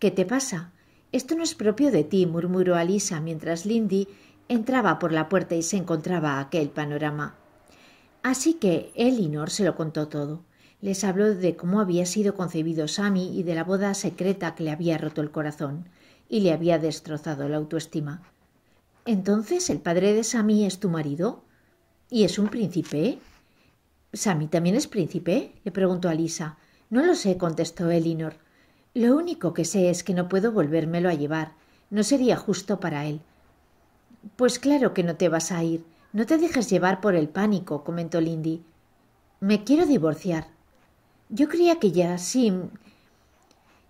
¿Qué te pasa? Esto no es propio de ti, murmuró Alisa mientras Lindy entraba por la puerta y se encontraba aquel panorama. Así que Elinor se lo contó todo. Les habló de cómo había sido concebido Sammy y de la boda secreta que le había roto el corazón y le había destrozado la autoestima. Entonces, ¿el padre de Sammy es tu marido? ¿Y es un príncipe? ¿Sammy también es príncipe? le preguntó Alisa. No lo sé, contestó Elinor. Lo único que sé es que no puedo volvérmelo a llevar. No sería justo para él. Pues claro que no te vas a ir. No te dejes llevar por el pánico, comentó Lindy. Me quiero divorciar. Yo creía que ya, sí.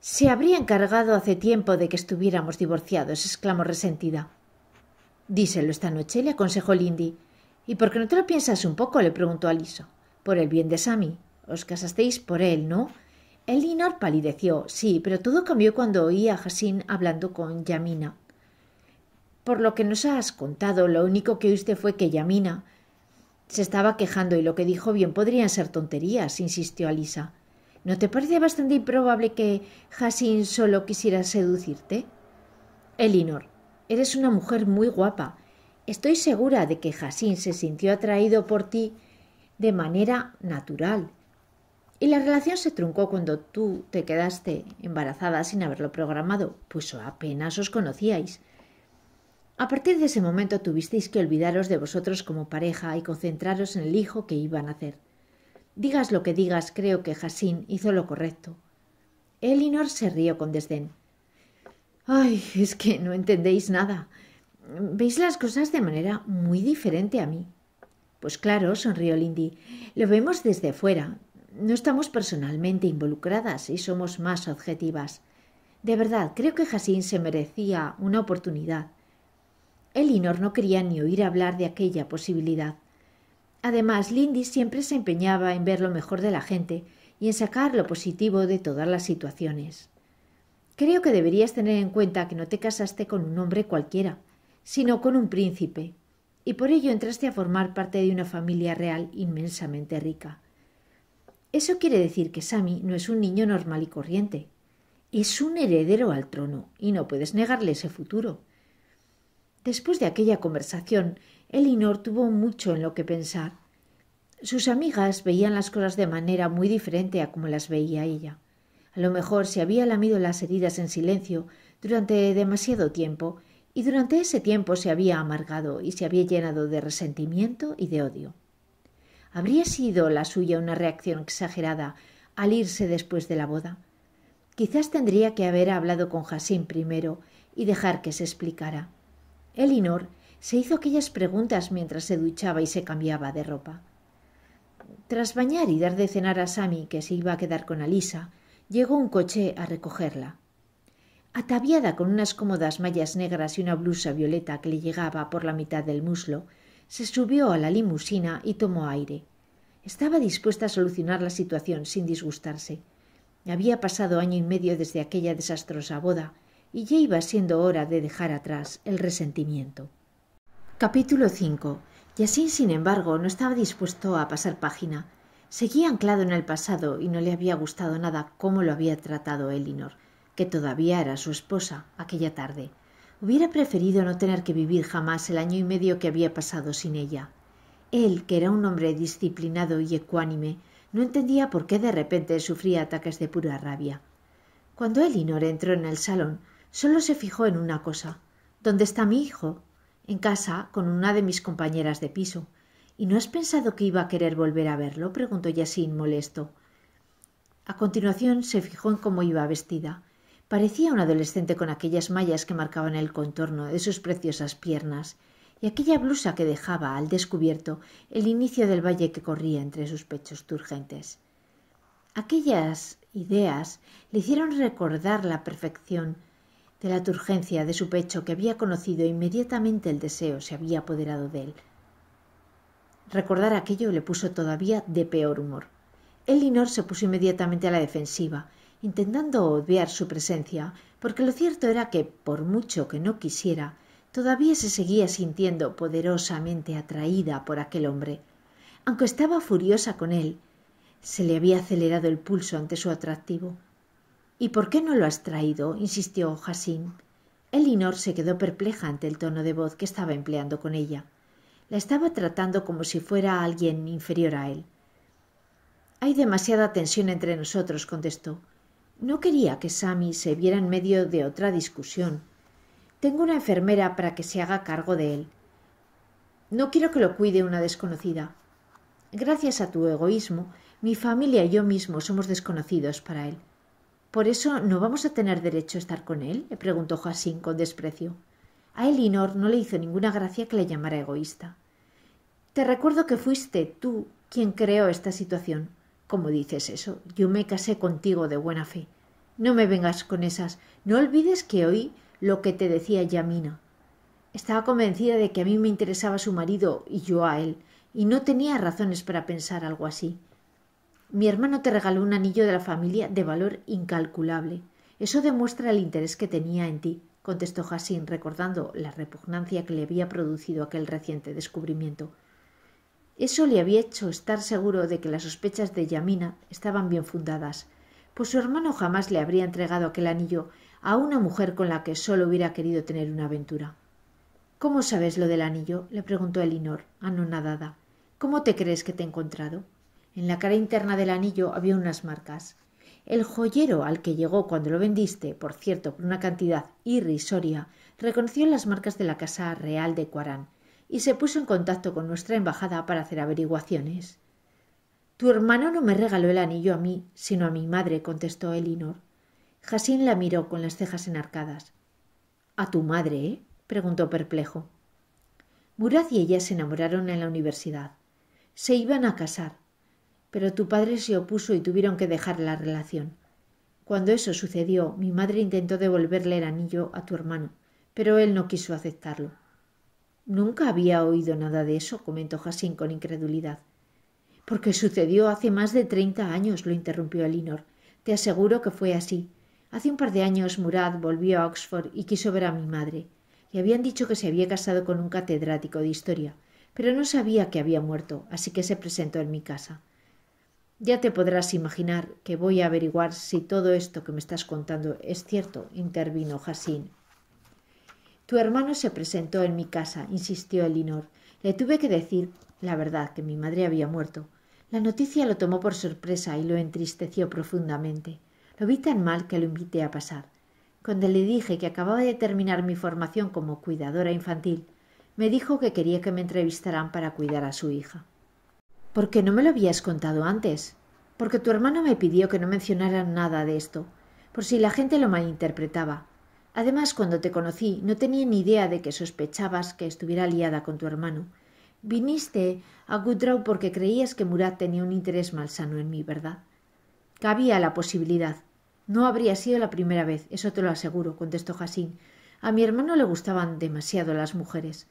Se habría encargado hace tiempo de que estuviéramos divorciados, exclamó resentida. Díselo esta noche, le aconsejó Lindy. ¿Y por qué no te lo piensas un poco? le preguntó Aliso. Por el bien de Sammy. Os casasteis por él, ¿no? Elinor palideció, sí, pero todo cambió cuando oí a Jasín hablando con Yamina. Por lo que nos has contado, lo único que oíste fue que Yamina se estaba quejando y lo que dijo bien podrían ser tonterías, insistió Alisa. ¿No te parece bastante improbable que Jasín solo quisiera seducirte? Elinor, eres una mujer muy guapa. Estoy segura de que Jasín se sintió atraído por ti de manera natural y la relación se truncó cuando tú te quedaste embarazada sin haberlo programado, pues apenas os conocíais. A partir de ese momento tuvisteis que olvidaros de vosotros como pareja y concentraros en el hijo que iban a hacer. Digas lo que digas, creo que Jacín hizo lo correcto. Elinor se rió con desdén. Ay, es que no entendéis nada. Veis las cosas de manera muy diferente a mí. Pues claro, sonrió Lindy. Lo vemos desde fuera, no estamos personalmente involucradas y somos más objetivas. De verdad, creo que Jasín se merecía una oportunidad. Elinor no quería ni oír hablar de aquella posibilidad. Además, Lindy siempre se empeñaba en ver lo mejor de la gente y en sacar lo positivo de todas las situaciones. Creo que deberías tener en cuenta que no te casaste con un hombre cualquiera, sino con un príncipe, y por ello entraste a formar parte de una familia real inmensamente rica. Eso quiere decir que Sami no es un niño normal y corriente. Es un heredero al trono y no puedes negarle ese futuro. Después de aquella conversación, Elinor tuvo mucho en lo que pensar. Sus amigas veían las cosas de manera muy diferente a como las veía ella. A lo mejor se había lamido las heridas en silencio durante demasiado tiempo y durante ese tiempo se había amargado y se había llenado de resentimiento y de odio. ¿Habría sido la suya una reacción exagerada al irse después de la boda? Quizás tendría que haber hablado con Jacín primero y dejar que se explicara. Elinor se hizo aquellas preguntas mientras se duchaba y se cambiaba de ropa. Tras bañar y dar de cenar a Sami, que se iba a quedar con Alisa, llegó un coche a recogerla. Ataviada con unas cómodas mallas negras y una blusa violeta que le llegaba por la mitad del muslo, se subió a la limusina y tomó aire. Estaba dispuesta a solucionar la situación sin disgustarse. Había pasado año y medio desde aquella desastrosa boda y ya iba siendo hora de dejar atrás el resentimiento. Capítulo 5. sin embargo, no estaba dispuesto a pasar página. Seguía anclado en el pasado y no le había gustado nada cómo lo había tratado Elinor, que todavía era su esposa, aquella tarde. Hubiera preferido no tener que vivir jamás el año y medio que había pasado sin ella. Él, que era un hombre disciplinado y ecuánime, no entendía por qué de repente sufría ataques de pura rabia. Cuando Elinor entró en el salón, solo se fijó en una cosa. ¿Dónde está mi hijo? En casa, con una de mis compañeras de piso. ¿Y no has pensado que iba a querer volver a verlo? preguntó Yasin molesto. A continuación se fijó en cómo iba vestida. Parecía un adolescente con aquellas mallas que marcaban el contorno de sus preciosas piernas y aquella blusa que dejaba al descubierto el inicio del valle que corría entre sus pechos turgentes. Aquellas ideas le hicieron recordar la perfección de la turgencia de su pecho que había conocido inmediatamente el deseo se había apoderado de él. Recordar aquello le puso todavía de peor humor. Elinor se puso inmediatamente a la defensiva intentando obviar su presencia, porque lo cierto era que, por mucho que no quisiera, todavía se seguía sintiendo poderosamente atraída por aquel hombre. Aunque estaba furiosa con él, se le había acelerado el pulso ante su atractivo. ¿Y por qué no lo has traído? insistió Jacín. Elinor se quedó perpleja ante el tono de voz que estaba empleando con ella. La estaba tratando como si fuera alguien inferior a él. Hay demasiada tensión entre nosotros, contestó. No quería que Sammy se viera en medio de otra discusión. Tengo una enfermera para que se haga cargo de él. No quiero que lo cuide una desconocida. Gracias a tu egoísmo, mi familia y yo mismo somos desconocidos para él. ¿Por eso no vamos a tener derecho a estar con él? le preguntó Jacín con desprecio. A Elinor no le hizo ninguna gracia que le llamara egoísta. Te recuerdo que fuiste tú quien creó esta situación dices eso? Yo me casé contigo de buena fe. No me vengas con esas. No olvides que oí lo que te decía Yamina. Estaba convencida de que a mí me interesaba su marido y yo a él, y no tenía razones para pensar algo así. Mi hermano te regaló un anillo de la familia de valor incalculable. Eso demuestra el interés que tenía en ti, contestó Hassin, recordando la repugnancia que le había producido aquel reciente descubrimiento. Eso le había hecho estar seguro de que las sospechas de Yamina estaban bien fundadas, pues su hermano jamás le habría entregado aquel anillo a una mujer con la que solo hubiera querido tener una aventura. ¿Cómo sabes lo del anillo? le preguntó Elinor, anonadada. ¿Cómo te crees que te he encontrado? En la cara interna del anillo había unas marcas. El joyero al que llegó cuando lo vendiste, por cierto, por una cantidad irrisoria, reconoció las marcas de la casa real de Cuarán y se puso en contacto con nuestra embajada para hacer averiguaciones. Tu hermano no me regaló el anillo a mí, sino a mi madre, contestó Elinor. Jacín la miró con las cejas enarcadas. ¿A tu madre, eh? preguntó perplejo. Murat y ella se enamoraron en la universidad. Se iban a casar, pero tu padre se opuso y tuvieron que dejar la relación. Cuando eso sucedió, mi madre intentó devolverle el anillo a tu hermano, pero él no quiso aceptarlo. Nunca había oído nada de eso, comentó Jacín con incredulidad. Porque sucedió hace más de treinta años, lo interrumpió Elinor. Te aseguro que fue así. Hace un par de años Murad volvió a Oxford y quiso ver a mi madre. Le habían dicho que se había casado con un catedrático de historia, pero no sabía que había muerto, así que se presentó en mi casa. Ya te podrás imaginar que voy a averiguar si todo esto que me estás contando es cierto, intervino tu hermano se presentó en mi casa, insistió Elinor. Le tuve que decir la verdad, que mi madre había muerto. La noticia lo tomó por sorpresa y lo entristeció profundamente. Lo vi tan mal que lo invité a pasar. Cuando le dije que acababa de terminar mi formación como cuidadora infantil, me dijo que quería que me entrevistaran para cuidar a su hija. ¿Por qué no me lo habías contado antes? Porque tu hermano me pidió que no mencionara nada de esto, por si la gente lo malinterpretaba. Además, cuando te conocí, no tenía ni idea de que sospechabas que estuviera liada con tu hermano. Viniste a Goodrow porque creías que Murat tenía un interés malsano en mí, ¿verdad? Cabía la posibilidad. No habría sido la primera vez, eso te lo aseguro, contestó Jacín. A mi hermano le gustaban demasiado las mujeres.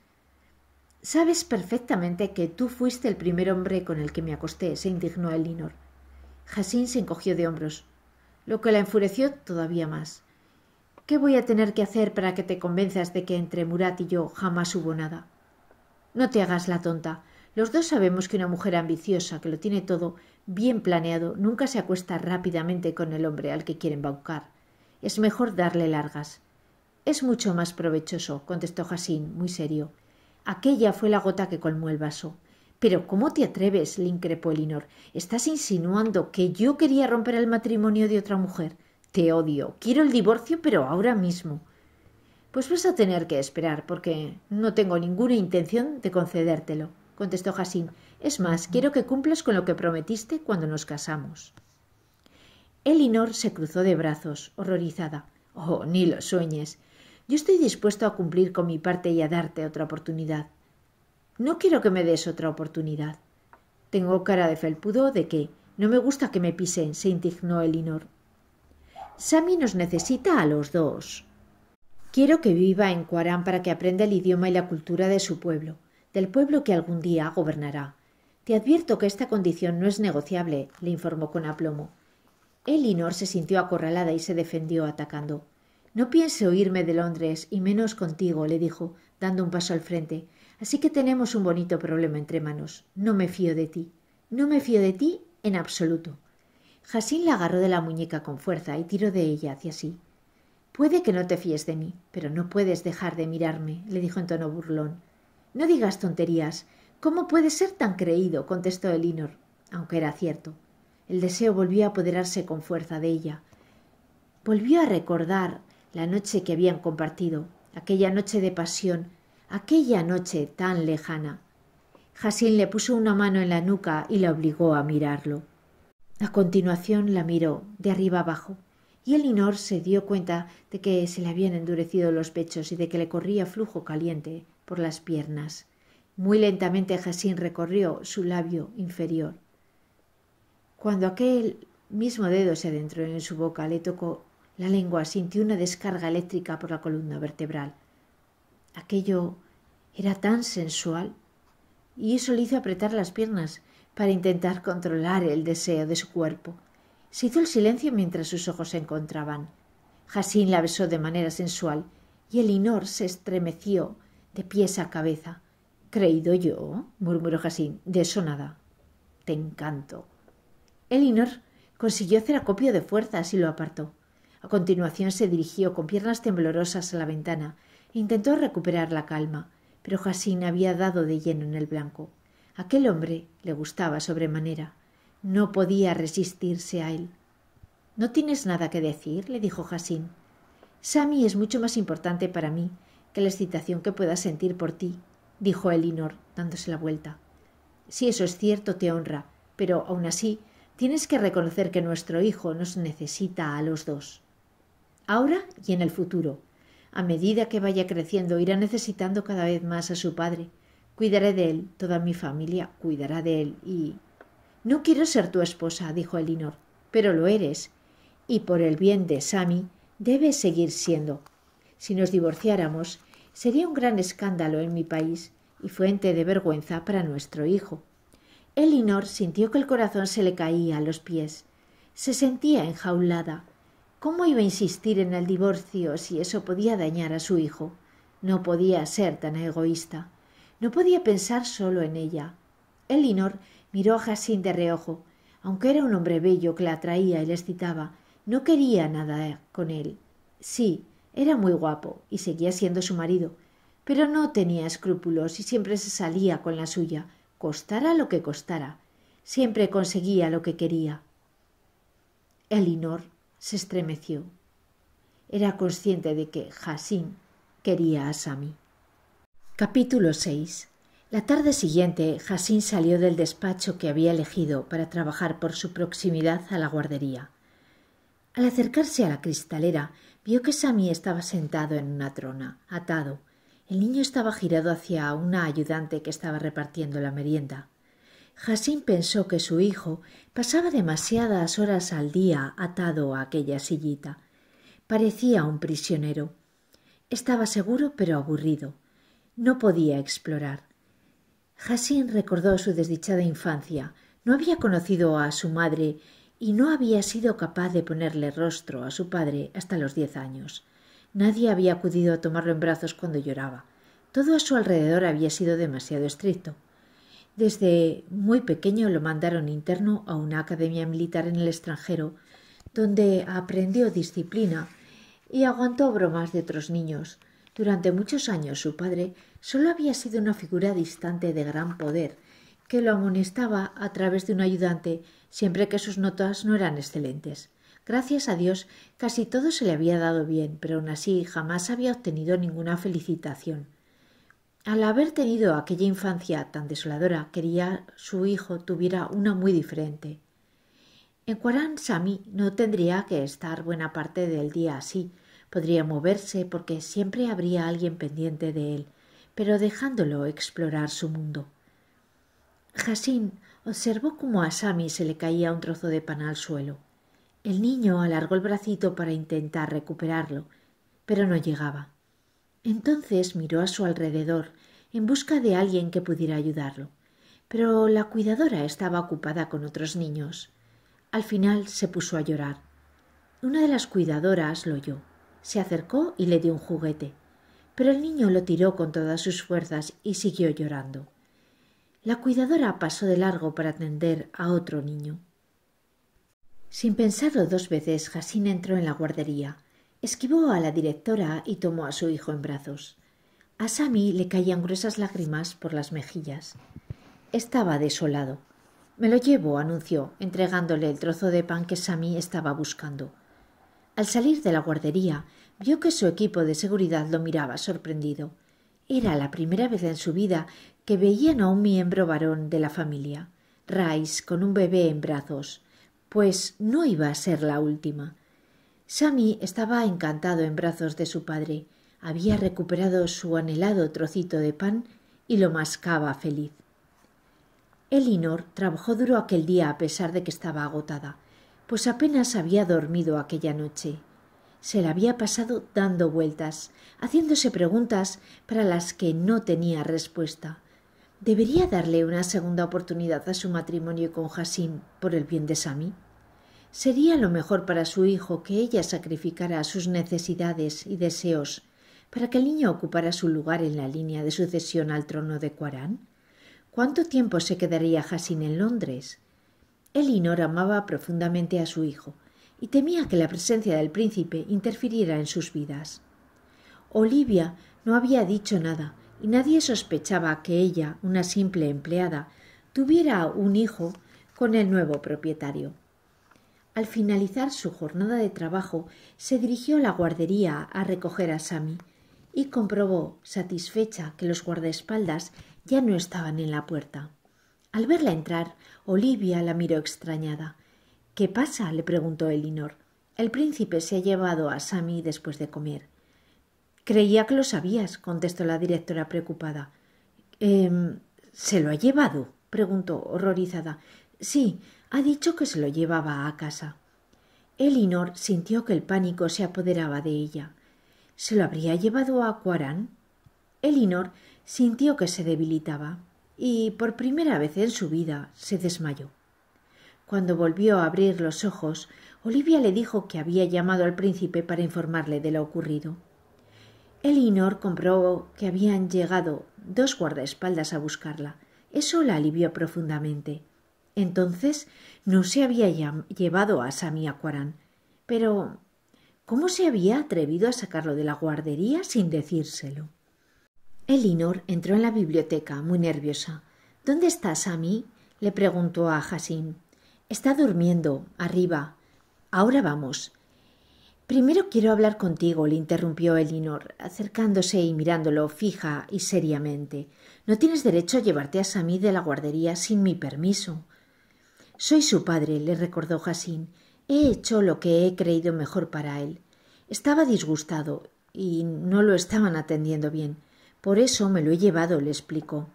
Sabes perfectamente que tú fuiste el primer hombre con el que me acosté, se indignó Elinor. Jacín se encogió de hombros, lo que la enfureció todavía más. ¿Qué voy a tener que hacer para que te convenzas de que entre Murat y yo jamás hubo nada? No te hagas la tonta. Los dos sabemos que una mujer ambiciosa, que lo tiene todo bien planeado, nunca se acuesta rápidamente con el hombre al que quiere embaucar. Es mejor darle largas. Es mucho más provechoso, contestó Jacín, muy serio. Aquella fue la gota que colmó el vaso. Pero ¿cómo te atreves? le increpó Elinor. Estás insinuando que yo quería romper el matrimonio de otra mujer. Te odio, quiero el divorcio, pero ahora mismo. Pues vas a tener que esperar, porque no tengo ninguna intención de concedértelo, contestó Jacín. Es más, quiero que cumplas con lo que prometiste cuando nos casamos. Elinor se cruzó de brazos, horrorizada. Oh, ni lo sueñes. Yo estoy dispuesto a cumplir con mi parte y a darte otra oportunidad. No quiero que me des otra oportunidad. Tengo cara de felpudo de que no me gusta que me pisen, se indignó Elinor. Sammy nos necesita a los dos. Quiero que viva en Cuarán para que aprenda el idioma y la cultura de su pueblo, del pueblo que algún día gobernará. Te advierto que esta condición no es negociable, le informó con aplomo. Elinor se sintió acorralada y se defendió atacando. No piense oírme de Londres y menos contigo, le dijo, dando un paso al frente. Así que tenemos un bonito problema entre manos. No me fío de ti. No me fío de ti en absoluto. Jasín la agarró de la muñeca con fuerza y tiró de ella hacia sí. Puede que no te fíes de mí, pero no puedes dejar de mirarme, le dijo en tono burlón. No digas tonterías. ¿Cómo puedes ser tan creído? contestó Elinor, aunque era cierto. El deseo volvió a apoderarse con fuerza de ella. Volvió a recordar la noche que habían compartido, aquella noche de pasión, aquella noche tan lejana. Jacín le puso una mano en la nuca y la obligó a mirarlo. A continuación la miró de arriba abajo y Elinor se dio cuenta de que se le habían endurecido los pechos y de que le corría flujo caliente por las piernas. Muy lentamente Jacín recorrió su labio inferior. Cuando aquel mismo dedo se adentró en su boca, le tocó la lengua, sintió una descarga eléctrica por la columna vertebral. Aquello era tan sensual y eso le hizo apretar las piernas para intentar controlar el deseo de su cuerpo. Se hizo el silencio mientras sus ojos se encontraban. Jacín la besó de manera sensual y Elinor se estremeció de pies a cabeza. Creído yo, murmuró Jacín, de eso nada. Te encanto. Elinor consiguió hacer acopio de fuerzas y lo apartó. A continuación se dirigió con piernas temblorosas a la ventana e intentó recuperar la calma, pero Jacín había dado de lleno en el blanco. Aquel hombre le gustaba sobremanera. No podía resistirse a él. ¿No tienes nada que decir? le dijo Jacín. Sammy es mucho más importante para mí que la excitación que pueda sentir por ti, dijo Elinor, dándose la vuelta. Si eso es cierto, te honra, pero aun así tienes que reconocer que nuestro hijo nos necesita a los dos. Ahora y en el futuro. A medida que vaya creciendo, irá necesitando cada vez más a su padre, Cuidaré de él, toda mi familia cuidará de él y... No quiero ser tu esposa, dijo Elinor, pero lo eres, y por el bien de Sami debes seguir siendo. Si nos divorciáramos, sería un gran escándalo en mi país y fuente de vergüenza para nuestro hijo. Elinor sintió que el corazón se le caía a los pies. Se sentía enjaulada. ¿Cómo iba a insistir en el divorcio si eso podía dañar a su hijo? No podía ser tan egoísta. No podía pensar solo en ella. Elinor miró a Jacín de reojo. Aunque era un hombre bello que la atraía y le excitaba, no quería nada con él. Sí, era muy guapo y seguía siendo su marido, pero no tenía escrúpulos y siempre se salía con la suya, costara lo que costara. Siempre conseguía lo que quería. Elinor se estremeció. Era consciente de que Jacín quería a Sami. Capítulo 6. La tarde siguiente, Jacín salió del despacho que había elegido para trabajar por su proximidad a la guardería. Al acercarse a la cristalera, vio que Sami estaba sentado en una trona, atado. El niño estaba girado hacia una ayudante que estaba repartiendo la merienda. Jacín pensó que su hijo pasaba demasiadas horas al día atado a aquella sillita. Parecía un prisionero. Estaba seguro pero aburrido no podía explorar. Hassin recordó su desdichada infancia. No había conocido a su madre y no había sido capaz de ponerle rostro a su padre hasta los diez años. Nadie había acudido a tomarlo en brazos cuando lloraba. Todo a su alrededor había sido demasiado estricto. Desde muy pequeño lo mandaron interno a una academia militar en el extranjero, donde aprendió disciplina y aguantó bromas de otros niños, durante muchos años su padre solo había sido una figura distante de gran poder, que lo amonestaba a través de un ayudante siempre que sus notas no eran excelentes. Gracias a Dios casi todo se le había dado bien, pero aun así jamás había obtenido ninguna felicitación. Al haber tenido aquella infancia tan desoladora, quería su hijo tuviera una muy diferente. En Cuarán, Sami no tendría que estar buena parte del día así, Podría moverse porque siempre habría alguien pendiente de él, pero dejándolo explorar su mundo. Jacín observó cómo a Sami se le caía un trozo de pan al suelo. El niño alargó el bracito para intentar recuperarlo, pero no llegaba. Entonces miró a su alrededor en busca de alguien que pudiera ayudarlo, pero la cuidadora estaba ocupada con otros niños. Al final se puso a llorar. Una de las cuidadoras lo oyó se acercó y le dio un juguete, pero el niño lo tiró con todas sus fuerzas y siguió llorando. La cuidadora pasó de largo para atender a otro niño. Sin pensarlo dos veces, Jasín entró en la guardería, esquivó a la directora y tomó a su hijo en brazos. A Sami le caían gruesas lágrimas por las mejillas. Estaba desolado. Me lo llevo, anunció, entregándole el trozo de pan que Sami estaba buscando. Al salir de la guardería, vio que su equipo de seguridad lo miraba sorprendido. Era la primera vez en su vida que veían a un miembro varón de la familia, Rice, con un bebé en brazos, pues no iba a ser la última. Sammy estaba encantado en brazos de su padre, había recuperado su anhelado trocito de pan y lo mascaba feliz. Elinor trabajó duro aquel día a pesar de que estaba agotada pues apenas había dormido aquella noche. Se la había pasado dando vueltas, haciéndose preguntas para las que no tenía respuesta. ¿Debería darle una segunda oportunidad a su matrimonio con Hassim por el bien de Sami? Sería lo mejor para su hijo que ella sacrificara sus necesidades y deseos para que el niño ocupara su lugar en la línea de sucesión al trono de Cuarán. ¿Cuánto tiempo se quedaría Hassim en Londres? Elinor amaba profundamente a su hijo y temía que la presencia del príncipe interfiriera en sus vidas. Olivia no había dicho nada y nadie sospechaba que ella, una simple empleada, tuviera un hijo con el nuevo propietario. Al finalizar su jornada de trabajo, se dirigió a la guardería a recoger a Sami y comprobó, satisfecha, que los guardaespaldas ya no estaban en la puerta. Al verla entrar, Olivia la miró extrañada. ¿Qué pasa? le preguntó Elinor. El príncipe se ha llevado a Sammy después de comer. Creía que lo sabías, contestó la directora preocupada. Eh, ¿Se lo ha llevado? preguntó, horrorizada. Sí, ha dicho que se lo llevaba a casa. Elinor sintió que el pánico se apoderaba de ella. ¿Se lo habría llevado a Cuarán? Elinor sintió que se debilitaba y por primera vez en su vida se desmayó. Cuando volvió a abrir los ojos, Olivia le dijo que había llamado al príncipe para informarle de lo ocurrido. Elinor comprobó que habían llegado dos guardaespaldas a buscarla. Eso la alivió profundamente. Entonces no se había llevado a Samia Cuarán. Pero ¿cómo se había atrevido a sacarlo de la guardería sin decírselo? Elinor entró en la biblioteca, muy nerviosa. ¿Dónde estás, Sammy? le preguntó a Jasim. Está durmiendo, arriba. Ahora vamos. Primero quiero hablar contigo, le interrumpió Elinor, acercándose y mirándolo fija y seriamente. No tienes derecho a llevarte a Sammy de la guardería sin mi permiso. Soy su padre, le recordó Jasim. He hecho lo que he creído mejor para él. Estaba disgustado y no lo estaban atendiendo bien. Por eso me lo he llevado, le explicó.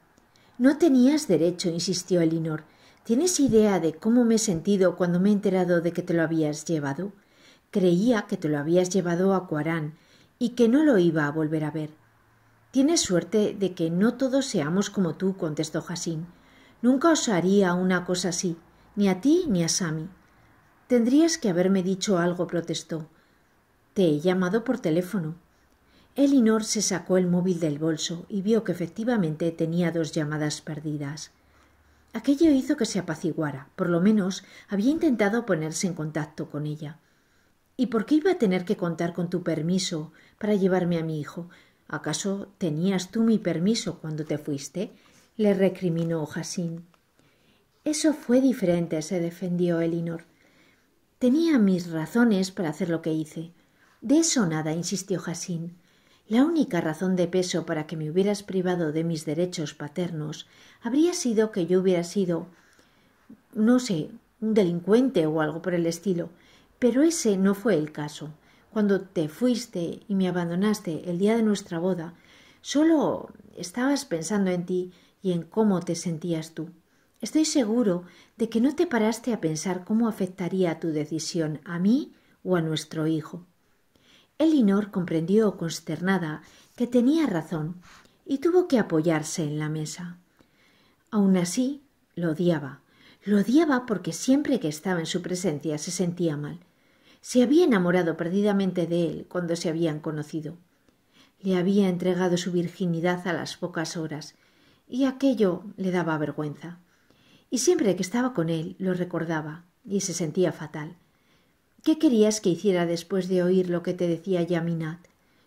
No tenías derecho, insistió Elinor. ¿Tienes idea de cómo me he sentido cuando me he enterado de que te lo habías llevado? Creía que te lo habías llevado a Cuarán y que no lo iba a volver a ver. Tienes suerte de que no todos seamos como tú, contestó Jacín. Nunca os haría una cosa así, ni a ti ni a Sami. Tendrías que haberme dicho algo, protestó. Te he llamado por teléfono. Elinor se sacó el móvil del bolso y vio que efectivamente tenía dos llamadas perdidas. Aquello hizo que se apaciguara, por lo menos había intentado ponerse en contacto con ella. ¿Y por qué iba a tener que contar con tu permiso para llevarme a mi hijo? ¿Acaso tenías tú mi permiso cuando te fuiste? le recriminó Jasín. Eso fue diferente, se defendió Elinor. Tenía mis razones para hacer lo que hice. De eso nada, insistió Jasín. La única razón de peso para que me hubieras privado de mis derechos paternos habría sido que yo hubiera sido, no sé, un delincuente o algo por el estilo, pero ese no fue el caso. Cuando te fuiste y me abandonaste el día de nuestra boda, solo estabas pensando en ti y en cómo te sentías tú. Estoy seguro de que no te paraste a pensar cómo afectaría tu decisión a mí o a nuestro hijo. Elinor comprendió consternada que tenía razón y tuvo que apoyarse en la mesa. Aun así, lo odiaba. Lo odiaba porque siempre que estaba en su presencia se sentía mal. Se había enamorado perdidamente de él cuando se habían conocido. Le había entregado su virginidad a las pocas horas, y aquello le daba vergüenza. Y siempre que estaba con él lo recordaba, y se sentía fatal. ¿Qué querías que hiciera después de oír lo que te decía Yaminat?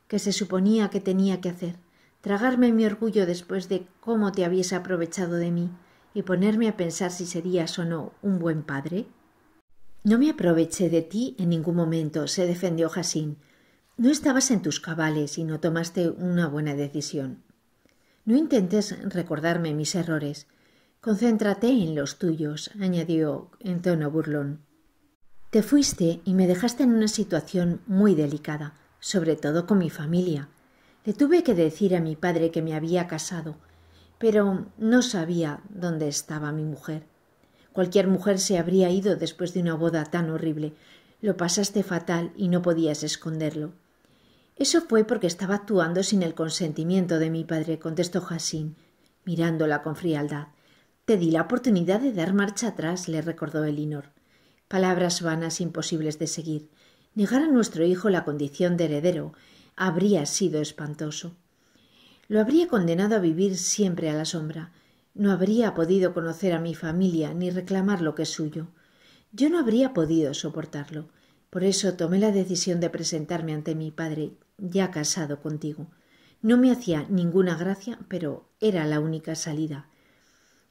Que se suponía que tenía que hacer. Tragarme mi orgullo después de cómo te habías aprovechado de mí y ponerme a pensar si serías o no un buen padre. No me aproveché de ti en ningún momento, se defendió Jacín. No estabas en tus cabales y no tomaste una buena decisión. No intentes recordarme mis errores. Concéntrate en los tuyos, añadió en tono burlón. Te fuiste y me dejaste en una situación muy delicada, sobre todo con mi familia. Le tuve que decir a mi padre que me había casado, pero no sabía dónde estaba mi mujer. Cualquier mujer se habría ido después de una boda tan horrible. Lo pasaste fatal y no podías esconderlo. Eso fue porque estaba actuando sin el consentimiento de mi padre, contestó Jasín, mirándola con frialdad. Te di la oportunidad de dar marcha atrás, le recordó Elinor palabras vanas imposibles de seguir. Negar a nuestro hijo la condición de heredero habría sido espantoso. Lo habría condenado a vivir siempre a la sombra. No habría podido conocer a mi familia ni reclamar lo que es suyo. Yo no habría podido soportarlo. Por eso tomé la decisión de presentarme ante mi padre, ya casado contigo. No me hacía ninguna gracia, pero era la única salida.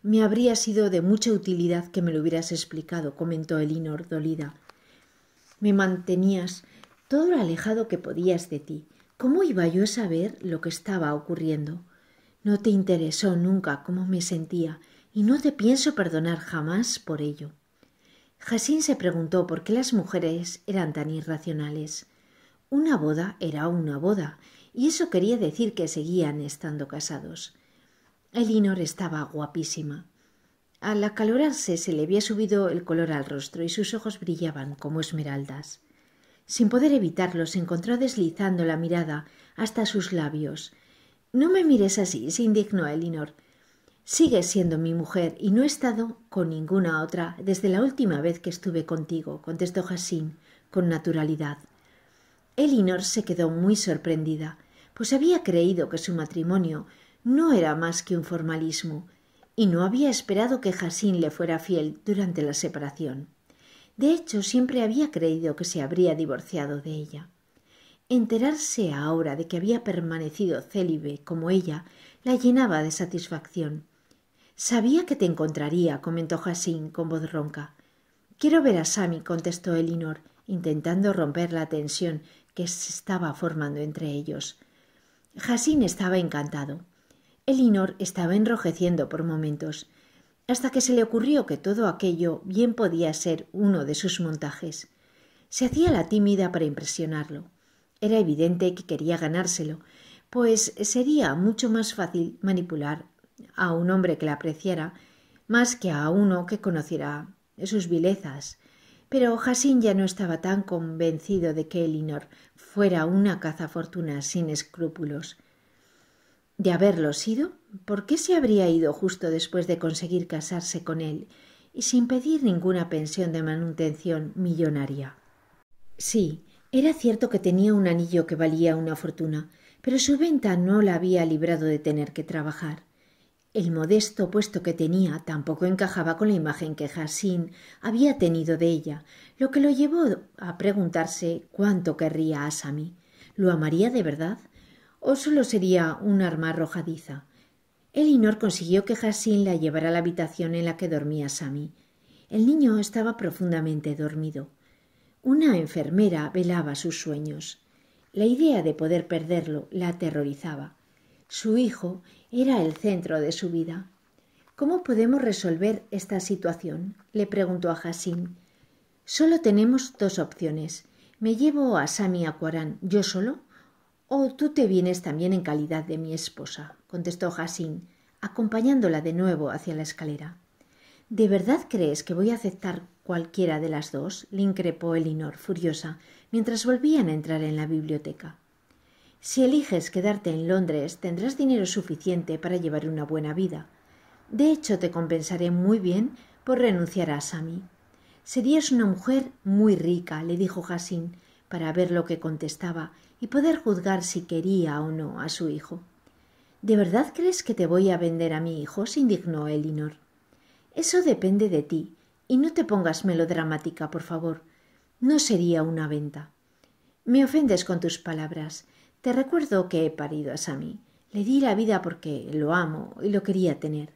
Me habría sido de mucha utilidad que me lo hubieras explicado, comentó Elinor dolida. Me mantenías todo lo alejado que podías de ti. ¿Cómo iba yo a saber lo que estaba ocurriendo? No te interesó nunca cómo me sentía y no te pienso perdonar jamás por ello. Jacin se preguntó por qué las mujeres eran tan irracionales. Una boda era una boda, y eso quería decir que seguían estando casados. Elinor estaba guapísima. Al acalorarse se le había subido el color al rostro y sus ojos brillaban como esmeraldas. Sin poder evitarlo, se encontró deslizando la mirada hasta sus labios. No me mires así, se indignó Elinor. Sigues siendo mi mujer y no he estado con ninguna otra desde la última vez que estuve contigo, contestó jasin con naturalidad. Elinor se quedó muy sorprendida, pues había creído que su matrimonio no era más que un formalismo, y no había esperado que Jasín le fuera fiel durante la separación. De hecho, siempre había creído que se habría divorciado de ella. Enterarse ahora de que había permanecido célibe como ella la llenaba de satisfacción. Sabía que te encontraría, comentó Jasín con voz ronca. Quiero ver a Sami contestó Elinor, intentando romper la tensión que se estaba formando entre ellos. Jasín estaba encantado. Elinor estaba enrojeciendo por momentos, hasta que se le ocurrió que todo aquello bien podía ser uno de sus montajes. Se hacía la tímida para impresionarlo. Era evidente que quería ganárselo, pues sería mucho más fácil manipular a un hombre que la apreciara más que a uno que conociera sus vilezas. Pero Jacín ya no estaba tan convencido de que Elinor fuera una cazafortuna sin escrúpulos de haberlo sido, ¿por qué se habría ido justo después de conseguir casarse con él y sin pedir ninguna pensión de manutención millonaria? Sí, era cierto que tenía un anillo que valía una fortuna, pero su venta no la había librado de tener que trabajar. El modesto puesto que tenía tampoco encajaba con la imagen que Hassin había tenido de ella, lo que lo llevó a preguntarse cuánto querría a Sami. ¿Lo amaría de verdad? o solo sería un arma arrojadiza. Elinor consiguió que Jasin la llevara a la habitación en la que dormía Sammy. El niño estaba profundamente dormido. Una enfermera velaba sus sueños. La idea de poder perderlo la aterrorizaba. Su hijo era el centro de su vida. ¿Cómo podemos resolver esta situación? le preguntó a Hassim. Solo tenemos dos opciones. Me llevo a Sami a Cuarán yo solo Oh, tú te vienes también en calidad de mi esposa, contestó Jasin acompañándola de nuevo hacia la escalera. ¿De verdad crees que voy a aceptar cualquiera de las dos? le increpó Elinor, furiosa, mientras volvían a entrar en la biblioteca. Si eliges quedarte en Londres, tendrás dinero suficiente para llevar una buena vida. De hecho, te compensaré muy bien por renunciar a Sammy. Serías una mujer muy rica, le dijo Jasin para ver lo que contestaba, y poder juzgar si quería o no a su hijo. ¿De verdad crees que te voy a vender a mi hijo? se indignó Elinor. Eso depende de ti, y no te pongas melodramática, por favor. No sería una venta. Me ofendes con tus palabras. Te recuerdo que he parido a Sammy. Le di la vida porque lo amo y lo quería tener.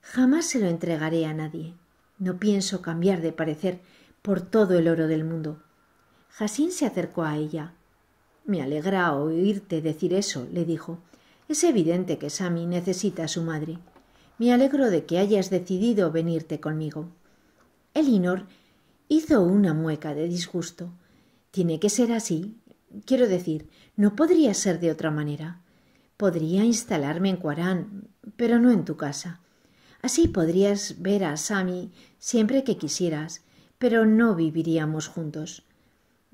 Jamás se lo entregaré a nadie. No pienso cambiar de parecer por todo el oro del mundo. Jacín se acercó a ella. Me alegra oírte decir eso, le dijo. Es evidente que Sammy necesita a su madre. Me alegro de que hayas decidido venirte conmigo. Elinor hizo una mueca de disgusto. Tiene que ser así. Quiero decir, no podría ser de otra manera. Podría instalarme en Cuarán, pero no en tu casa. Así podrías ver a Sammy siempre que quisieras, pero no viviríamos juntos.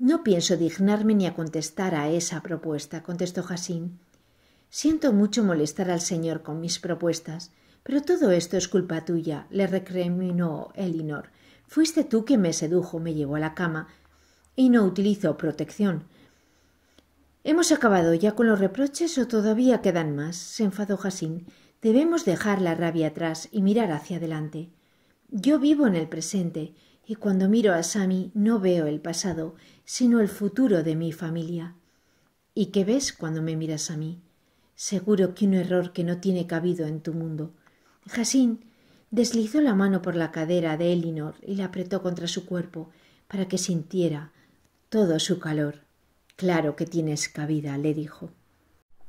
No pienso dignarme ni a contestar a esa propuesta, contestó Jasín. Siento mucho molestar al señor con mis propuestas, pero todo esto es culpa tuya, le recriminó Elinor. Fuiste tú quien me sedujo, me llevó a la cama y no utilizo protección. ¿Hemos acabado ya con los reproches o todavía quedan más? se enfadó Jasín. Debemos dejar la rabia atrás y mirar hacia adelante. Yo vivo en el presente y cuando miro a Sami no veo el pasado sino el futuro de mi familia. ¿Y qué ves cuando me miras a mí? Seguro que un error que no tiene cabido en tu mundo. Jacín deslizó la mano por la cadera de Elinor y la apretó contra su cuerpo para que sintiera todo su calor. Claro que tienes cabida, le dijo.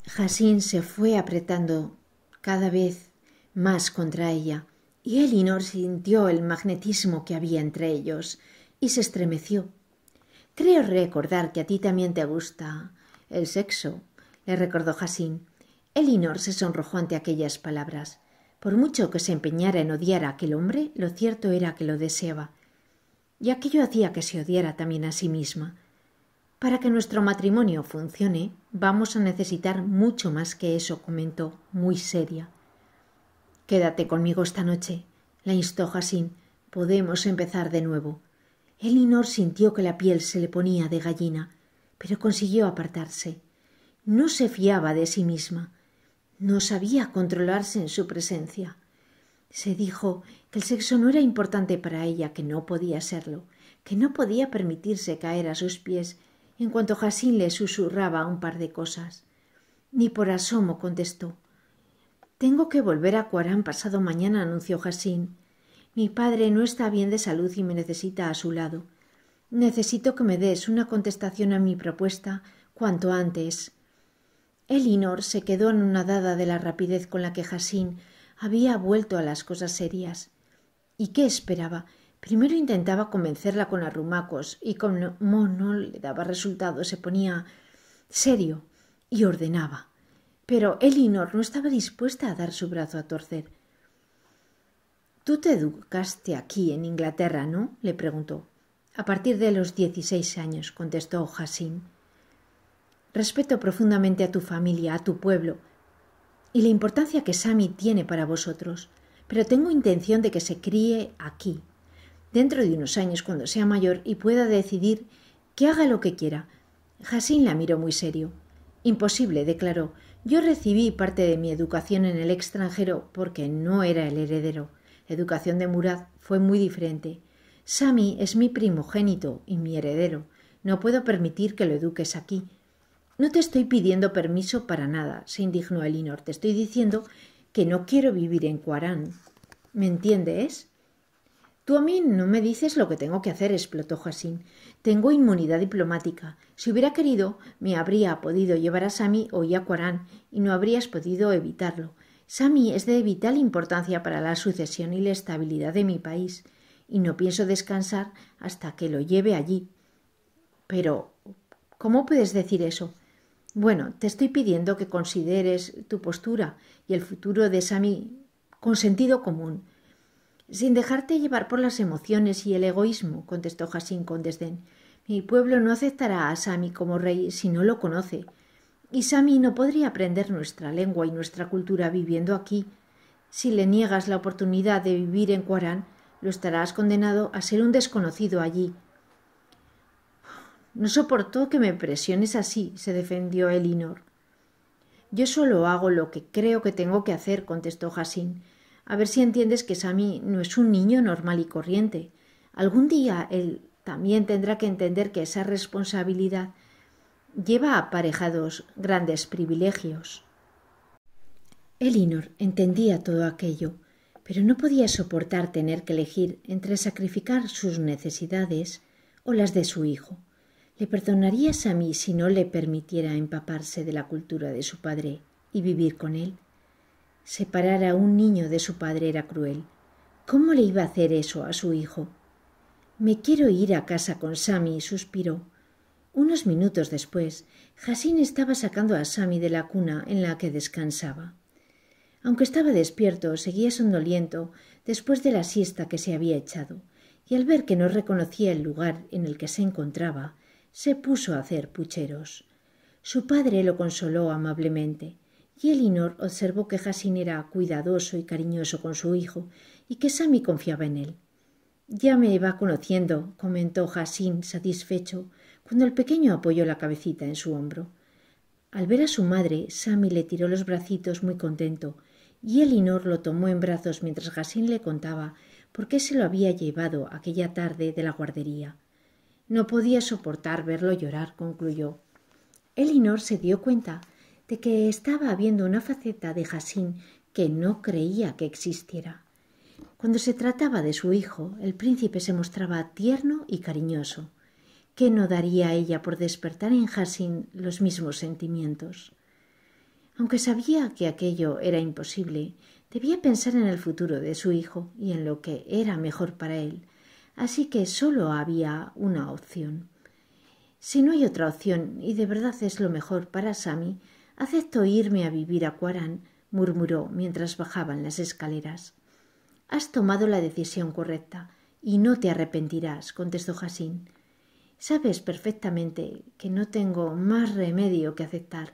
Jacín se fue apretando cada vez más contra ella, y Elinor sintió el magnetismo que había entre ellos y se estremeció. Creo recordar que a ti también te gusta el sexo, le recordó Jacín. Elinor se sonrojó ante aquellas palabras. Por mucho que se empeñara en odiar a aquel hombre, lo cierto era que lo deseaba. Y aquello hacía que se odiara también a sí misma. Para que nuestro matrimonio funcione, vamos a necesitar mucho más que eso, comentó, muy seria. Quédate conmigo esta noche, la instó Jacín. Podemos empezar de nuevo. Elinor sintió que la piel se le ponía de gallina, pero consiguió apartarse. No se fiaba de sí misma. No sabía controlarse en su presencia. Se dijo que el sexo no era importante para ella, que no podía serlo, que no podía permitirse caer a sus pies en cuanto Jacín le susurraba un par de cosas. Ni por asomo contestó. Tengo que volver a Cuarán pasado mañana, anunció Jacín. Mi padre no está bien de salud y me necesita a su lado. Necesito que me des una contestación a mi propuesta cuanto antes. Elinor se quedó anonadada de la rapidez con la que Jacín había vuelto a las cosas serias. ¿Y qué esperaba? Primero intentaba convencerla con arrumacos y como no, le daba resultado se ponía serio y ordenaba. Pero Elinor no estaba dispuesta a dar su brazo a torcer. Tú te educaste aquí en Inglaterra, ¿no? le preguntó. A partir de los dieciséis años, contestó Hassim. Respeto profundamente a tu familia, a tu pueblo, y la importancia que Sami tiene para vosotros, pero tengo intención de que se críe aquí, dentro de unos años cuando sea mayor y pueda decidir que haga lo que quiera. Hassim la miró muy serio. Imposible, declaró. Yo recibí parte de mi educación en el extranjero porque no era el heredero educación de Murad fue muy diferente. Sami es mi primogénito y mi heredero. No puedo permitir que lo eduques aquí. No te estoy pidiendo permiso para nada, se indignó Elinor. Te estoy diciendo que no quiero vivir en Cuarán. ¿Me entiendes? Tú a mí no me dices lo que tengo que hacer, explotó Jacín. Tengo inmunidad diplomática. Si hubiera querido, me habría podido llevar a Sami hoy a Cuarán y no habrías podido evitarlo. Sami es de vital importancia para la sucesión y la estabilidad de mi país, y no pienso descansar hasta que lo lleve allí. Pero, ¿cómo puedes decir eso? Bueno, te estoy pidiendo que consideres tu postura y el futuro de Sami con sentido común, sin dejarte llevar por las emociones y el egoísmo, contestó Jacín con desdén. Mi pueblo no aceptará a Sami como rey si no lo conoce. Y Sami no podría aprender nuestra lengua y nuestra cultura viviendo aquí. Si le niegas la oportunidad de vivir en Cuarán, lo estarás condenado a ser un desconocido allí. No soportó que me presiones así, se defendió Elinor. Yo solo hago lo que creo que tengo que hacer, contestó jacin A ver si entiendes que Sami no es un niño normal y corriente. Algún día él también tendrá que entender que esa responsabilidad lleva aparejados grandes privilegios. Elinor entendía todo aquello, pero no podía soportar tener que elegir entre sacrificar sus necesidades o las de su hijo. ¿Le perdonaría a si no le permitiera empaparse de la cultura de su padre y vivir con él? Separar a un niño de su padre era cruel. ¿Cómo le iba a hacer eso a su hijo? Me quiero ir a casa con Sammy, suspiró. Unos minutos después, Hassin estaba sacando a Sami de la cuna en la que descansaba. Aunque estaba despierto, seguía sonoliento después de la siesta que se había echado, y al ver que no reconocía el lugar en el que se encontraba, se puso a hacer pucheros. Su padre lo consoló amablemente, y Elinor observó que Hassin era cuidadoso y cariñoso con su hijo y que Sami confiaba en él. Ya me va conociendo, comentó Hassin satisfecho cuando el pequeño apoyó la cabecita en su hombro. Al ver a su madre, Sammy le tiró los bracitos muy contento, y Elinor lo tomó en brazos mientras Gasín le contaba por qué se lo había llevado aquella tarde de la guardería. No podía soportar verlo llorar, concluyó. Elinor se dio cuenta de que estaba habiendo una faceta de Jasín que no creía que existiera. Cuando se trataba de su hijo, el príncipe se mostraba tierno y cariñoso que no daría ella por despertar en Hassin los mismos sentimientos? Aunque sabía que aquello era imposible, debía pensar en el futuro de su hijo y en lo que era mejor para él, así que solo había una opción. Si no hay otra opción y de verdad es lo mejor para Sami, acepto irme a vivir a Cuarán, murmuró mientras bajaban las escaleras. Has tomado la decisión correcta y no te arrepentirás, contestó Hassin. Sabes perfectamente que no tengo más remedio que aceptar.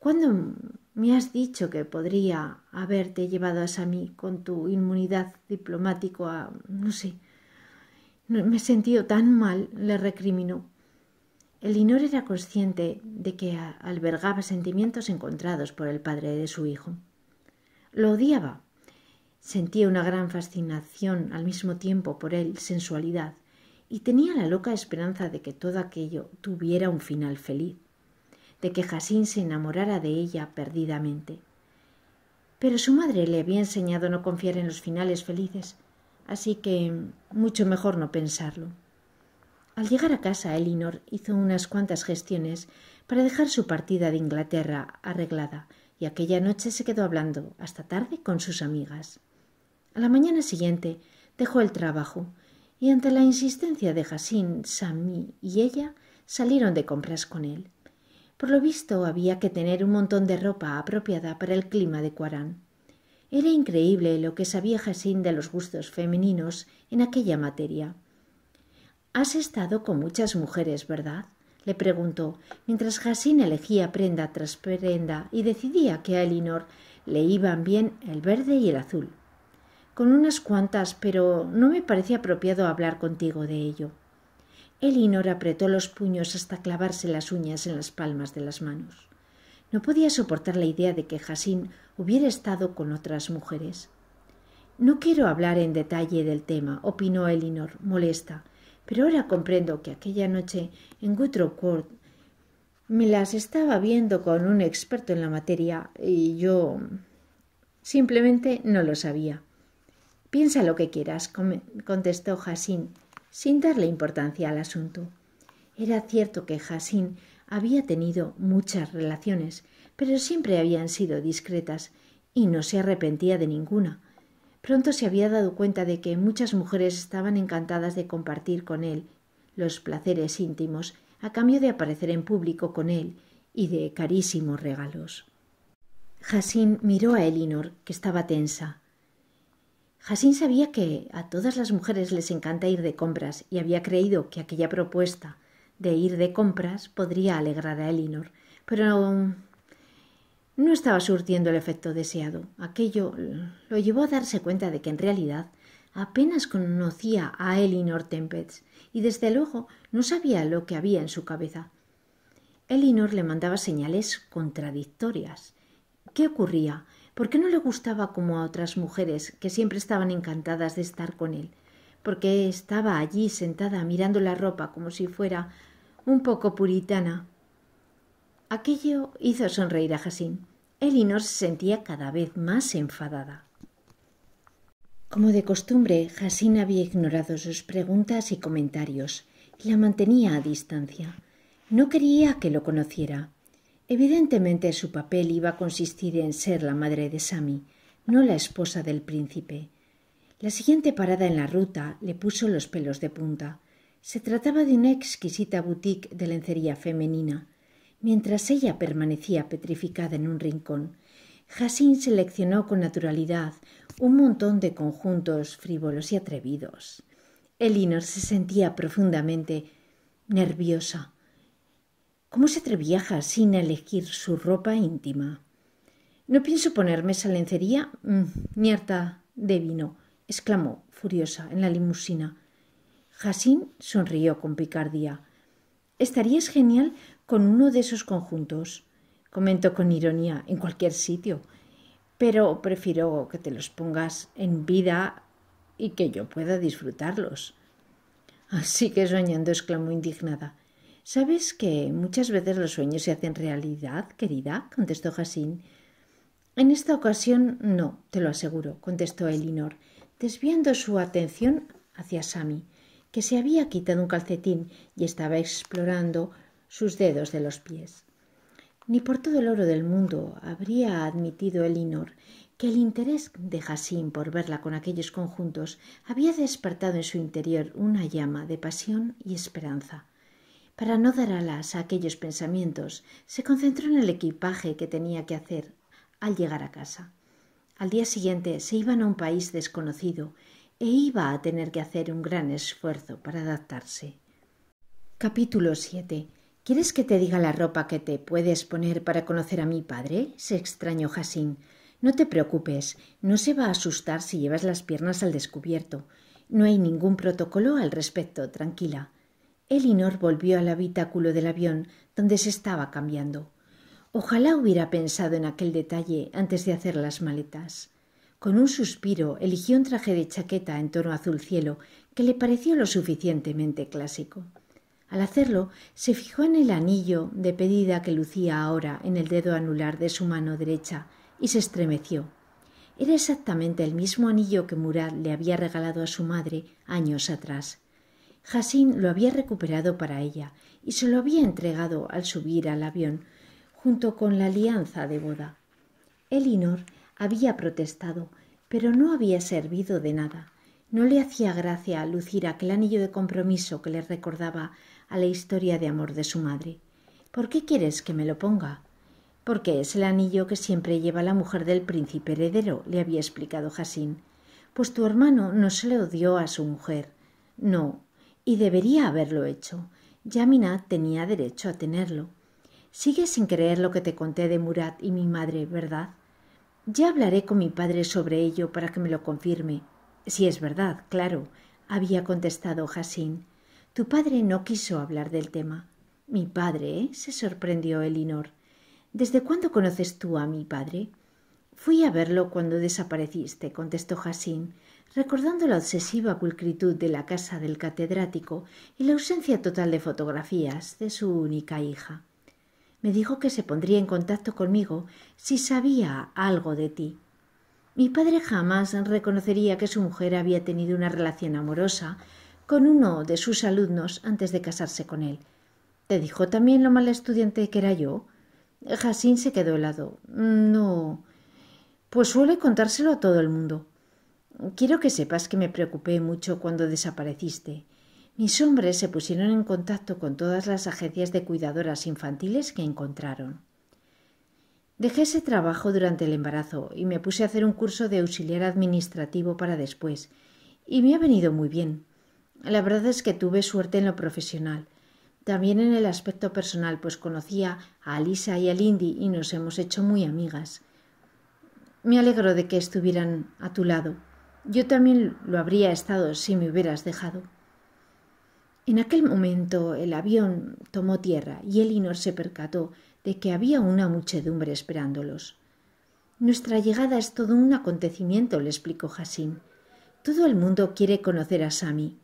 Cuando me has dicho que podría haberte llevado a Sammy con tu inmunidad diplomático a... no sé. Me he sentido tan mal, le recriminó. Elinor era consciente de que albergaba sentimientos encontrados por el padre de su hijo. Lo odiaba. Sentía una gran fascinación al mismo tiempo por él, sensualidad, y tenía la loca esperanza de que todo aquello tuviera un final feliz, de que Jacín se enamorara de ella perdidamente. Pero su madre le había enseñado no confiar en los finales felices, así que mucho mejor no pensarlo. Al llegar a casa, Elinor hizo unas cuantas gestiones para dejar su partida de Inglaterra arreglada, y aquella noche se quedó hablando hasta tarde con sus amigas. A la mañana siguiente dejó el trabajo y ante la insistencia de Hassin, Sami y ella salieron de compras con él. Por lo visto había que tener un montón de ropa apropiada para el clima de Cuarán. Era increíble lo que sabía Hassin de los gustos femeninos en aquella materia. Has estado con muchas mujeres, ¿verdad? le preguntó, mientras Hassin elegía prenda tras prenda y decidía que a Elinor le iban bien el verde y el azul con unas cuantas, pero no me parece apropiado hablar contigo de ello. Elinor apretó los puños hasta clavarse las uñas en las palmas de las manos. No podía soportar la idea de que Jacín hubiera estado con otras mujeres. No quiero hablar en detalle del tema, opinó Elinor, molesta, pero ahora comprendo que aquella noche en Woodrow Court me las estaba viendo con un experto en la materia y yo simplemente no lo sabía. Piensa lo que quieras, contestó Jacín, sin darle importancia al asunto. Era cierto que Jacín había tenido muchas relaciones, pero siempre habían sido discretas y no se arrepentía de ninguna. Pronto se había dado cuenta de que muchas mujeres estaban encantadas de compartir con él los placeres íntimos a cambio de aparecer en público con él y de carísimos regalos. Jacín miró a Elinor, que estaba tensa. Jacín sabía que a todas las mujeres les encanta ir de compras y había creído que aquella propuesta de ir de compras podría alegrar a Elinor, pero no, no estaba surtiendo el efecto deseado. Aquello lo llevó a darse cuenta de que en realidad apenas conocía a Elinor Tempest y desde luego no sabía lo que había en su cabeza. Elinor le mandaba señales contradictorias. ¿Qué ocurría? ¿Por qué no le gustaba como a otras mujeres que siempre estaban encantadas de estar con él? Porque estaba allí sentada mirando la ropa como si fuera un poco puritana. Aquello hizo sonreír a Jacín. Elinor se sentía cada vez más enfadada. Como de costumbre, Jasín había ignorado sus preguntas y comentarios y la mantenía a distancia. No quería que lo conociera. Evidentemente su papel iba a consistir en ser la madre de Sami, no la esposa del príncipe. La siguiente parada en la ruta le puso los pelos de punta. Se trataba de una exquisita boutique de lencería femenina. Mientras ella permanecía petrificada en un rincón, Jacin seleccionó con naturalidad un montón de conjuntos frívolos y atrevidos. Elinor se sentía profundamente nerviosa ¿Cómo se atreviaja sin elegir su ropa íntima? No pienso ponerme esa lencería mm, de vino, exclamó, furiosa, en la limusina. Jacín sonrió con picardía. Estarías genial con uno de esos conjuntos, comentó con ironía, en cualquier sitio. Pero prefiero que te los pongas en vida y que yo pueda disfrutarlos. Así que soñando, exclamó indignada. ¿Sabes que muchas veces los sueños se hacen realidad, querida? contestó Jacín. En esta ocasión no, te lo aseguro, contestó Elinor, desviando su atención hacia Sammy, que se había quitado un calcetín y estaba explorando sus dedos de los pies. Ni por todo el oro del mundo habría admitido Elinor que el interés de Jacín por verla con aquellos conjuntos había despertado en su interior una llama de pasión y esperanza. Para no dar alas a aquellos pensamientos, se concentró en el equipaje que tenía que hacer al llegar a casa. Al día siguiente se iban a un país desconocido e iba a tener que hacer un gran esfuerzo para adaptarse. Capítulo 7. ¿Quieres que te diga la ropa que te puedes poner para conocer a mi padre? se extrañó jasin, No te preocupes, no se va a asustar si llevas las piernas al descubierto. No hay ningún protocolo al respecto, tranquila. Elinor volvió al habitáculo del avión, donde se estaba cambiando. Ojalá hubiera pensado en aquel detalle antes de hacer las maletas. Con un suspiro eligió un traje de chaqueta en tono azul cielo que le pareció lo suficientemente clásico. Al hacerlo, se fijó en el anillo de pedida que lucía ahora en el dedo anular de su mano derecha y se estremeció. Era exactamente el mismo anillo que Murat le había regalado a su madre años atrás. Jasín lo había recuperado para ella y se lo había entregado al subir al avión, junto con la alianza de boda. Elinor había protestado, pero no había servido de nada. No le hacía gracia lucir aquel anillo de compromiso que le recordaba a la historia de amor de su madre. ¿Por qué quieres que me lo ponga? Porque es el anillo que siempre lleva la mujer del príncipe heredero, le había explicado Jasín Pues tu hermano no se le odió a su mujer. No, y debería haberlo hecho. Yamina tenía derecho a tenerlo. Sigues sin creer lo que te conté de Murat y mi madre, ¿verdad? Ya hablaré con mi padre sobre ello para que me lo confirme. Si es verdad, claro, había contestado Jasin, Tu padre no quiso hablar del tema. Mi padre, ¿eh? se sorprendió Elinor. ¿Desde cuándo conoces tú a mi padre? Fui a verlo cuando desapareciste, contestó jasin recordando la obsesiva pulcritud de la casa del catedrático y la ausencia total de fotografías de su única hija. Me dijo que se pondría en contacto conmigo si sabía algo de ti. Mi padre jamás reconocería que su mujer había tenido una relación amorosa con uno de sus alumnos antes de casarse con él. ¿Te dijo también lo mal estudiante que era yo? Jacín se quedó helado. No. Pues suele contárselo a todo el mundo. Quiero que sepas que me preocupé mucho cuando desapareciste. Mis hombres se pusieron en contacto con todas las agencias de cuidadoras infantiles que encontraron. Dejé ese trabajo durante el embarazo y me puse a hacer un curso de auxiliar administrativo para después, y me ha venido muy bien. La verdad es que tuve suerte en lo profesional, también en el aspecto personal, pues conocía a Alisa y a Lindy y nos hemos hecho muy amigas. Me alegro de que estuvieran a tu lado. Yo también lo habría estado si me hubieras dejado. En aquel momento el avión tomó tierra y Elinor se percató de que había una muchedumbre esperándolos. Nuestra llegada es todo un acontecimiento, le explicó Hassim. Todo el mundo quiere conocer a Sami.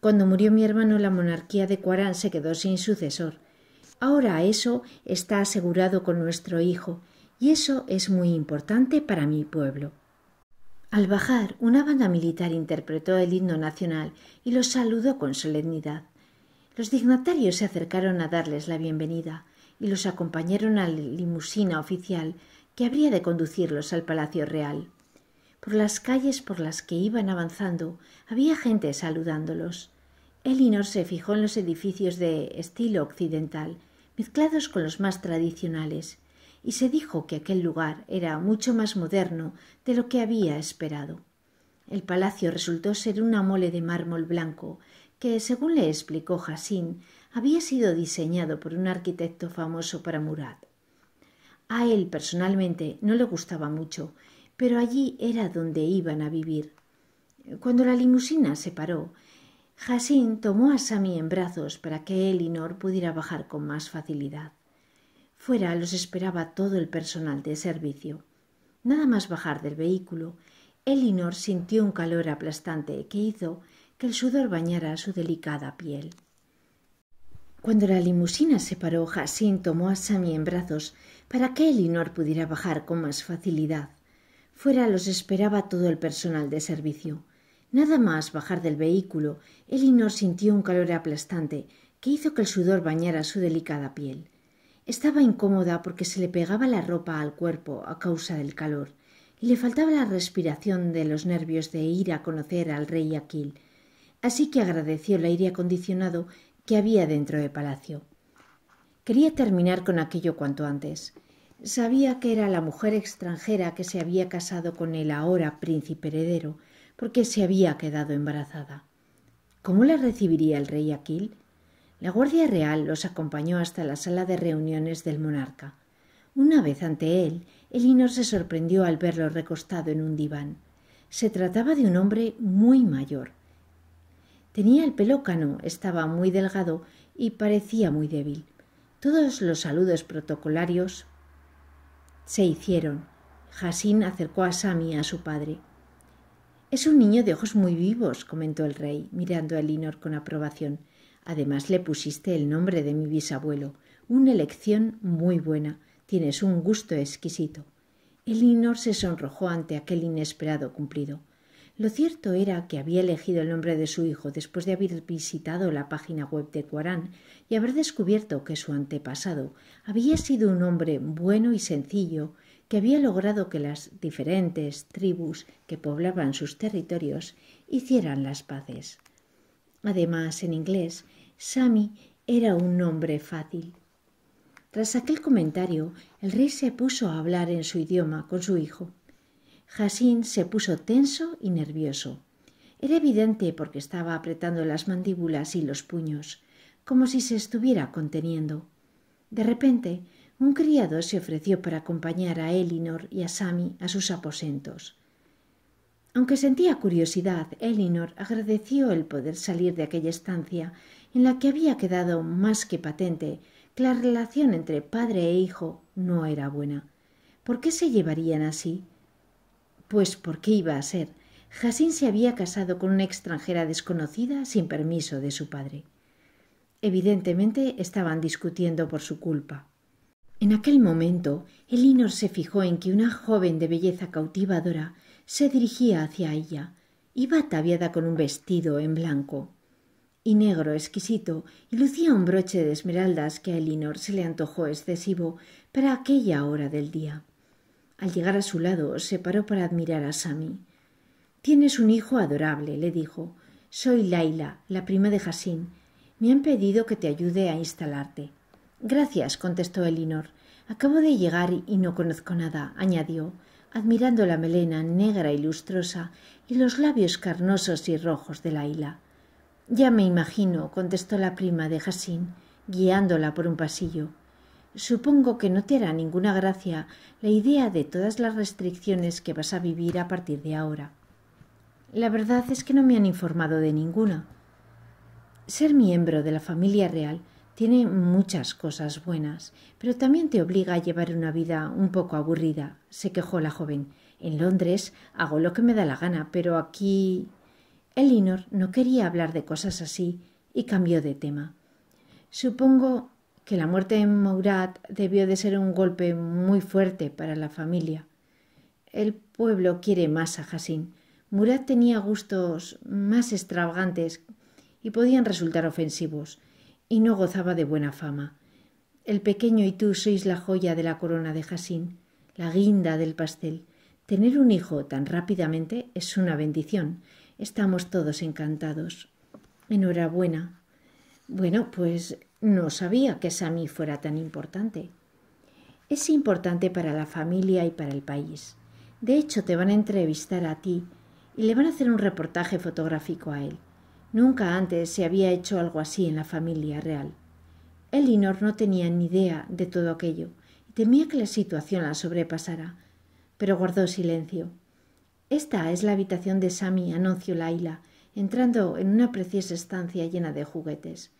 Cuando murió mi hermano la monarquía de Cuarán se quedó sin sucesor. Ahora eso está asegurado con nuestro hijo, y eso es muy importante para mi pueblo. Al bajar, una banda militar interpretó el himno nacional y los saludó con solemnidad. Los dignatarios se acercaron a darles la bienvenida y los acompañaron a la limusina oficial que habría de conducirlos al Palacio Real. Por las calles por las que iban avanzando había gente saludándolos. Elinor se fijó en los edificios de estilo occidental, mezclados con los más tradicionales, y se dijo que aquel lugar era mucho más moderno de lo que había esperado. El palacio resultó ser una mole de mármol blanco que, según le explicó Jacín, había sido diseñado por un arquitecto famoso para Murat. A él personalmente no le gustaba mucho, pero allí era donde iban a vivir. Cuando la limusina se paró, Jacín tomó a Sami en brazos para que Elinor pudiera bajar con más facilidad. Fuera los esperaba todo el personal de servicio. Nada más bajar del vehículo, Elinor sintió un calor aplastante que hizo que el sudor bañara su delicada piel. Cuando la limusina se paró, Jacin tomó a Sami en brazos para que Elinor pudiera bajar con más facilidad. Fuera los esperaba todo el personal de servicio. Nada más bajar del vehículo, Elinor sintió un calor aplastante que hizo que el sudor bañara su delicada piel. Estaba incómoda porque se le pegaba la ropa al cuerpo a causa del calor y le faltaba la respiración de los nervios de ir a conocer al rey Aquil, así que agradeció el aire acondicionado que había dentro de palacio. Quería terminar con aquello cuanto antes. Sabía que era la mujer extranjera que se había casado con el ahora príncipe heredero, porque se había quedado embarazada. ¿Cómo la recibiría el rey Aquil? La Guardia Real los acompañó hasta la sala de reuniones del monarca. Una vez ante él, Elinor se sorprendió al verlo recostado en un diván. Se trataba de un hombre muy mayor. Tenía el pelo cano, estaba muy delgado y parecía muy débil. Todos los saludos protocolarios se hicieron. Hasín acercó a Sami a su padre. Es un niño de ojos muy vivos, comentó el rey, mirando a Elinor con aprobación. Además le pusiste el nombre de mi bisabuelo. Una elección muy buena. Tienes un gusto exquisito. Elinor se sonrojó ante aquel inesperado cumplido. Lo cierto era que había elegido el nombre de su hijo después de haber visitado la página web de Cuarán y haber descubierto que su antepasado había sido un hombre bueno y sencillo que había logrado que las diferentes tribus que poblaban sus territorios hicieran las paces. Además, en inglés, Sammy era un nombre fácil. Tras aquel comentario, el rey se puso a hablar en su idioma con su hijo. Jacín se puso tenso y nervioso. Era evidente porque estaba apretando las mandíbulas y los puños, como si se estuviera conteniendo. De repente, un criado se ofreció para acompañar a Elinor y a Sammy a sus aposentos. Aunque sentía curiosidad, Elinor agradeció el poder salir de aquella estancia en la que había quedado más que patente que la relación entre padre e hijo no era buena. ¿Por qué se llevarían así? Pues porque iba a ser. Jacín se había casado con una extranjera desconocida sin permiso de su padre. Evidentemente estaban discutiendo por su culpa. En aquel momento, Elinor se fijó en que una joven de belleza cautivadora se dirigía hacia ella. Iba ataviada con un vestido en blanco y negro exquisito y lucía un broche de esmeraldas que a Elinor se le antojó excesivo para aquella hora del día. Al llegar a su lado se paró para admirar a Sami. Tienes un hijo adorable, le dijo. Soy Laila, la prima de Jasim. Me han pedido que te ayude a instalarte. Gracias, contestó Elinor. Acabo de llegar y no conozco nada, añadió admirando la melena negra y lustrosa y los labios carnosos y rojos la Laila. Ya me imagino, contestó la prima de Jacin, guiándola por un pasillo. Supongo que no te hará ninguna gracia la idea de todas las restricciones que vas a vivir a partir de ahora. La verdad es que no me han informado de ninguna. Ser miembro de la familia real tiene muchas cosas buenas, pero también te obliga a llevar una vida un poco aburrida, se quejó la joven. En Londres hago lo que me da la gana, pero aquí. Elinor no quería hablar de cosas así y cambió de tema. Supongo que la muerte de Mourad debió de ser un golpe muy fuerte para la familia. El pueblo quiere más a Hassin. Murat tenía gustos más extravagantes y podían resultar ofensivos y no gozaba de buena fama. El pequeño y tú sois la joya de la corona de Jasín, la guinda del pastel. Tener un hijo tan rápidamente es una bendición. Estamos todos encantados. Enhorabuena. Bueno, pues no sabía que Sami fuera tan importante. Es importante para la familia y para el país. De hecho, te van a entrevistar a ti y le van a hacer un reportaje fotográfico a él. Nunca antes se había hecho algo así en la familia real. Elinor no tenía ni idea de todo aquello y temía que la situación la sobrepasara, pero guardó silencio. Esta es la habitación de Sammy, anunció Laila, entrando en una preciosa estancia llena de juguetes.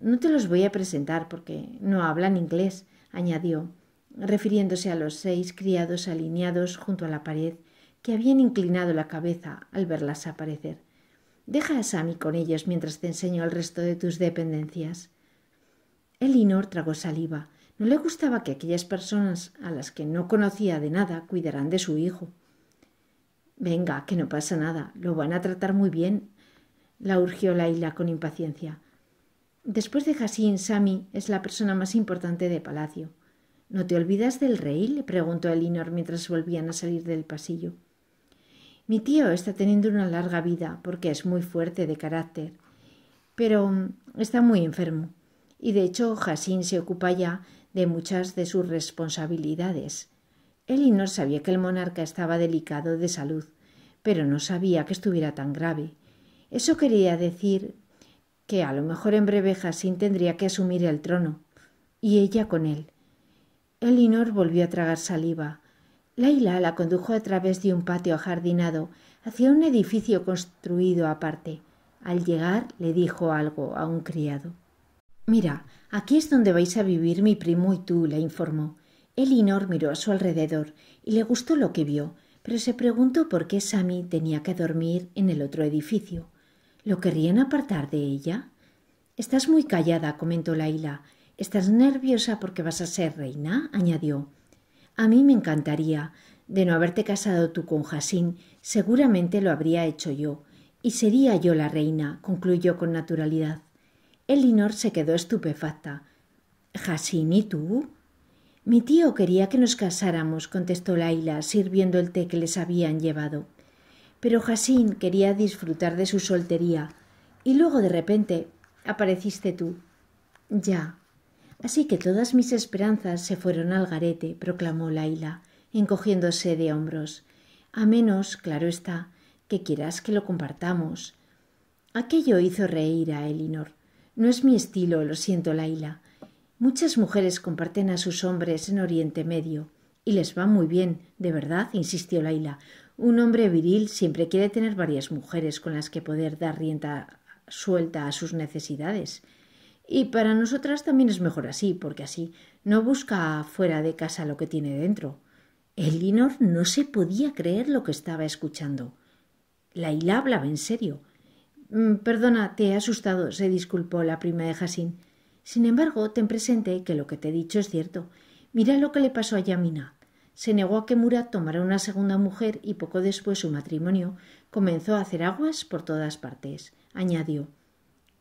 No te los voy a presentar porque no hablan inglés, añadió, refiriéndose a los seis criados alineados junto a la pared que habían inclinado la cabeza al verlas aparecer. Deja a Sami con ellos mientras te enseño el resto de tus dependencias. Elinor tragó saliva. No le gustaba que aquellas personas a las que no conocía de nada cuidaran de su hijo. Venga, que no pasa nada. Lo van a tratar muy bien. La urgió Laila con impaciencia. Después de jasin Sami es la persona más importante de Palacio. ¿No te olvidas del rey? le preguntó Elinor mientras volvían a salir del pasillo. Mi tío está teniendo una larga vida porque es muy fuerte de carácter, pero mm, está muy enfermo y de hecho Jasín se ocupa ya de muchas de sus responsabilidades. Elinor sabía que el monarca estaba delicado de salud, pero no sabía que estuviera tan grave. Eso quería decir que a lo mejor en breve Jasín tendría que asumir el trono, y ella con él. Elinor volvió a tragar saliva. Laila la condujo a través de un patio ajardinado hacia un edificio construido aparte. Al llegar le dijo algo a un criado. Mira, aquí es donde vais a vivir mi primo y tú, le informó. Elinor miró a su alrededor y le gustó lo que vio, pero se preguntó por qué Sami tenía que dormir en el otro edificio. ¿Lo querrían apartar de ella? Estás muy callada, comentó Laila. Estás nerviosa porque vas a ser reina, añadió. A mí me encantaría. De no haberte casado tú con Jasín, seguramente lo habría hecho yo, y sería yo la reina, concluyó con naturalidad. Elinor se quedó estupefacta. ¿Jasín y tú? Mi tío quería que nos casáramos, contestó Laila, sirviendo el té que les habían llevado. Pero jasín quería disfrutar de su soltería, y luego de repente apareciste tú. Ya, Así que todas mis esperanzas se fueron al garete, proclamó Laila, encogiéndose de hombros. A menos, claro está, que quieras que lo compartamos. Aquello hizo reír a Elinor. No es mi estilo, lo siento, Laila. Muchas mujeres comparten a sus hombres en Oriente Medio. Y les va muy bien, de verdad, insistió Laila. Un hombre viril siempre quiere tener varias mujeres con las que poder dar rienda suelta a sus necesidades. Y para nosotras también es mejor así, porque así no busca fuera de casa lo que tiene dentro. Elinor no se podía creer lo que estaba escuchando. Laila hablaba en serio. Mm, perdona, te he asustado, se disculpó la prima de Jacín. Sin embargo, ten presente que lo que te he dicho es cierto. Mira lo que le pasó a Yamina. Se negó a que Murat tomara una segunda mujer y poco después su matrimonio comenzó a hacer aguas por todas partes. Añadió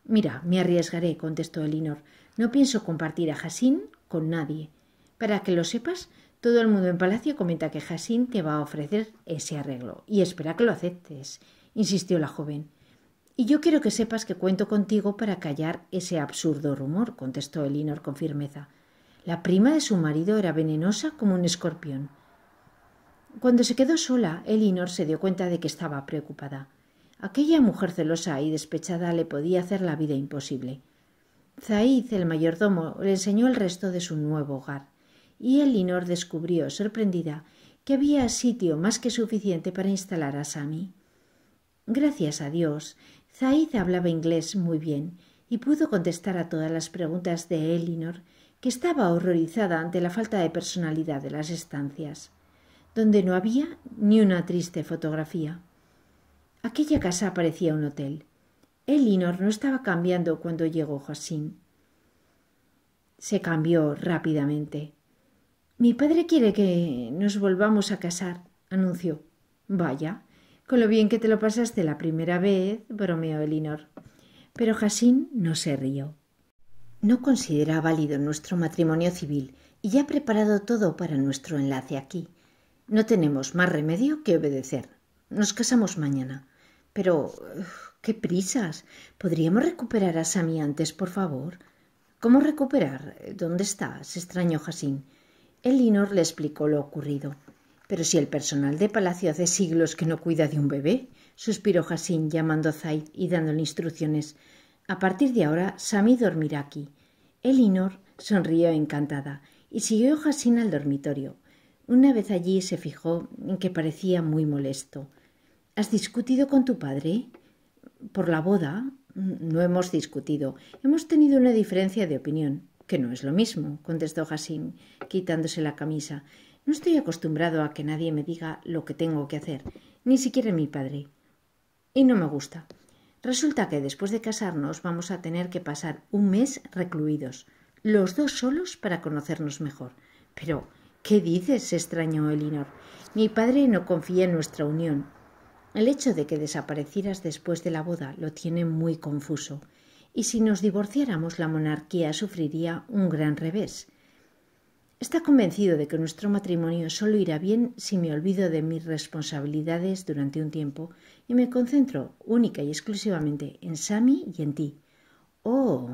Mira, me arriesgaré, contestó Elinor. No pienso compartir a Jacín con nadie. Para que lo sepas, todo el mundo en Palacio comenta que Jacín te va a ofrecer ese arreglo y espera que lo aceptes, insistió la joven. Y yo quiero que sepas que cuento contigo para callar ese absurdo rumor, contestó Elinor con firmeza. La prima de su marido era venenosa como un escorpión. Cuando se quedó sola, Elinor se dio cuenta de que estaba preocupada. Aquella mujer celosa y despechada le podía hacer la vida imposible. Zaid, el mayordomo, le enseñó el resto de su nuevo hogar, y Elinor descubrió, sorprendida, que había sitio más que suficiente para instalar a Sami. Gracias a Dios, Zaid hablaba inglés muy bien y pudo contestar a todas las preguntas de Elinor, que estaba horrorizada ante la falta de personalidad de las estancias, donde no había ni una triste fotografía. Aquella casa parecía un hotel. Elinor no estaba cambiando cuando llegó Jacín. Se cambió rápidamente. Mi padre quiere que nos volvamos a casar, anunció. Vaya, con lo bien que te lo pasaste la primera vez, bromeó Elinor. Pero Jacín no se rió. No considera válido nuestro matrimonio civil y ya ha preparado todo para nuestro enlace aquí. No tenemos más remedio que obedecer. Nos casamos mañana. Pero. ¡Qué prisas! ¿Podríamos recuperar a Sami antes, por favor? ¿Cómo recuperar? ¿Dónde está? se extrañó El Elinor le explicó lo ocurrido. Pero si el personal de palacio hace siglos que no cuida de un bebé, suspiró Jacín llamando a Zaid y dándole instrucciones. A partir de ahora, Sami dormirá aquí. Elinor sonrió encantada y siguió Jacín al dormitorio. Una vez allí se fijó en que parecía muy molesto. ¿Has discutido con tu padre? Por la boda no hemos discutido. Hemos tenido una diferencia de opinión, que no es lo mismo, contestó Jasim quitándose la camisa. No estoy acostumbrado a que nadie me diga lo que tengo que hacer, ni siquiera mi padre. Y no me gusta. Resulta que después de casarnos vamos a tener que pasar un mes recluidos, los dos solos para conocernos mejor. Pero, ¿qué dices? extrañó Elinor. Mi padre no confía en nuestra unión. El hecho de que desaparecieras después de la boda lo tiene muy confuso, y si nos divorciáramos la monarquía sufriría un gran revés. Está convencido de que nuestro matrimonio solo irá bien si me olvido de mis responsabilidades durante un tiempo y me concentro única y exclusivamente en Sami y en ti. Oh.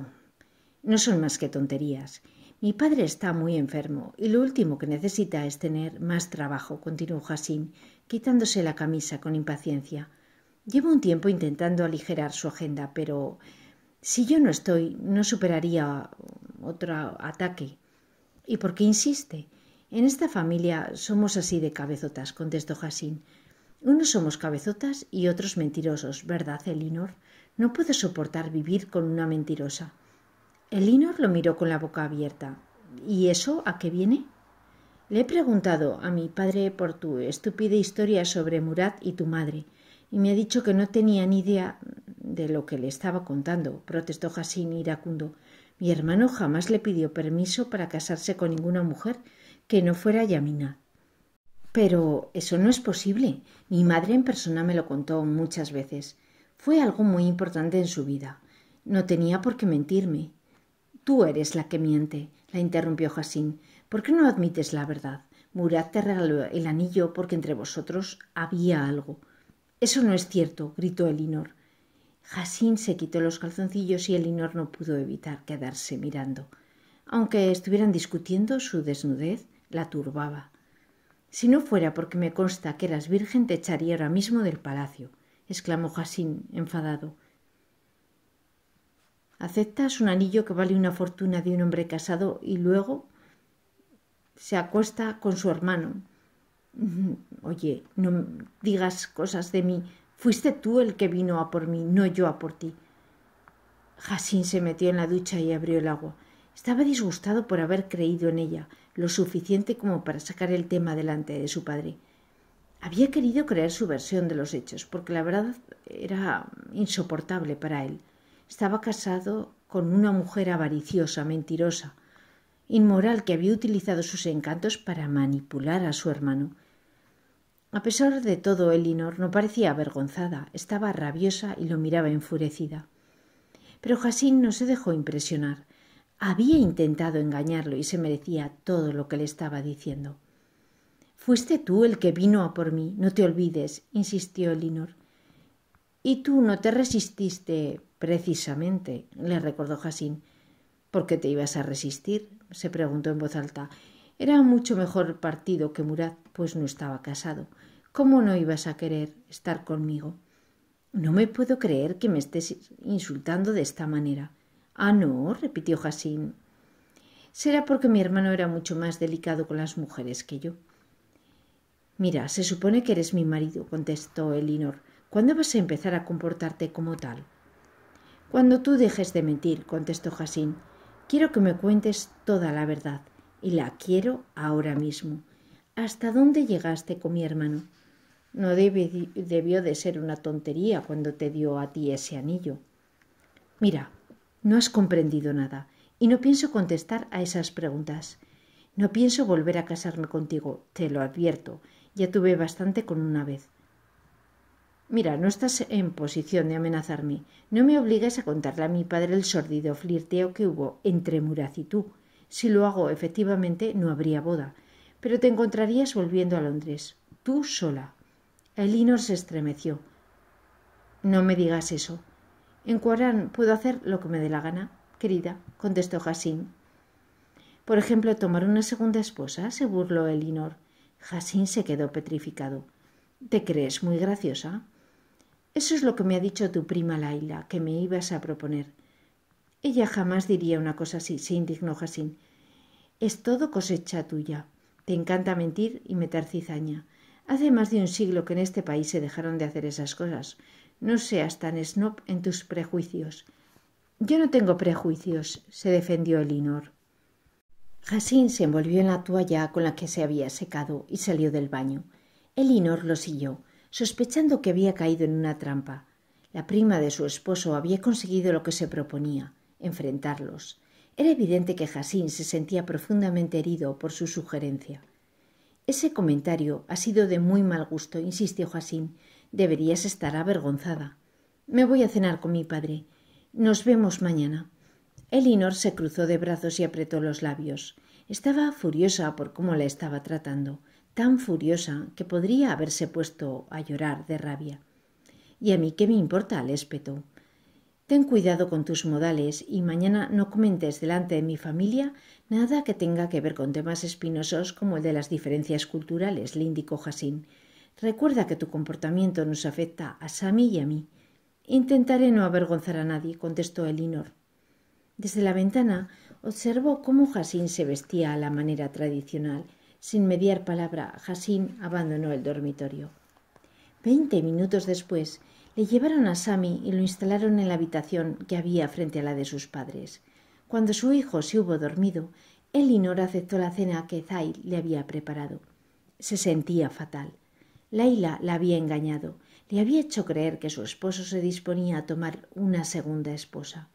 No son más que tonterías. Mi padre está muy enfermo y lo último que necesita es tener más trabajo, continuó Hassim, quitándose la camisa con impaciencia. Llevo un tiempo intentando aligerar su agenda, pero si yo no estoy, no superaría otro ataque. ¿Y por qué insiste? En esta familia somos así de cabezotas, contestó Jacín. Unos somos cabezotas y otros mentirosos, ¿verdad, Elinor? No puedo soportar vivir con una mentirosa. Elinor lo miró con la boca abierta. ¿Y eso a qué viene? Le he preguntado a mi padre por tu estúpida historia sobre Murat y tu madre, y me ha dicho que no tenía ni idea de lo que le estaba contando, protestó Jasín iracundo. Mi hermano jamás le pidió permiso para casarse con ninguna mujer que no fuera Yamina. Pero eso no es posible. Mi madre en persona me lo contó muchas veces. Fue algo muy importante en su vida. No tenía por qué mentirme. Tú eres la que miente, la interrumpió Jasín. ¿Por qué no admites la verdad? Murat te regaló el anillo porque entre vosotros había algo. Eso no es cierto, gritó Elinor. Jacín se quitó los calzoncillos y Elinor no pudo evitar quedarse mirando. Aunque estuvieran discutiendo, su desnudez la turbaba. Si no fuera porque me consta que eras virgen, te echaría ahora mismo del palacio, exclamó Jacín, enfadado. ¿Aceptas un anillo que vale una fortuna de un hombre casado y luego se acuesta con su hermano. Oye, no digas cosas de mí. Fuiste tú el que vino a por mí, no yo a por ti. Jacín se metió en la ducha y abrió el agua. Estaba disgustado por haber creído en ella, lo suficiente como para sacar el tema delante de su padre. Había querido creer su versión de los hechos, porque la verdad era insoportable para él. Estaba casado con una mujer avariciosa, mentirosa, inmoral que había utilizado sus encantos para manipular a su hermano. A pesar de todo, Elinor no parecía avergonzada, estaba rabiosa y lo miraba enfurecida. Pero Jasín no se dejó impresionar. Había intentado engañarlo y se merecía todo lo que le estaba diciendo. Fuiste tú el que vino a por mí, no te olvides, insistió Elinor. Y tú no te resististe precisamente, le recordó Jasín. ¿Por qué te ibas a resistir? se preguntó en voz alta. Era mucho mejor partido que Murat, pues no estaba casado. ¿Cómo no ibas a querer estar conmigo? No me puedo creer que me estés insultando de esta manera. Ah, no, repitió Jacín. Será porque mi hermano era mucho más delicado con las mujeres que yo. Mira, se supone que eres mi marido, contestó Elinor. ¿Cuándo vas a empezar a comportarte como tal? Cuando tú dejes de mentir, contestó Jasín Quiero que me cuentes toda la verdad y la quiero ahora mismo. ¿Hasta dónde llegaste con mi hermano? No debió de ser una tontería cuando te dio a ti ese anillo. Mira, no has comprendido nada y no pienso contestar a esas preguntas. No pienso volver a casarme contigo, te lo advierto. Ya tuve bastante con una vez. Mira, no estás en posición de amenazarme. No me obligues a contarle a mi padre el sordido flirteo que hubo entre Muraz y tú. Si lo hago, efectivamente, no habría boda. Pero te encontrarías volviendo a Londres, tú sola. Elinor se estremeció. No me digas eso. En Cuarán puedo hacer lo que me dé la gana, querida, contestó Hassim. Por ejemplo, tomar una segunda esposa, se burló Elinor. Jacín se quedó petrificado. ¿Te crees muy graciosa? Eso es lo que me ha dicho tu prima Laila, que me ibas a proponer. Ella jamás diría una cosa así, se indignó Jacín. Es todo cosecha tuya. Te encanta mentir y meter cizaña. Hace más de un siglo que en este país se dejaron de hacer esas cosas. No seas tan snob en tus prejuicios. Yo no tengo prejuicios, se defendió Elinor. Jacín se envolvió en la toalla con la que se había secado y salió del baño. Elinor lo siguió sospechando que había caído en una trampa. La prima de su esposo había conseguido lo que se proponía enfrentarlos. Era evidente que Jacín se sentía profundamente herido por su sugerencia. Ese comentario ha sido de muy mal gusto, insistió Jacín. Deberías estar avergonzada. Me voy a cenar con mi padre. Nos vemos mañana. Elinor se cruzó de brazos y apretó los labios. Estaba furiosa por cómo la estaba tratando tan furiosa que podría haberse puesto a llorar de rabia. ¿Y a mí qué me importa, espeto? Ten cuidado con tus modales y mañana no comentes delante de mi familia nada que tenga que ver con temas espinosos como el de las diferencias culturales, le indicó Jasín Recuerda que tu comportamiento nos afecta a Sami y a mí. Intentaré no avergonzar a nadie, contestó Elinor. Desde la ventana observó cómo Jasín se vestía a la manera tradicional sin mediar palabra, Hassim abandonó el dormitorio. Veinte minutos después, le llevaron a Sami y lo instalaron en la habitación que había frente a la de sus padres. Cuando su hijo se hubo dormido, Elinor aceptó la cena que Zay le había preparado. Se sentía fatal. Laila la había engañado, le había hecho creer que su esposo se disponía a tomar una segunda esposa.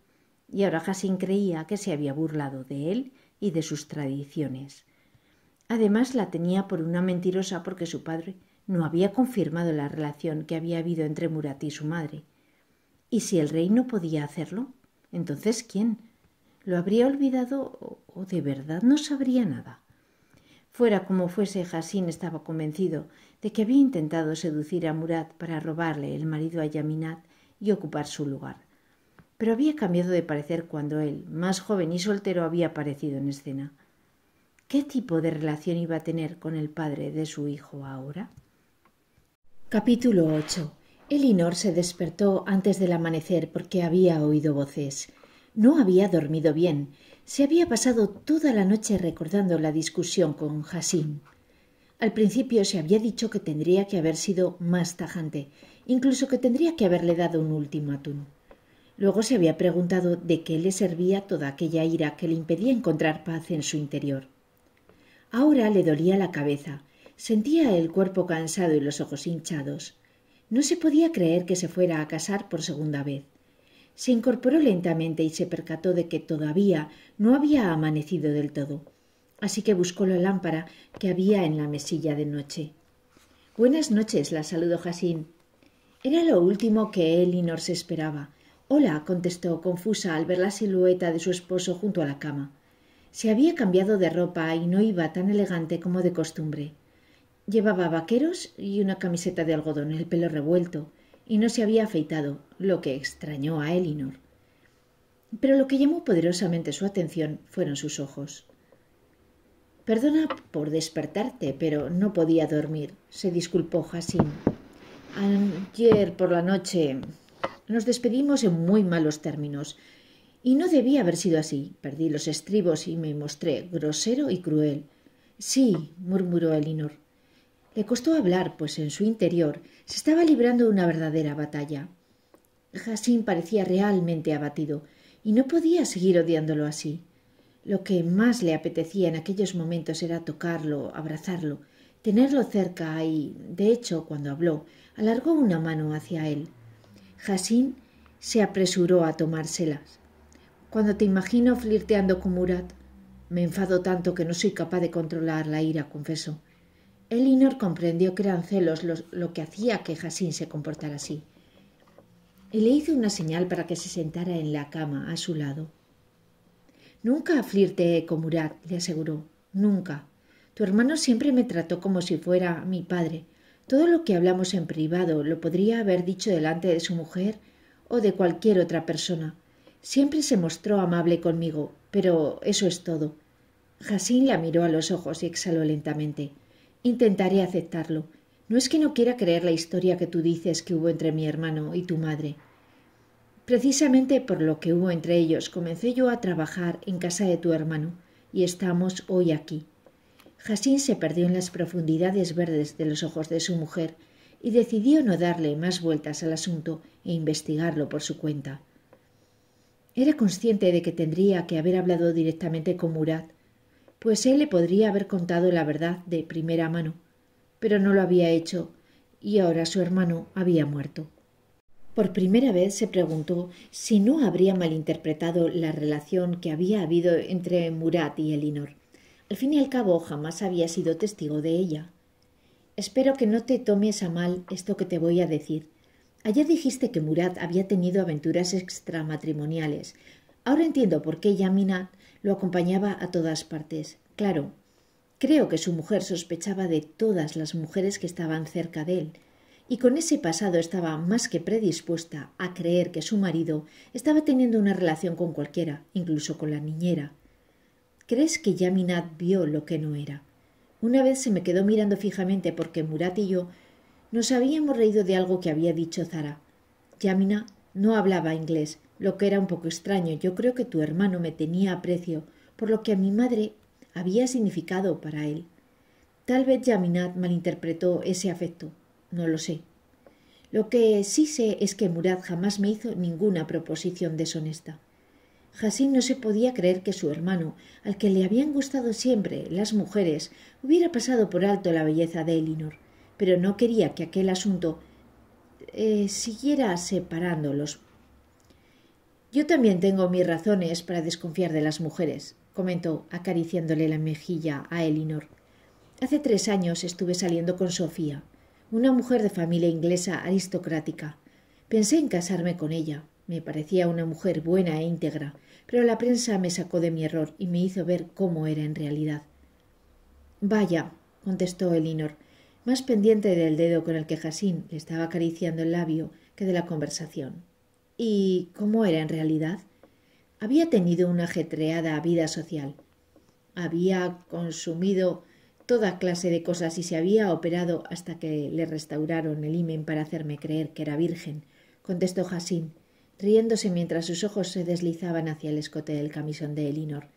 Y ahora Hassin creía que se había burlado de él y de sus tradiciones. Además, la tenía por una mentirosa porque su padre no había confirmado la relación que había habido entre Murat y su madre. ¿Y si el rey no podía hacerlo? Entonces, ¿quién? ¿Lo habría olvidado o de verdad no sabría nada? Fuera como fuese, Hasín estaba convencido de que había intentado seducir a Murat para robarle el marido a Yaminat y ocupar su lugar. Pero había cambiado de parecer cuando él, más joven y soltero, había aparecido en escena. ¿Qué tipo de relación iba a tener con el padre de su hijo ahora? Capítulo 8. Elinor se despertó antes del amanecer porque había oído voces. No había dormido bien. Se había pasado toda la noche recordando la discusión con Jasim. Al principio se había dicho que tendría que haber sido más tajante, incluso que tendría que haberle dado un último ultimátum. Luego se había preguntado de qué le servía toda aquella ira que le impedía encontrar paz en su interior. Ahora le dolía la cabeza, sentía el cuerpo cansado y los ojos hinchados. No se podía creer que se fuera a casar por segunda vez. Se incorporó lentamente y se percató de que todavía no había amanecido del todo, así que buscó la lámpara que había en la mesilla de noche. Buenas noches, la saludó Jacín. Era lo último que Elinor se esperaba. Hola, contestó, confusa al ver la silueta de su esposo junto a la cama. Se había cambiado de ropa y no iba tan elegante como de costumbre. Llevaba vaqueros y una camiseta de algodón, el pelo revuelto, y no se había afeitado, lo que extrañó a Elinor. Pero lo que llamó poderosamente su atención fueron sus ojos. Perdona por despertarte, pero no podía dormir, se disculpó Hassim. Ayer por la noche nos despedimos en muy malos términos y no debía haber sido así. Perdí los estribos y me mostré grosero y cruel. Sí, murmuró Elinor. Le costó hablar, pues en su interior se estaba librando una verdadera batalla. Jacín parecía realmente abatido, y no podía seguir odiándolo así. Lo que más le apetecía en aquellos momentos era tocarlo, abrazarlo, tenerlo cerca y, de hecho, cuando habló, alargó una mano hacia él. Jacín se apresuró a tomárselas cuando te imagino flirteando con Murat. Me enfado tanto que no soy capaz de controlar la ira, confesó. Elinor comprendió que eran celos lo que hacía que Jacín se comportara así. Y le hizo una señal para que se sentara en la cama a su lado. Nunca flirteé con Murat, le aseguró. Nunca. Tu hermano siempre me trató como si fuera mi padre. Todo lo que hablamos en privado lo podría haber dicho delante de su mujer o de cualquier otra persona. Siempre se mostró amable conmigo, pero eso es todo. Jacín la miró a los ojos y exhaló lentamente. Intentaré aceptarlo. No es que no quiera creer la historia que tú dices que hubo entre mi hermano y tu madre. Precisamente por lo que hubo entre ellos comencé yo a trabajar en casa de tu hermano y estamos hoy aquí. Jacín se perdió en las profundidades verdes de los ojos de su mujer y decidió no darle más vueltas al asunto e investigarlo por su cuenta. Era consciente de que tendría que haber hablado directamente con Murat, pues él le podría haber contado la verdad de primera mano, pero no lo había hecho y ahora su hermano había muerto. Por primera vez se preguntó si no habría malinterpretado la relación que había habido entre Murat y Elinor. Al fin y al cabo jamás había sido testigo de ella. Espero que no te tomes a mal esto que te voy a decir, Ayer dijiste que Murat había tenido aventuras extramatrimoniales. Ahora entiendo por qué Yaminat lo acompañaba a todas partes. Claro, creo que su mujer sospechaba de todas las mujeres que estaban cerca de él, y con ese pasado estaba más que predispuesta a creer que su marido estaba teniendo una relación con cualquiera, incluso con la niñera. ¿Crees que Yaminat vio lo que no era? Una vez se me quedó mirando fijamente porque Murat y yo nos habíamos reído de algo que había dicho Zara. Yamina no hablaba inglés, lo que era un poco extraño. Yo creo que tu hermano me tenía aprecio, por lo que a mi madre había significado para él. Tal vez Yaminat malinterpretó ese afecto, no lo sé. Lo que sí sé es que Murad jamás me hizo ninguna proposición deshonesta. Hassim no se podía creer que su hermano, al que le habían gustado siempre las mujeres, hubiera pasado por alto la belleza de Elinor pero no quería que aquel asunto eh, siguiera separándolos. Yo también tengo mis razones para desconfiar de las mujeres, comentó, acariciándole la mejilla a Elinor. Hace tres años estuve saliendo con Sofía, una mujer de familia inglesa aristocrática. Pensé en casarme con ella. Me parecía una mujer buena e íntegra, pero la prensa me sacó de mi error y me hizo ver cómo era en realidad. Vaya, contestó Elinor, más pendiente del dedo con el que Jacín le estaba acariciando el labio que de la conversación. ¿Y cómo era en realidad? Había tenido una ajetreada vida social. Había consumido toda clase de cosas y se había operado hasta que le restauraron el himen para hacerme creer que era virgen, contestó Jacín, riéndose mientras sus ojos se deslizaban hacia el escote del camisón de Elinor,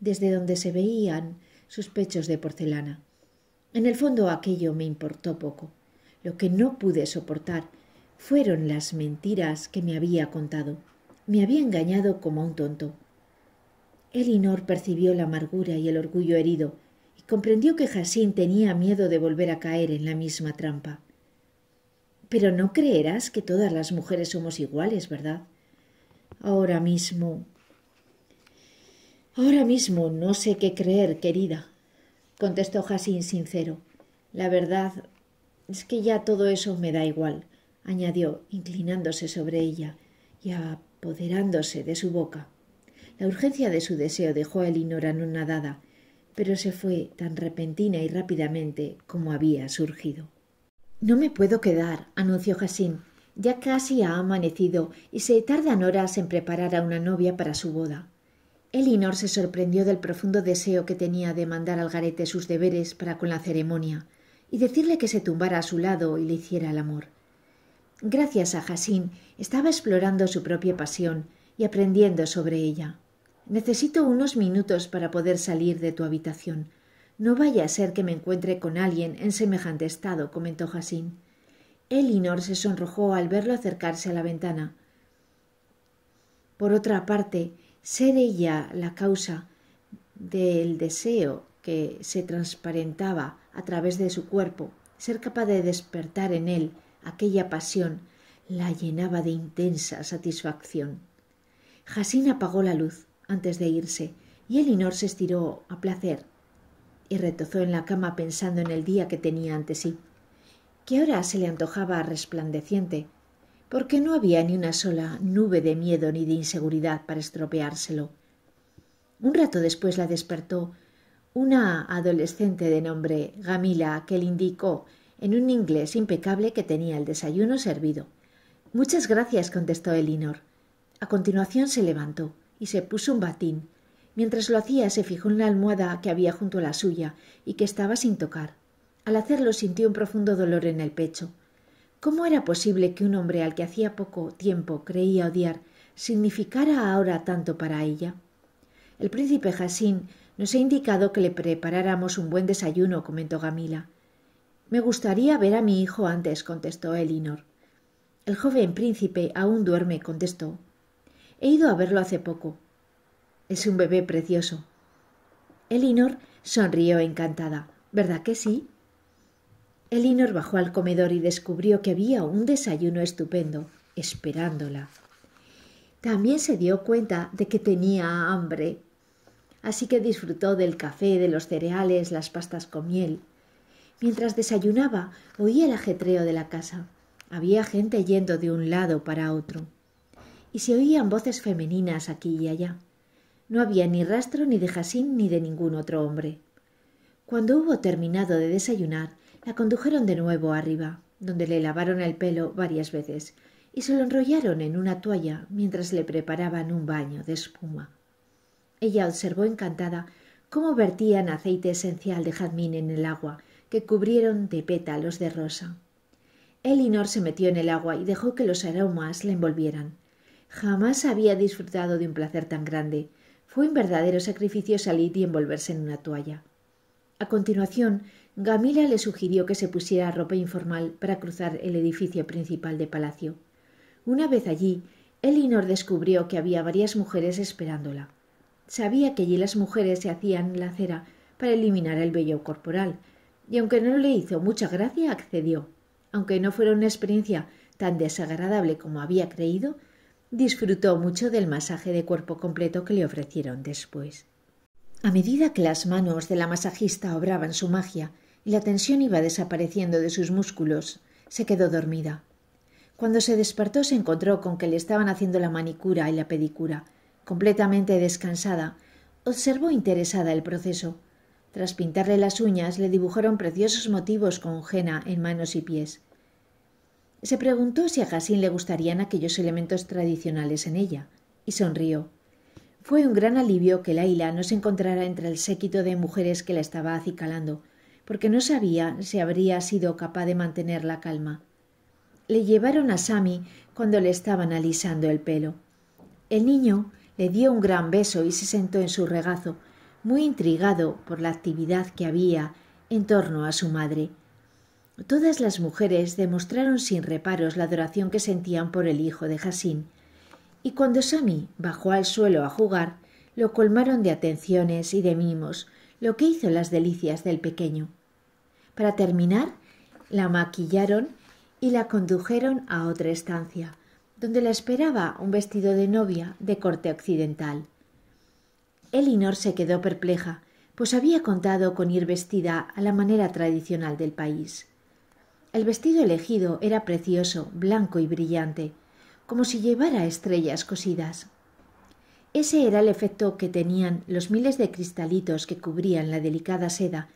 desde donde se veían sus pechos de porcelana. En el fondo aquello me importó poco. Lo que no pude soportar fueron las mentiras que me había contado. Me había engañado como un tonto. Elinor percibió la amargura y el orgullo herido y comprendió que Jacín tenía miedo de volver a caer en la misma trampa. Pero no creerás que todas las mujeres somos iguales, ¿verdad? Ahora mismo. Ahora mismo no sé qué creer, querida contestó Jacín sincero. La verdad es que ya todo eso me da igual, añadió, inclinándose sobre ella y apoderándose de su boca. La urgencia de su deseo dejó a Elinor anonadada, pero se fue tan repentina y rápidamente como había surgido. No me puedo quedar, anunció Jacín. Ya casi ha amanecido y se tardan horas en preparar a una novia para su boda. Elinor se sorprendió del profundo deseo que tenía de mandar al garete sus deberes para con la ceremonia y decirle que se tumbara a su lado y le hiciera el amor. Gracias a Jasin estaba explorando su propia pasión y aprendiendo sobre ella. Necesito unos minutos para poder salir de tu habitación. No vaya a ser que me encuentre con alguien en semejante estado, comentó Jacín. Elinor se sonrojó al verlo acercarse a la ventana. Por otra parte, ser ella la causa del deseo que se transparentaba a través de su cuerpo, ser capaz de despertar en él aquella pasión, la llenaba de intensa satisfacción. Jasina apagó la luz antes de irse y Elinor se estiró a placer y retozó en la cama pensando en el día que tenía ante sí, que ahora se le antojaba resplandeciente porque no había ni una sola nube de miedo ni de inseguridad para estropeárselo. Un rato después la despertó una adolescente de nombre Gamila que le indicó en un inglés impecable que tenía el desayuno servido. Muchas gracias, contestó Elinor. A continuación se levantó y se puso un batín. Mientras lo hacía se fijó en la almohada que había junto a la suya y que estaba sin tocar. Al hacerlo sintió un profundo dolor en el pecho. ¿Cómo era posible que un hombre al que hacía poco tiempo creía odiar significara ahora tanto para ella? El príncipe Jasin nos ha indicado que le preparáramos un buen desayuno, comentó Gamila. Me gustaría ver a mi hijo antes, contestó Elinor. El joven príncipe aún duerme, contestó. He ido a verlo hace poco. Es un bebé precioso. Elinor sonrió encantada. ¿Verdad que sí? Elinor bajó al comedor y descubrió que había un desayuno estupendo esperándola. También se dio cuenta de que tenía hambre, así que disfrutó del café, de los cereales, las pastas con miel. Mientras desayunaba, oía el ajetreo de la casa. Había gente yendo de un lado para otro. Y se oían voces femeninas aquí y allá. No había ni rastro ni de Jacín ni de ningún otro hombre. Cuando hubo terminado de desayunar, la condujeron de nuevo arriba, donde le lavaron el pelo varias veces y se lo enrollaron en una toalla mientras le preparaban un baño de espuma. Ella observó encantada cómo vertían aceite esencial de jazmín en el agua que cubrieron de pétalos de rosa. Elinor se metió en el agua y dejó que los aromas la envolvieran. Jamás había disfrutado de un placer tan grande. Fue un verdadero sacrificio salir y envolverse en una toalla. A continuación, Gamila le sugirió que se pusiera ropa informal para cruzar el edificio principal de palacio. Una vez allí, Elinor descubrió que había varias mujeres esperándola. Sabía que allí las mujeres se hacían la cera para eliminar el vello corporal, y aunque no le hizo mucha gracia, accedió. Aunque no fuera una experiencia tan desagradable como había creído, disfrutó mucho del masaje de cuerpo completo que le ofrecieron después. A medida que las manos de la masajista obraban su magia la tensión iba desapareciendo de sus músculos. Se quedó dormida. Cuando se despertó se encontró con que le estaban haciendo la manicura y la pedicura. Completamente descansada, observó interesada el proceso. Tras pintarle las uñas, le dibujaron preciosos motivos con henna en manos y pies. Se preguntó si a Gasín le gustarían aquellos elementos tradicionales en ella, y sonrió. Fue un gran alivio que Laila no se encontrara entre el séquito de mujeres que la estaba acicalando, porque no sabía si habría sido capaz de mantener la calma. Le llevaron a Sami cuando le estaban alisando el pelo. El niño le dio un gran beso y se sentó en su regazo, muy intrigado por la actividad que había en torno a su madre. Todas las mujeres demostraron sin reparos la adoración que sentían por el hijo de Jasín, y cuando Sami bajó al suelo a jugar, lo colmaron de atenciones y de mimos, lo que hizo las delicias del pequeño. Para terminar, la maquillaron y la condujeron a otra estancia, donde la esperaba un vestido de novia de corte occidental. Elinor se quedó perpleja, pues había contado con ir vestida a la manera tradicional del país. El vestido elegido era precioso, blanco y brillante, como si llevara estrellas cosidas. Ese era el efecto que tenían los miles de cristalitos que cubrían la delicada seda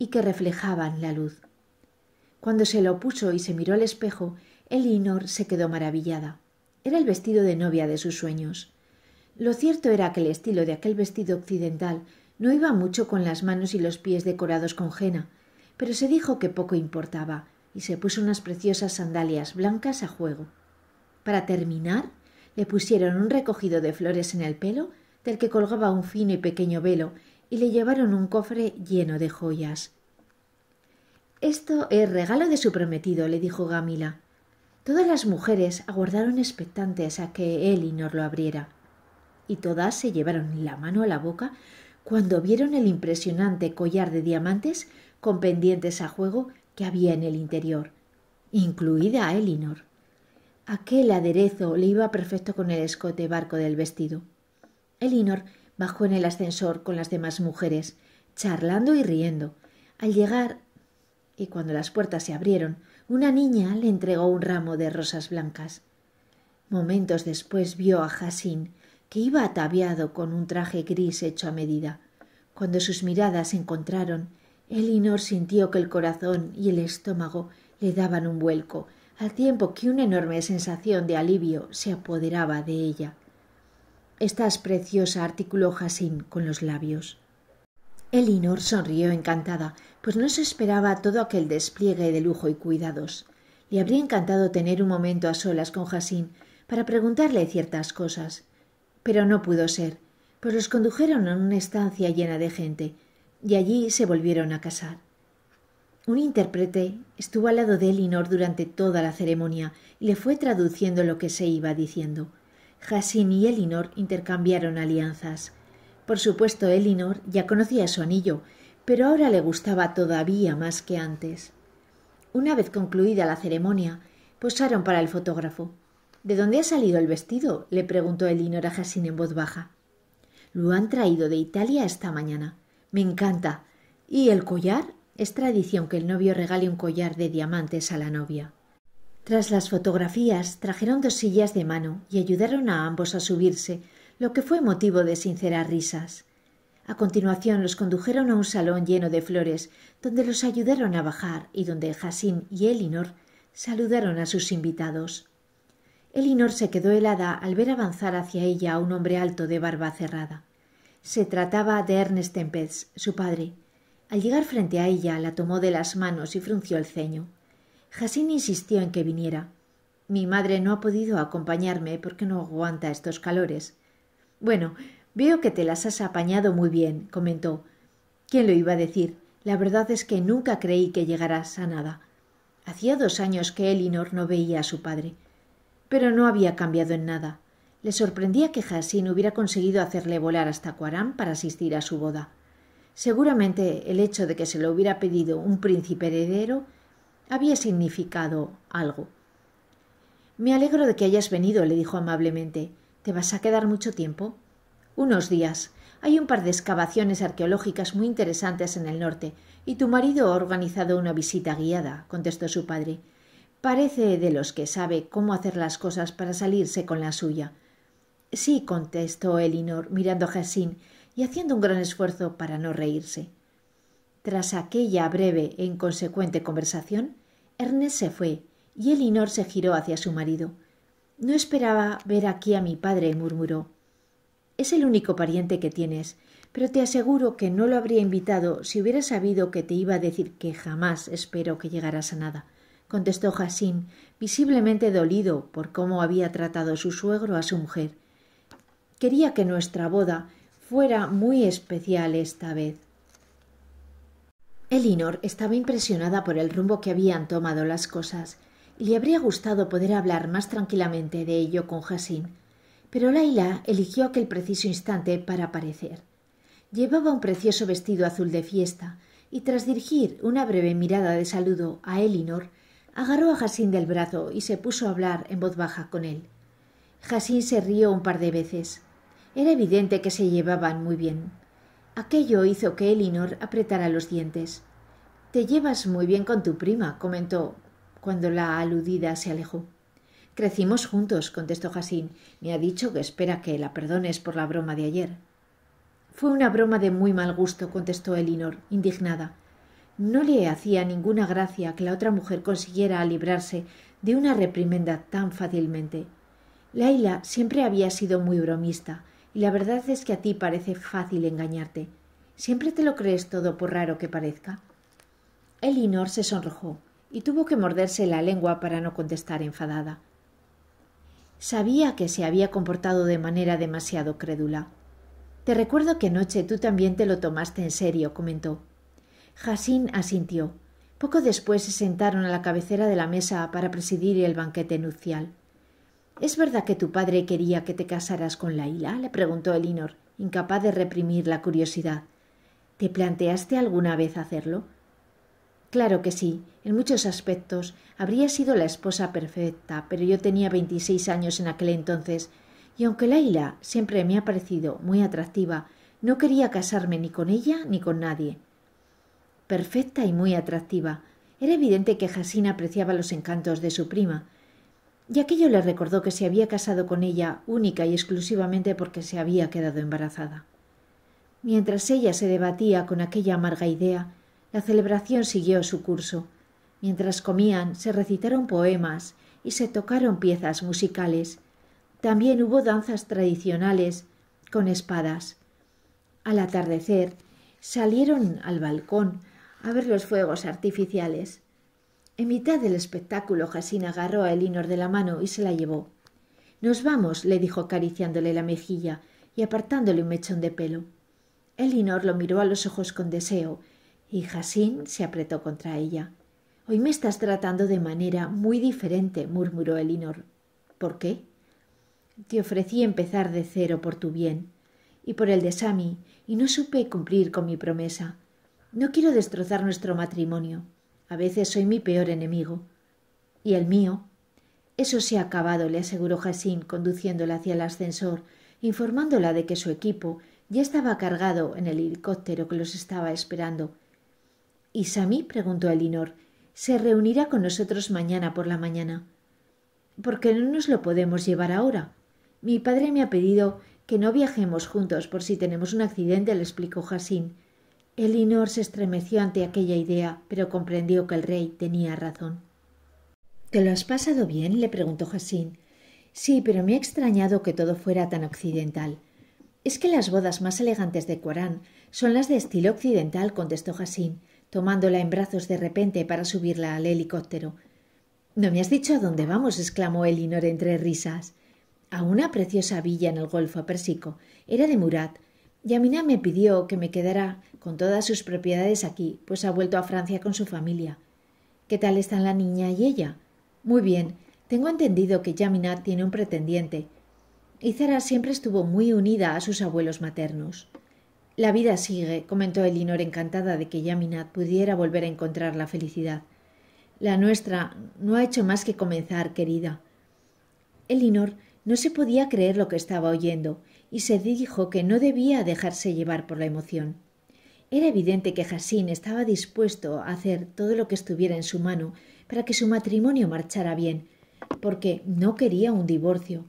y que reflejaban la luz. Cuando se lo puso y se miró al espejo, Elinor se quedó maravillada. Era el vestido de novia de sus sueños. Lo cierto era que el estilo de aquel vestido occidental no iba mucho con las manos y los pies decorados con jena, pero se dijo que poco importaba y se puso unas preciosas sandalias blancas a juego. Para terminar, le pusieron un recogido de flores en el pelo del que colgaba un fino y pequeño velo y le llevaron un cofre lleno de joyas. Esto es regalo de su prometido, le dijo Gamila. Todas las mujeres aguardaron expectantes a que Elinor lo abriera, y todas se llevaron la mano a la boca cuando vieron el impresionante collar de diamantes con pendientes a juego que había en el interior, incluida Elinor. Aquel aderezo le iba perfecto con el escote barco del vestido. Elinor Bajó en el ascensor con las demás mujeres, charlando y riendo. Al llegar y cuando las puertas se abrieron, una niña le entregó un ramo de rosas blancas. Momentos después vio a jasín que iba ataviado con un traje gris hecho a medida. Cuando sus miradas se encontraron, Elinor sintió que el corazón y el estómago le daban un vuelco, al tiempo que una enorme sensación de alivio se apoderaba de ella estas preciosa, articuló Jacín con los labios. Elinor sonrió encantada, pues no se esperaba todo aquel despliegue de lujo y cuidados. Le habría encantado tener un momento a solas con Jacín para preguntarle ciertas cosas, pero no pudo ser, pues los condujeron a una estancia llena de gente, y allí se volvieron a casar. Un intérprete estuvo al lado de Elinor durante toda la ceremonia y le fue traduciendo lo que se iba diciendo. Hassin y Elinor intercambiaron alianzas. Por supuesto, Elinor ya conocía su anillo, pero ahora le gustaba todavía más que antes. Una vez concluida la ceremonia, posaron para el fotógrafo. ¿De dónde ha salido el vestido? le preguntó Elinor a Hassin en voz baja. Lo han traído de Italia esta mañana. Me encanta. ¿Y el collar? Es tradición que el novio regale un collar de diamantes a la novia. Tras las fotografías trajeron dos sillas de mano y ayudaron a ambos a subirse, lo que fue motivo de sinceras risas. A continuación los condujeron a un salón lleno de flores, donde los ayudaron a bajar y donde Hassim y Elinor saludaron a sus invitados. Elinor se quedó helada al ver avanzar hacia ella a un hombre alto de barba cerrada. Se trataba de Ernest Tempest, su padre. Al llegar frente a ella la tomó de las manos y frunció el ceño. Jacín insistió en que viniera. Mi madre no ha podido acompañarme porque no aguanta estos calores. Bueno, veo que te las has apañado muy bien, comentó. ¿Quién lo iba a decir? La verdad es que nunca creí que llegarás a nada. Hacía dos años que Elinor no veía a su padre. Pero no había cambiado en nada. Le sorprendía que Jacín hubiera conseguido hacerle volar hasta Cuarán para asistir a su boda. Seguramente el hecho de que se lo hubiera pedido un príncipe heredero había significado algo. Me alegro de que hayas venido, le dijo amablemente. ¿Te vas a quedar mucho tiempo? Unos días. Hay un par de excavaciones arqueológicas muy interesantes en el norte, y tu marido ha organizado una visita guiada, contestó su padre. Parece de los que sabe cómo hacer las cosas para salirse con la suya. Sí, contestó Elinor, mirando a Jacín y haciendo un gran esfuerzo para no reírse. Tras aquella breve e inconsecuente conversación, Ernest se fue y Elinor se giró hacia su marido. No esperaba ver aquí a mi padre, murmuró. Es el único pariente que tienes, pero te aseguro que no lo habría invitado si hubiera sabido que te iba a decir que jamás espero que llegaras a nada, contestó Jasim, visiblemente dolido por cómo había tratado su suegro a su mujer. Quería que nuestra boda fuera muy especial esta vez. Elinor estaba impresionada por el rumbo que habían tomado las cosas, y le habría gustado poder hablar más tranquilamente de ello con Jacín, pero Laila eligió aquel preciso instante para aparecer. Llevaba un precioso vestido azul de fiesta, y tras dirigir una breve mirada de saludo a Elinor, agarró a Jacín del brazo y se puso a hablar en voz baja con él. Jacín se rió un par de veces. Era evidente que se llevaban muy bien. Aquello hizo que Elinor apretara los dientes. Te llevas muy bien con tu prima, comentó cuando la aludida se alejó. Crecimos juntos, contestó Jacín. Me ha dicho que espera que la perdones por la broma de ayer. Fue una broma de muy mal gusto, contestó Elinor, indignada. No le hacía ninguna gracia que la otra mujer consiguiera librarse de una reprimenda tan fácilmente. Laila siempre había sido muy bromista, y la verdad es que a ti parece fácil engañarte. Siempre te lo crees todo por raro que parezca. Elinor se sonrojó y tuvo que morderse la lengua para no contestar enfadada. Sabía que se había comportado de manera demasiado crédula. Te recuerdo que anoche tú también te lo tomaste en serio, comentó. Jacín asintió. Poco después se sentaron a la cabecera de la mesa para presidir el banquete nupcial. ¿Es verdad que tu padre quería que te casaras con Laila? le preguntó Elinor, incapaz de reprimir la curiosidad. ¿Te planteaste alguna vez hacerlo? Claro que sí, en muchos aspectos habría sido la esposa perfecta, pero yo tenía veintiséis años en aquel entonces, y aunque Laila siempre me ha parecido muy atractiva, no quería casarme ni con ella ni con nadie. Perfecta y muy atractiva. Era evidente que Jasina apreciaba los encantos de su prima, y aquello le recordó que se había casado con ella única y exclusivamente porque se había quedado embarazada. Mientras ella se debatía con aquella amarga idea, la celebración siguió su curso. Mientras comían, se recitaron poemas y se tocaron piezas musicales. También hubo danzas tradicionales con espadas. Al atardecer, salieron al balcón a ver los fuegos artificiales. En mitad del espectáculo, Jasín agarró a Elinor de la mano y se la llevó. Nos vamos, le dijo acariciándole la mejilla y apartándole un mechón de pelo. Elinor lo miró a los ojos con deseo y Jasín se apretó contra ella. Hoy me estás tratando de manera muy diferente, murmuró Elinor. ¿Por qué? Te ofrecí empezar de cero por tu bien y por el de Sami, y no supe cumplir con mi promesa. No quiero destrozar nuestro matrimonio. A veces soy mi peor enemigo. ¿Y el mío? Eso se ha acabado, le aseguró Jacín, conduciéndola hacia el ascensor, informándola de que su equipo ya estaba cargado en el helicóptero que los estaba esperando. ¿Y Samí? preguntó Elinor. Se reunirá con nosotros mañana por la mañana. Porque no nos lo podemos llevar ahora. Mi padre me ha pedido que no viajemos juntos por si tenemos un accidente, le explicó Jacín. Elinor se estremeció ante aquella idea, pero comprendió que el rey tenía razón. ¿Te lo has pasado bien? le preguntó Jacín. Sí, pero me ha extrañado que todo fuera tan occidental. Es que las bodas más elegantes de Corán son las de estilo occidental, contestó Jasin, tomándola en brazos de repente para subirla al helicóptero. No me has dicho a dónde vamos, exclamó Elinor entre risas. A una preciosa villa en el Golfo Persico. Era de Murat. Yamina me pidió que me quedara con todas sus propiedades aquí, pues ha vuelto a Francia con su familia. ¿Qué tal están la niña y ella? Muy bien. Tengo entendido que Yaminat tiene un pretendiente. Izara siempre estuvo muy unida a sus abuelos maternos. La vida sigue, comentó Elinor encantada de que Yaminat pudiera volver a encontrar la felicidad. La nuestra no ha hecho más que comenzar, querida. Elinor no se podía creer lo que estaba oyendo y se dijo que no debía dejarse llevar por la emoción. Era evidente que Jasín estaba dispuesto a hacer todo lo que estuviera en su mano para que su matrimonio marchara bien, porque no quería un divorcio.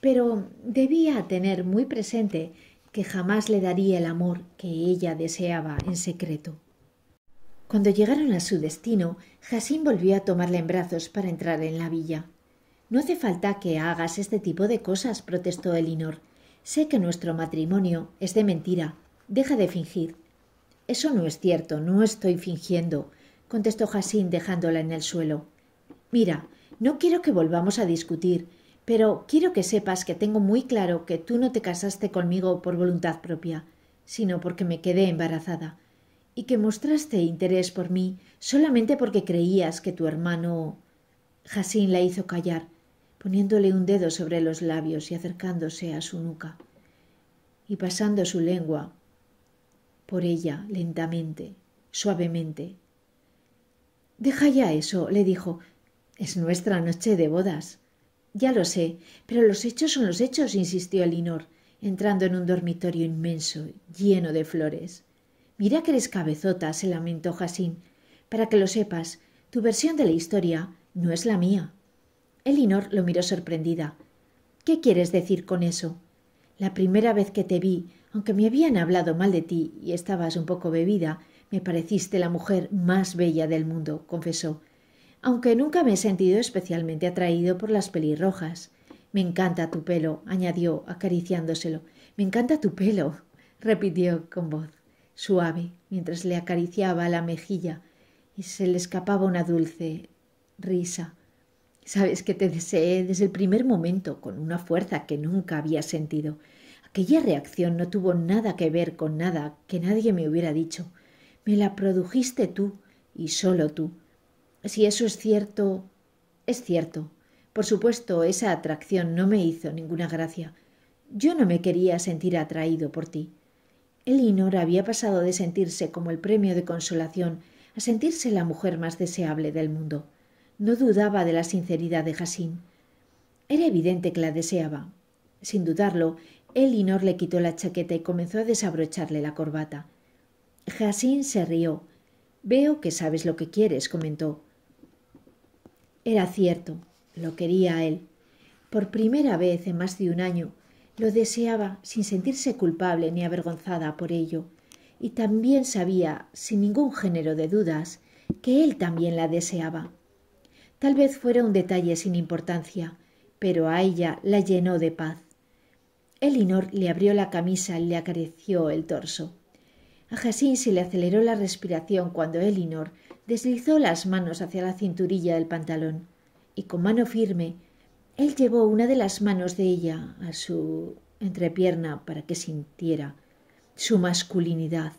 Pero debía tener muy presente que jamás le daría el amor que ella deseaba en secreto. Cuando llegaron a su destino, Jasín volvió a tomarla en brazos para entrar en la villa. No hace falta que hagas este tipo de cosas, protestó Elinor. Sé que nuestro matrimonio es de mentira. Deja de fingir. Eso no es cierto, no estoy fingiendo, contestó Jacín dejándola en el suelo. Mira, no quiero que volvamos a discutir, pero quiero que sepas que tengo muy claro que tú no te casaste conmigo por voluntad propia, sino porque me quedé embarazada, y que mostraste interés por mí solamente porque creías que tu hermano. Jacín la hizo callar, poniéndole un dedo sobre los labios y acercándose a su nuca, y pasando su lengua por ella lentamente, suavemente. Deja ya eso, le dijo. Es nuestra noche de bodas. Ya lo sé, pero los hechos son los hechos, insistió Elinor, entrando en un dormitorio inmenso, lleno de flores. Mira que eres cabezota, se lamentó Jacín. Para que lo sepas, tu versión de la historia no es la mía. Elinor lo miró sorprendida. ¿Qué quieres decir con eso? La primera vez que te vi aunque me habían hablado mal de ti y estabas un poco bebida, me pareciste la mujer más bella del mundo, confesó. Aunque nunca me he sentido especialmente atraído por las pelirrojas. Me encanta tu pelo, añadió, acariciándoselo. Me encanta tu pelo, [laughs] repitió con voz suave, mientras le acariciaba la mejilla, y se le escapaba una dulce risa. Sabes que te deseé desde el primer momento con una fuerza que nunca había sentido. Aquella reacción no tuvo nada que ver con nada que nadie me hubiera dicho. Me la produjiste tú y solo tú. Si eso es cierto, es cierto. Por supuesto, esa atracción no me hizo ninguna gracia. Yo no me quería sentir atraído por ti. Elinor había pasado de sentirse como el premio de consolación a sentirse la mujer más deseable del mundo. No dudaba de la sinceridad de Jacín. Era evidente que la deseaba. Sin dudarlo, Elinor le quitó la chaqueta y comenzó a desabrocharle la corbata. Jacín se rió. Veo que sabes lo que quieres, comentó. Era cierto, lo quería él. Por primera vez en más de un año, lo deseaba sin sentirse culpable ni avergonzada por ello, y también sabía, sin ningún género de dudas, que él también la deseaba. Tal vez fuera un detalle sin importancia, pero a ella la llenó de paz. Elinor le abrió la camisa y le acarició el torso. A Jacín se le aceleró la respiración cuando Elinor deslizó las manos hacia la cinturilla del pantalón y con mano firme él llevó una de las manos de ella a su entrepierna para que sintiera su masculinidad.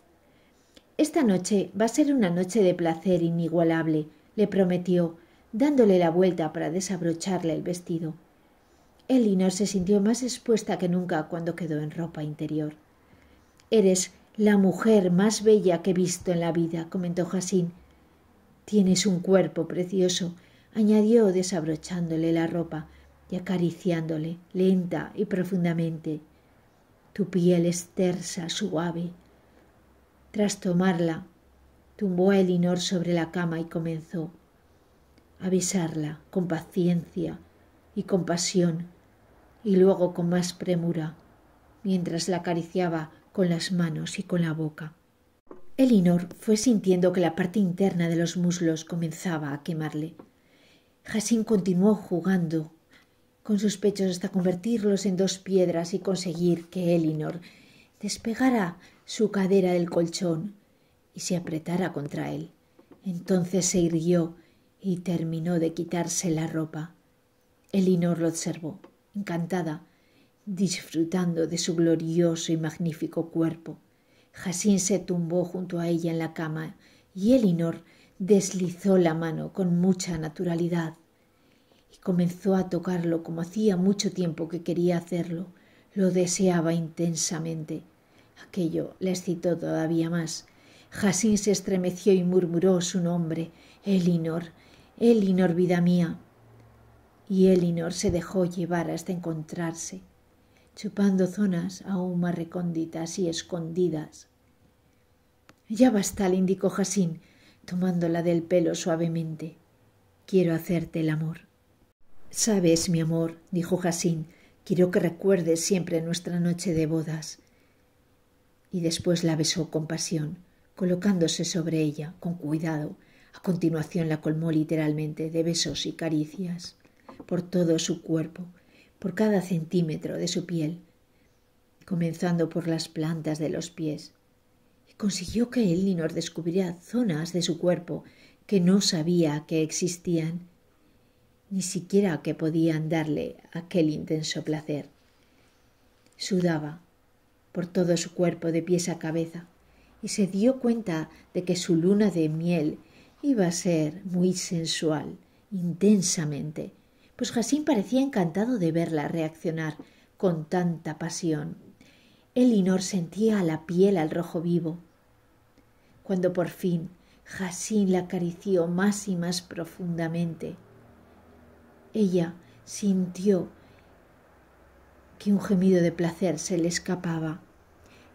Esta noche va a ser una noche de placer inigualable, le prometió, dándole la vuelta para desabrocharle el vestido. Elinor se sintió más expuesta que nunca cuando quedó en ropa interior. Eres la mujer más bella que he visto en la vida, comentó Jacín. Tienes un cuerpo precioso, añadió desabrochándole la ropa y acariciándole lenta y profundamente. Tu piel es tersa, suave. Tras tomarla, tumbó a Elinor sobre la cama y comenzó a besarla con paciencia y compasión y luego con más premura, mientras la acariciaba con las manos y con la boca. Elinor fue sintiendo que la parte interna de los muslos comenzaba a quemarle. Jacín continuó jugando con sus pechos hasta convertirlos en dos piedras y conseguir que Elinor despegara su cadera del colchón y se apretara contra él. Entonces se irguió y terminó de quitarse la ropa. Elinor lo observó encantada, disfrutando de su glorioso y magnífico cuerpo. Jacín se tumbó junto a ella en la cama y Elinor deslizó la mano con mucha naturalidad y comenzó a tocarlo como hacía mucho tiempo que quería hacerlo. Lo deseaba intensamente. Aquello la excitó todavía más. Jacín se estremeció y murmuró su nombre. Elinor, Elinor, vida mía y Elinor se dejó llevar hasta encontrarse, chupando zonas aún más recónditas y escondidas. Ya basta, le indicó Jacín, tomándola del pelo suavemente. Quiero hacerte el amor. Sabes, mi amor, dijo Jacín, quiero que recuerdes siempre nuestra noche de bodas. Y después la besó con pasión, colocándose sobre ella, con cuidado. A continuación la colmó literalmente de besos y caricias por todo su cuerpo, por cada centímetro de su piel, comenzando por las plantas de los pies, y consiguió que Elinor descubriera zonas de su cuerpo que no sabía que existían, ni siquiera que podían darle aquel intenso placer. Sudaba por todo su cuerpo de pies a cabeza y se dio cuenta de que su luna de miel iba a ser muy sensual, intensamente pues Jacín parecía encantado de verla reaccionar con tanta pasión. Elinor sentía a la piel al rojo vivo. Cuando por fin Jacín la acarició más y más profundamente, ella sintió que un gemido de placer se le escapaba.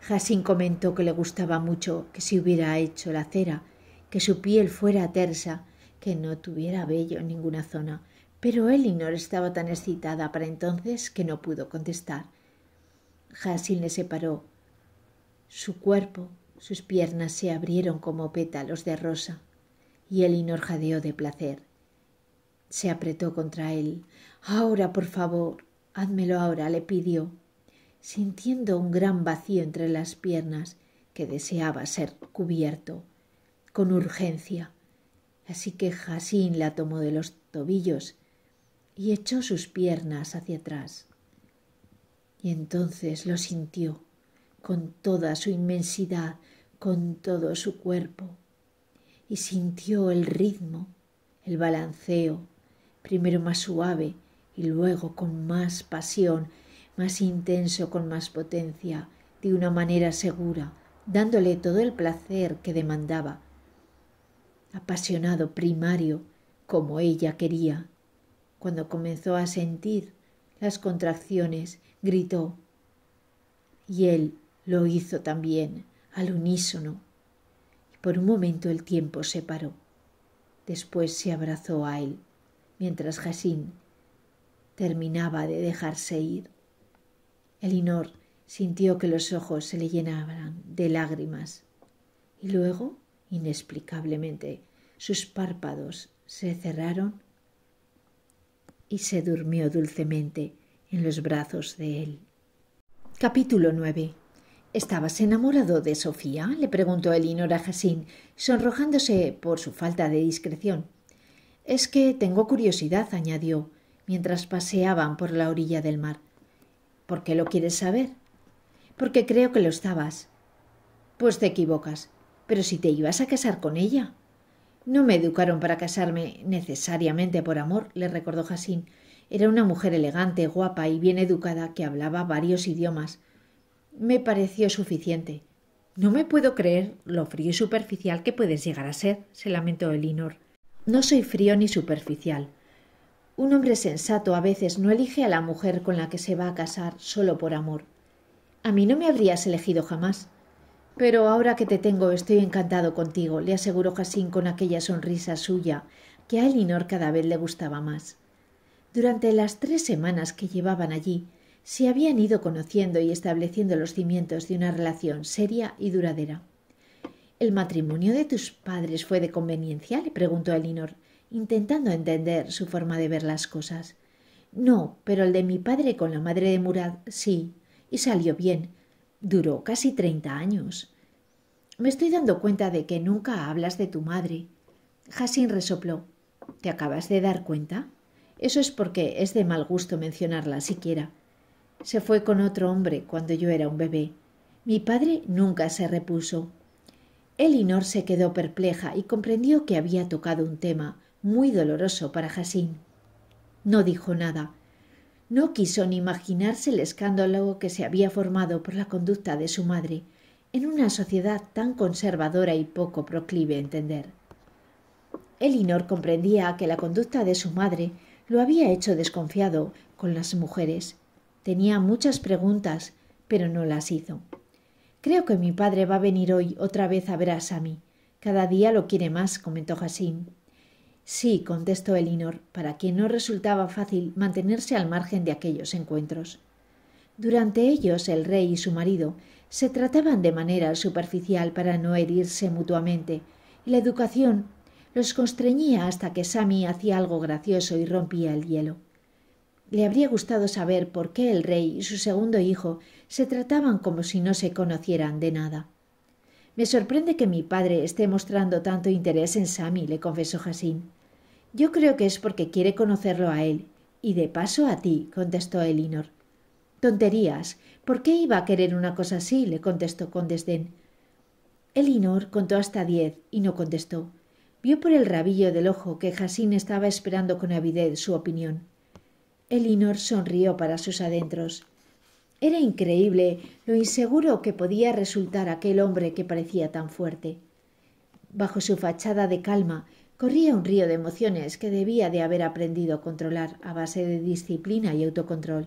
Jacín comentó que le gustaba mucho que se hubiera hecho la cera, que su piel fuera tersa, que no tuviera vello en ninguna zona, pero Elinor estaba tan excitada para entonces que no pudo contestar. Hasil le separó. Su cuerpo, sus piernas se abrieron como pétalos de rosa, y Elinor jadeó de placer. Se apretó contra él. Ahora, por favor, házmelo ahora, le pidió, sintiendo un gran vacío entre las piernas que deseaba ser cubierto, con urgencia. Así que Jasín la tomó de los tobillos y echó sus piernas hacia atrás. Y entonces lo sintió con toda su inmensidad, con todo su cuerpo, y sintió el ritmo, el balanceo, primero más suave y luego con más pasión, más intenso, con más potencia, de una manera segura, dándole todo el placer que demandaba, apasionado primario como ella quería cuando comenzó a sentir las contracciones, gritó. Y él lo hizo también, al unísono. Y por un momento el tiempo se paró. Después se abrazó a él, mientras Jasín terminaba de dejarse ir. Elinor sintió que los ojos se le llenaban de lágrimas y luego, inexplicablemente, sus párpados se cerraron y se durmió dulcemente en los brazos de él. Capítulo 9. ¿Estabas enamorado de Sofía? le preguntó Elinor a Jacín, sonrojándose por su falta de discreción. Es que tengo curiosidad, añadió, mientras paseaban por la orilla del mar. ¿Por qué lo quieres saber? Porque creo que lo estabas. Pues te equivocas. Pero si te ibas a casar con ella. No me educaron para casarme necesariamente por amor, le recordó Jasín. Era una mujer elegante, guapa y bien educada que hablaba varios idiomas. Me pareció suficiente. No me puedo creer lo frío y superficial que puedes llegar a ser, se lamentó Elinor. No soy frío ni superficial. Un hombre sensato a veces no elige a la mujer con la que se va a casar solo por amor. A mí no me habrías elegido jamás. Pero ahora que te tengo estoy encantado contigo, le aseguró Jacín con aquella sonrisa suya, que a Elinor cada vez le gustaba más. Durante las tres semanas que llevaban allí, se habían ido conociendo y estableciendo los cimientos de una relación seria y duradera. ¿El matrimonio de tus padres fue de conveniencia? le preguntó Elinor, intentando entender su forma de ver las cosas. No, pero el de mi padre con la madre de Murad sí, y salió bien, Duró casi treinta años. Me estoy dando cuenta de que nunca hablas de tu madre. Jasín resopló. ¿Te acabas de dar cuenta? Eso es porque es de mal gusto mencionarla siquiera. Se fue con otro hombre cuando yo era un bebé. Mi padre nunca se repuso. Elinor se quedó perpleja y comprendió que había tocado un tema muy doloroso para Jasín No dijo nada, no quiso ni imaginarse el escándalo que se había formado por la conducta de su madre en una sociedad tan conservadora y poco proclive a entender. Elinor comprendía que la conducta de su madre lo había hecho desconfiado con las mujeres. Tenía muchas preguntas, pero no las hizo. Creo que mi padre va a venir hoy otra vez a ver a Sammy. Cada día lo quiere más, comentó Jasim. Sí, contestó Elinor, para quien no resultaba fácil mantenerse al margen de aquellos encuentros. Durante ellos el rey y su marido se trataban de manera superficial para no herirse mutuamente, y la educación los constreñía hasta que Sami hacía algo gracioso y rompía el hielo. Le habría gustado saber por qué el rey y su segundo hijo se trataban como si no se conocieran de nada. Me sorprende que mi padre esté mostrando tanto interés en Sami, le confesó yo creo que es porque quiere conocerlo a él, y de paso a ti, contestó Elinor. Tonterías. ¿Por qué iba a querer una cosa así? le contestó con desdén. Elinor contó hasta diez y no contestó. Vio por el rabillo del ojo que Jacín estaba esperando con avidez su opinión. Elinor sonrió para sus adentros. Era increíble lo inseguro que podía resultar aquel hombre que parecía tan fuerte. Bajo su fachada de calma Corría un río de emociones que debía de haber aprendido a controlar a base de disciplina y autocontrol.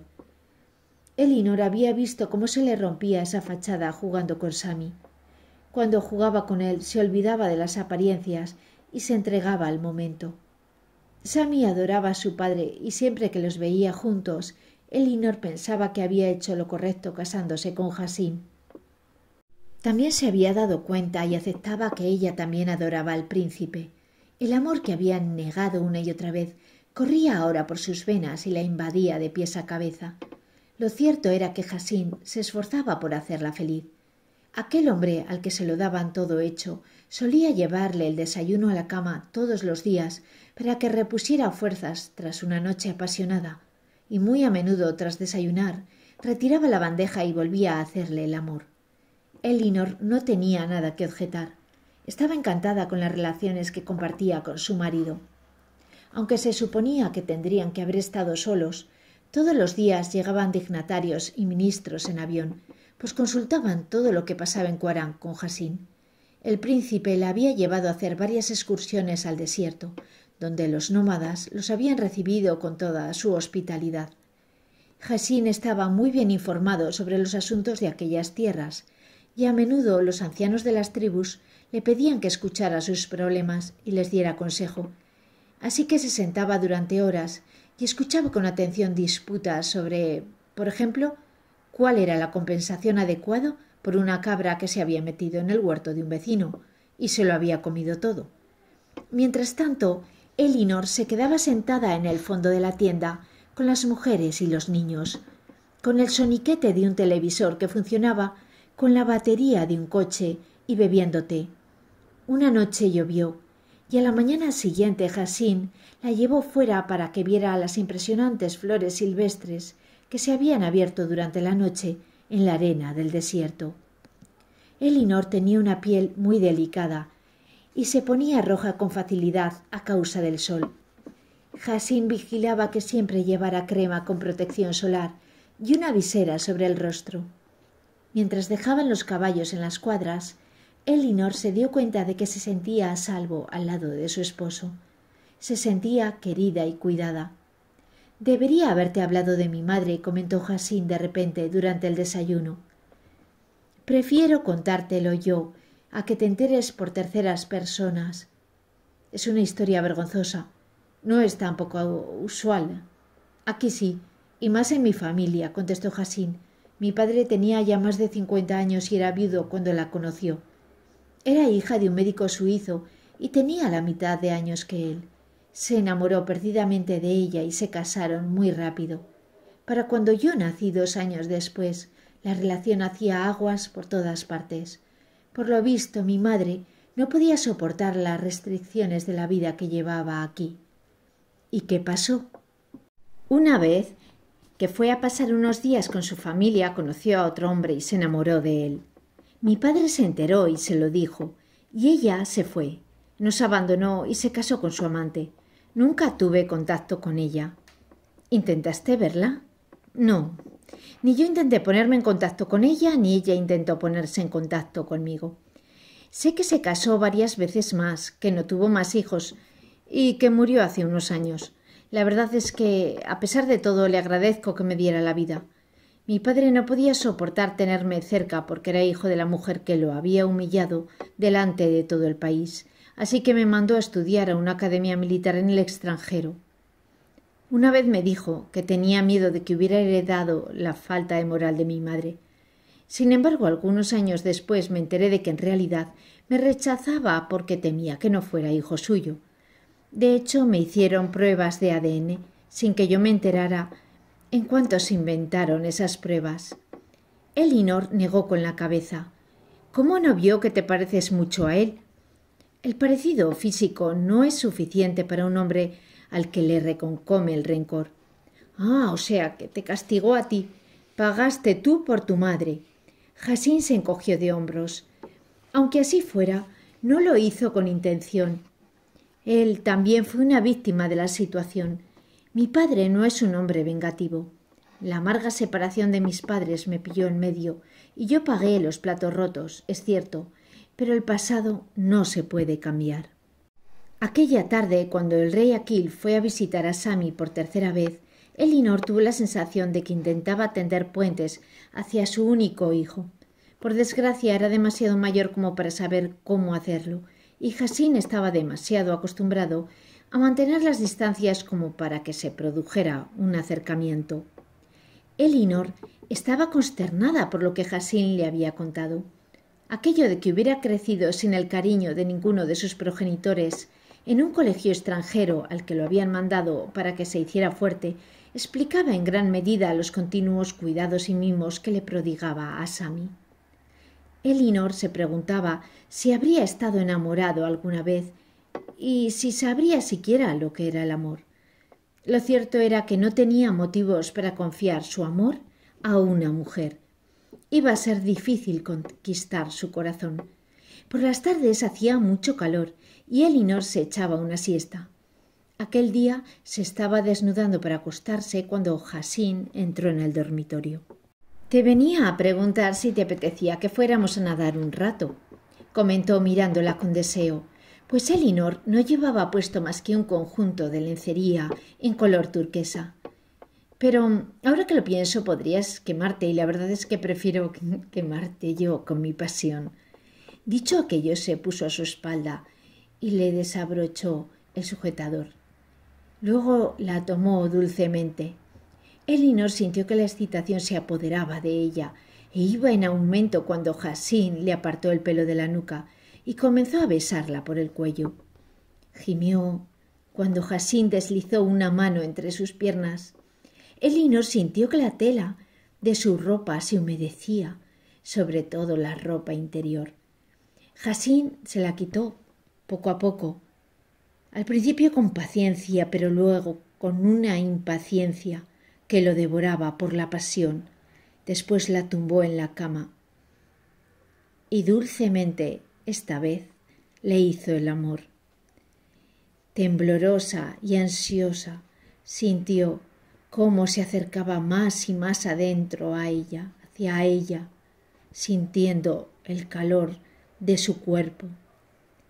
Elinor había visto cómo se le rompía esa fachada jugando con Sammy. Cuando jugaba con él se olvidaba de las apariencias y se entregaba al momento. Sammy adoraba a su padre y siempre que los veía juntos, Elinor pensaba que había hecho lo correcto casándose con Hassim. También se había dado cuenta y aceptaba que ella también adoraba al príncipe, el amor que habían negado una y otra vez corría ahora por sus venas y la invadía de pies a cabeza. Lo cierto era que Jacín se esforzaba por hacerla feliz. Aquel hombre al que se lo daban todo hecho solía llevarle el desayuno a la cama todos los días para que repusiera fuerzas tras una noche apasionada, y muy a menudo tras desayunar retiraba la bandeja y volvía a hacerle el amor. Elinor no tenía nada que objetar. Estaba encantada con las relaciones que compartía con su marido. Aunque se suponía que tendrían que haber estado solos, todos los días llegaban dignatarios y ministros en avión, pues consultaban todo lo que pasaba en Cuarán con Jasín. El príncipe la había llevado a hacer varias excursiones al desierto, donde los nómadas los habían recibido con toda su hospitalidad. Jasín estaba muy bien informado sobre los asuntos de aquellas tierras, y a menudo los ancianos de las tribus le pedían que escuchara sus problemas y les diera consejo. Así que se sentaba durante horas y escuchaba con atención disputas sobre, por ejemplo, cuál era la compensación adecuada por una cabra que se había metido en el huerto de un vecino y se lo había comido todo. Mientras tanto, Elinor se quedaba sentada en el fondo de la tienda con las mujeres y los niños. Con el soniquete de un televisor que funcionaba, con la batería de un coche y bebiéndote. Una noche llovió, y a la mañana siguiente Jacín la llevó fuera para que viera las impresionantes flores silvestres que se habían abierto durante la noche en la arena del desierto. Elinor tenía una piel muy delicada y se ponía roja con facilidad a causa del sol. Jacín vigilaba que siempre llevara crema con protección solar y una visera sobre el rostro. Mientras dejaban los caballos en las cuadras, Elinor se dio cuenta de que se sentía a salvo al lado de su esposo. Se sentía querida y cuidada. Debería haberte hablado de mi madre, comentó Jasín de repente durante el desayuno. Prefiero contártelo yo a que te enteres por terceras personas. Es una historia vergonzosa. No es tampoco usual. Aquí sí, y más en mi familia, contestó Jasín. Mi padre tenía ya más de cincuenta años y era viudo cuando la conoció. Era hija de un médico suizo y tenía la mitad de años que él. Se enamoró perdidamente de ella y se casaron muy rápido. Para cuando yo nací dos años después, la relación hacía aguas por todas partes. Por lo visto, mi madre no podía soportar las restricciones de la vida que llevaba aquí. ¿Y qué pasó? Una vez que fue a pasar unos días con su familia, conoció a otro hombre y se enamoró de él. Mi padre se enteró y se lo dijo, y ella se fue. Nos abandonó y se casó con su amante. Nunca tuve contacto con ella. ¿Intentaste verla? No. Ni yo intenté ponerme en contacto con ella, ni ella intentó ponerse en contacto conmigo. Sé que se casó varias veces más, que no tuvo más hijos y que murió hace unos años. La verdad es que, a pesar de todo, le agradezco que me diera la vida. Mi padre no podía soportar tenerme cerca porque era hijo de la mujer que lo había humillado delante de todo el país, así que me mandó a estudiar a una academia militar en el extranjero. Una vez me dijo que tenía miedo de que hubiera heredado la falta de moral de mi madre. Sin embargo, algunos años después me enteré de que en realidad me rechazaba porque temía que no fuera hijo suyo. De hecho, me hicieron pruebas de ADN sin que yo me enterara en cuánto se inventaron esas pruebas. Elinor negó con la cabeza. ¿Cómo no vio que te pareces mucho a él? El parecido físico no es suficiente para un hombre al que le reconcome el rencor. Ah, o sea, que te castigó a ti. Pagaste tú por tu madre. Jacín se encogió de hombros. Aunque así fuera, no lo hizo con intención. Él también fue una víctima de la situación. Mi padre no es un hombre vengativo. La amarga separación de mis padres me pilló en medio y yo pagué los platos rotos, es cierto, pero el pasado no se puede cambiar. Aquella tarde, cuando el rey Aquil fue a visitar a Sami por tercera vez, Elinor tuvo la sensación de que intentaba tender puentes hacia su único hijo. Por desgracia era demasiado mayor como para saber cómo hacerlo, y estaba demasiado acostumbrado a mantener las distancias como para que se produjera un acercamiento. Elinor estaba consternada por lo que Jacín le había contado. Aquello de que hubiera crecido sin el cariño de ninguno de sus progenitores en un colegio extranjero al que lo habían mandado para que se hiciera fuerte explicaba en gran medida los continuos cuidados y mimos que le prodigaba a Elinor se preguntaba si habría estado enamorado alguna vez y si sabría siquiera lo que era el amor. Lo cierto era que no tenía motivos para confiar su amor a una mujer. Iba a ser difícil conquistar su corazón. Por las tardes hacía mucho calor y Elinor se echaba una siesta. Aquel día se estaba desnudando para acostarse cuando Jasin entró en el dormitorio. Te venía a preguntar si te apetecía que fuéramos a nadar un rato, comentó mirándola con deseo, pues Elinor no llevaba puesto más que un conjunto de lencería en color turquesa. Pero ahora que lo pienso podrías quemarte y la verdad es que prefiero [laughs] quemarte yo con mi pasión. Dicho aquello se puso a su espalda y le desabrochó el sujetador. Luego la tomó dulcemente. Elinor sintió que la excitación se apoderaba de ella e iba en aumento cuando Jacín le apartó el pelo de la nuca y comenzó a besarla por el cuello. Gimió cuando Jacín deslizó una mano entre sus piernas. Elinor sintió que la tela de su ropa se humedecía, sobre todo la ropa interior. Jacín se la quitó poco a poco, al principio con paciencia, pero luego con una impaciencia que lo devoraba por la pasión. Después la tumbó en la cama y dulcemente, esta vez, le hizo el amor. Temblorosa y ansiosa, sintió cómo se acercaba más y más adentro a ella, hacia ella, sintiendo el calor de su cuerpo.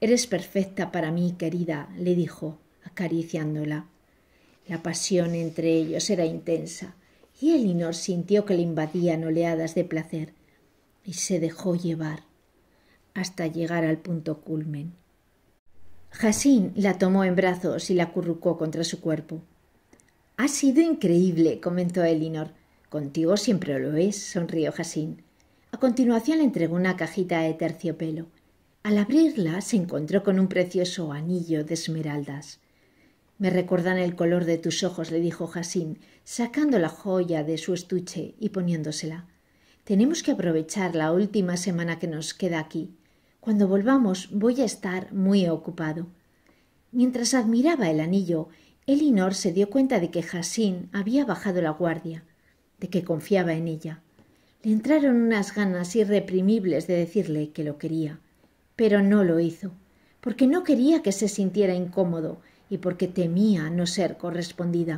Eres perfecta para mí, querida, le dijo, acariciándola. La pasión entre ellos era intensa, y Elinor sintió que le invadían oleadas de placer, y se dejó llevar hasta llegar al punto culmen. Jasín la tomó en brazos y la currucó contra su cuerpo. Ha sido increíble, comentó Elinor. Contigo siempre lo es, sonrió Jasín. A continuación le entregó una cajita de terciopelo. Al abrirla se encontró con un precioso anillo de esmeraldas. Me recordan el color de tus ojos, le dijo Jasín, sacando la joya de su estuche y poniéndosela. Tenemos que aprovechar la última semana que nos queda aquí. Cuando volvamos voy a estar muy ocupado. Mientras admiraba el anillo, Elinor se dio cuenta de que Jasín había bajado la guardia, de que confiaba en ella. Le entraron unas ganas irreprimibles de decirle que lo quería, pero no lo hizo, porque no quería que se sintiera incómodo y porque temía no ser correspondida.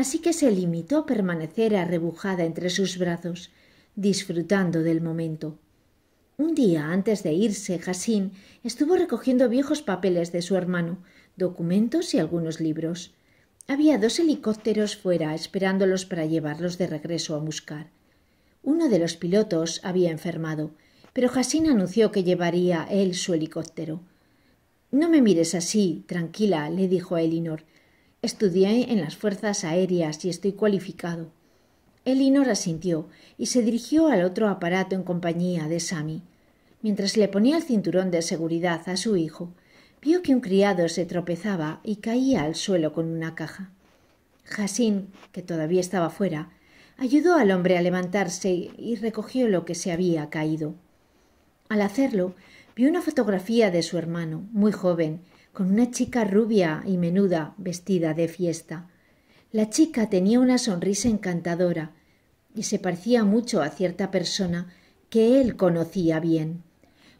Así que se limitó a permanecer arrebujada entre sus brazos, disfrutando del momento. Un día antes de irse, Jasin estuvo recogiendo viejos papeles de su hermano, documentos y algunos libros. Había dos helicópteros fuera esperándolos para llevarlos de regreso a buscar. Uno de los pilotos había enfermado, pero Jasin anunció que llevaría él su helicóptero. No me mires así, tranquila, le dijo a Elinor. Estudié en las fuerzas aéreas y estoy cualificado. Elinor asintió y se dirigió al otro aparato en compañía de Sami, Mientras le ponía el cinturón de seguridad a su hijo, vio que un criado se tropezaba y caía al suelo con una caja. Jacín, que todavía estaba fuera, ayudó al hombre a levantarse y recogió lo que se había caído. Al hacerlo, Vio una fotografía de su hermano, muy joven, con una chica rubia y menuda, vestida de fiesta. La chica tenía una sonrisa encantadora y se parecía mucho a cierta persona que él conocía bien.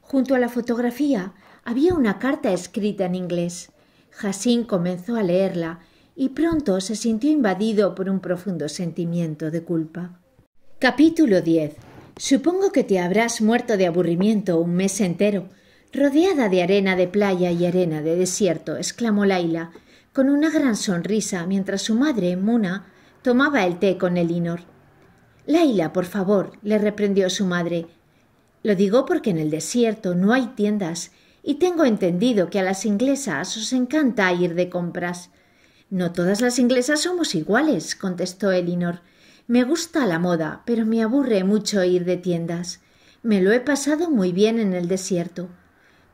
Junto a la fotografía había una carta escrita en inglés. Jacín comenzó a leerla y pronto se sintió invadido por un profundo sentimiento de culpa. Capítulo 10 Supongo que te habrás muerto de aburrimiento un mes entero, rodeada de arena de playa y arena de desierto, exclamó Laila, con una gran sonrisa, mientras su madre, Muna, tomaba el té con Elinor. Laila, por favor, le reprendió su madre. Lo digo porque en el desierto no hay tiendas, y tengo entendido que a las inglesas os encanta ir de compras. No todas las inglesas somos iguales, contestó Elinor. Me gusta la moda, pero me aburre mucho ir de tiendas. Me lo he pasado muy bien en el desierto.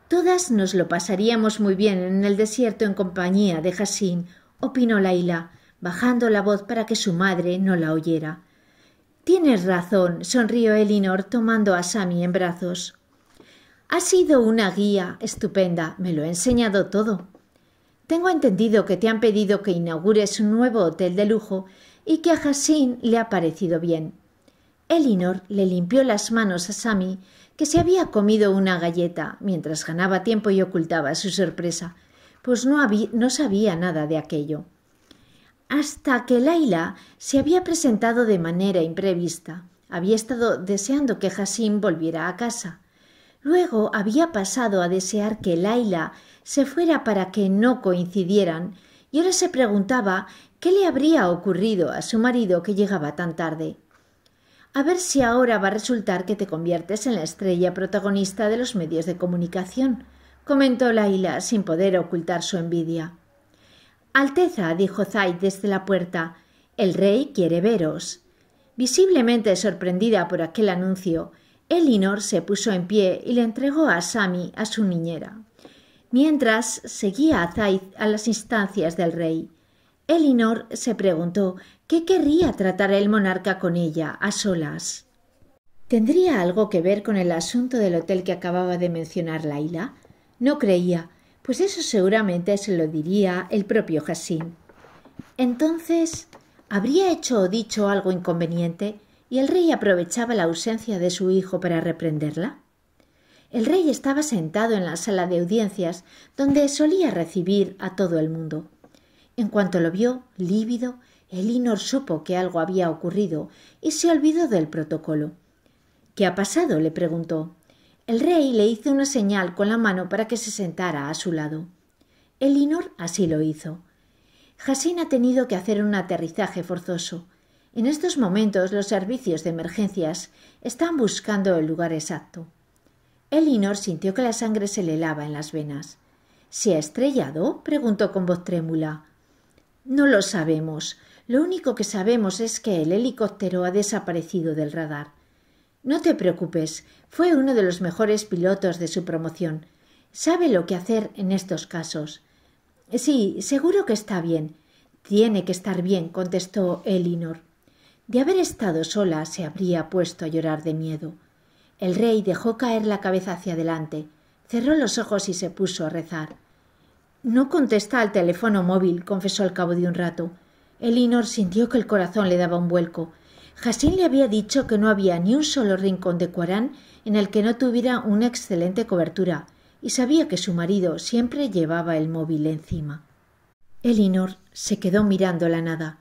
Todas nos lo pasaríamos muy bien en el desierto en compañía de Jasín. opinó Laila, bajando la voz para que su madre no la oyera. Tienes razón, sonrió Elinor tomando a Sami en brazos. Ha sido una guía estupenda, me lo he enseñado todo. Tengo entendido que te han pedido que inaugures un nuevo hotel de lujo y que a Hassin le ha parecido bien. Elinor le limpió las manos a Sami, que se había comido una galleta mientras ganaba tiempo y ocultaba su sorpresa, pues no, no sabía nada de aquello. Hasta que Laila se había presentado de manera imprevista. Había estado deseando que Hassim volviera a casa. Luego había pasado a desear que Laila se fuera para que no coincidieran y ahora se preguntaba ¿Qué le habría ocurrido a su marido que llegaba tan tarde? A ver si ahora va a resultar que te conviertes en la estrella protagonista de los medios de comunicación, comentó Laila sin poder ocultar su envidia. Alteza, dijo Zaid desde la puerta, el rey quiere veros. Visiblemente sorprendida por aquel anuncio, Elinor se puso en pie y le entregó a Sami a su niñera, mientras seguía a Zaid a las instancias del rey. Elinor se preguntó qué querría tratar el monarca con ella, a solas. ¿Tendría algo que ver con el asunto del hotel que acababa de mencionar Laila? No creía, pues eso seguramente se lo diría el propio Jacín. Entonces, ¿habría hecho o dicho algo inconveniente y el rey aprovechaba la ausencia de su hijo para reprenderla? El rey estaba sentado en la sala de audiencias, donde solía recibir a todo el mundo. En cuanto lo vio, lívido, Elinor supo que algo había ocurrido y se olvidó del protocolo. ¿Qué ha pasado? le preguntó. El rey le hizo una señal con la mano para que se sentara a su lado. Elinor así lo hizo. Hassín ha tenido que hacer un aterrizaje forzoso. En estos momentos los servicios de emergencias están buscando el lugar exacto. Elinor sintió que la sangre se le helaba en las venas. ¿Se ha estrellado? preguntó con voz trémula. No lo sabemos. Lo único que sabemos es que el helicóptero ha desaparecido del radar. No te preocupes, fue uno de los mejores pilotos de su promoción. Sabe lo que hacer en estos casos. Sí, seguro que está bien. Tiene que estar bien, contestó Elinor. De haber estado sola se habría puesto a llorar de miedo. El rey dejó caer la cabeza hacia adelante, cerró los ojos y se puso a rezar. No contesta al teléfono móvil, confesó al cabo de un rato. Elinor sintió que el corazón le daba un vuelco. Jacín le había dicho que no había ni un solo rincón de Cuarán en el que no tuviera una excelente cobertura, y sabía que su marido siempre llevaba el móvil encima. Elinor se quedó mirando la nada,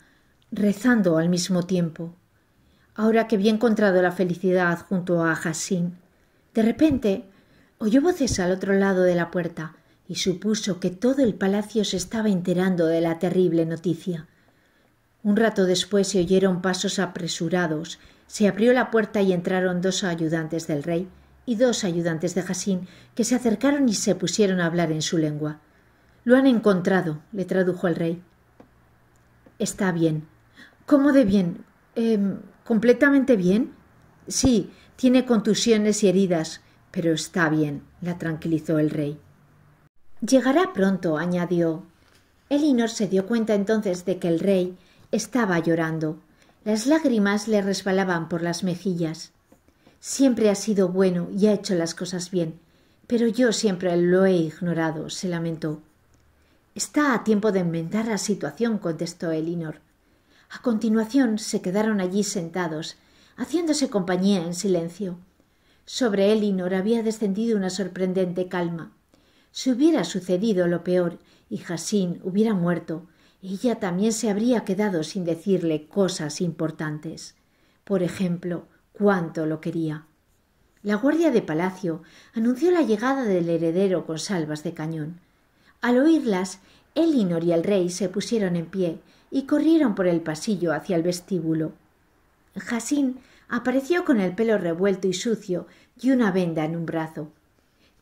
rezando al mismo tiempo. Ahora que había encontrado la felicidad junto a Jacín, de repente oyó voces al otro lado de la puerta y supuso que todo el palacio se estaba enterando de la terrible noticia. Un rato después se oyeron pasos apresurados, se abrió la puerta y entraron dos ayudantes del rey y dos ayudantes de Jasín, que se acercaron y se pusieron a hablar en su lengua. Lo han encontrado, le tradujo el rey. Está bien. ¿Cómo de bien? Eh, ¿Completamente bien? Sí, tiene contusiones y heridas, pero está bien, la tranquilizó el rey. Llegará pronto, añadió. Elinor se dio cuenta entonces de que el rey estaba llorando. Las lágrimas le resbalaban por las mejillas. Siempre ha sido bueno y ha hecho las cosas bien, pero yo siempre lo he ignorado, se lamentó. Está a tiempo de inventar la situación, contestó Elinor. A continuación se quedaron allí sentados, haciéndose compañía en silencio. Sobre Elinor había descendido una sorprendente calma. Si hubiera sucedido lo peor y Jacín hubiera muerto, ella también se habría quedado sin decirle cosas importantes. Por ejemplo, cuánto lo quería. La guardia de palacio anunció la llegada del heredero con salvas de cañón. Al oírlas, Elinor y el rey se pusieron en pie y corrieron por el pasillo hacia el vestíbulo. Jasín apareció con el pelo revuelto y sucio y una venda en un brazo.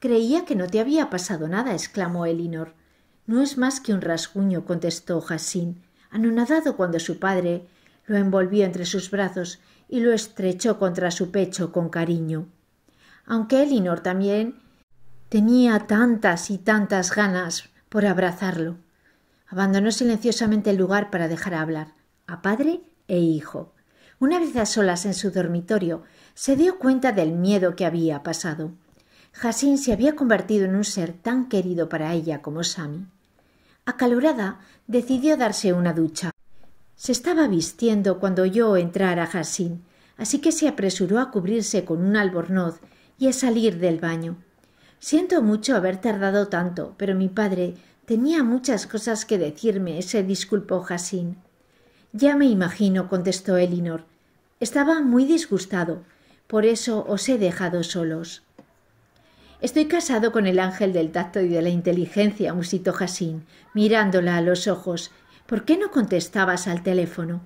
Creía que no te había pasado nada, exclamó Elinor. No es más que un rasguño, contestó Jacín, anonadado cuando su padre lo envolvió entre sus brazos y lo estrechó contra su pecho con cariño. Aunque Elinor también tenía tantas y tantas ganas por abrazarlo. Abandonó silenciosamente el lugar para dejar hablar a padre e hijo. Una vez a solas en su dormitorio, se dio cuenta del miedo que había pasado. Jasin se había convertido en un ser tan querido para ella como Sami. Acalorada, decidió darse una ducha. Se estaba vistiendo cuando oyó entrar a Jasin así que se apresuró a cubrirse con un albornoz y a salir del baño. Siento mucho haber tardado tanto, pero mi padre tenía muchas cosas que decirme, se disculpó jasin Ya me imagino, contestó Elinor. Estaba muy disgustado, por eso os he dejado solos. Estoy casado con el ángel del tacto y de la inteligencia, musito Jasín, mirándola a los ojos. ¿Por qué no contestabas al teléfono?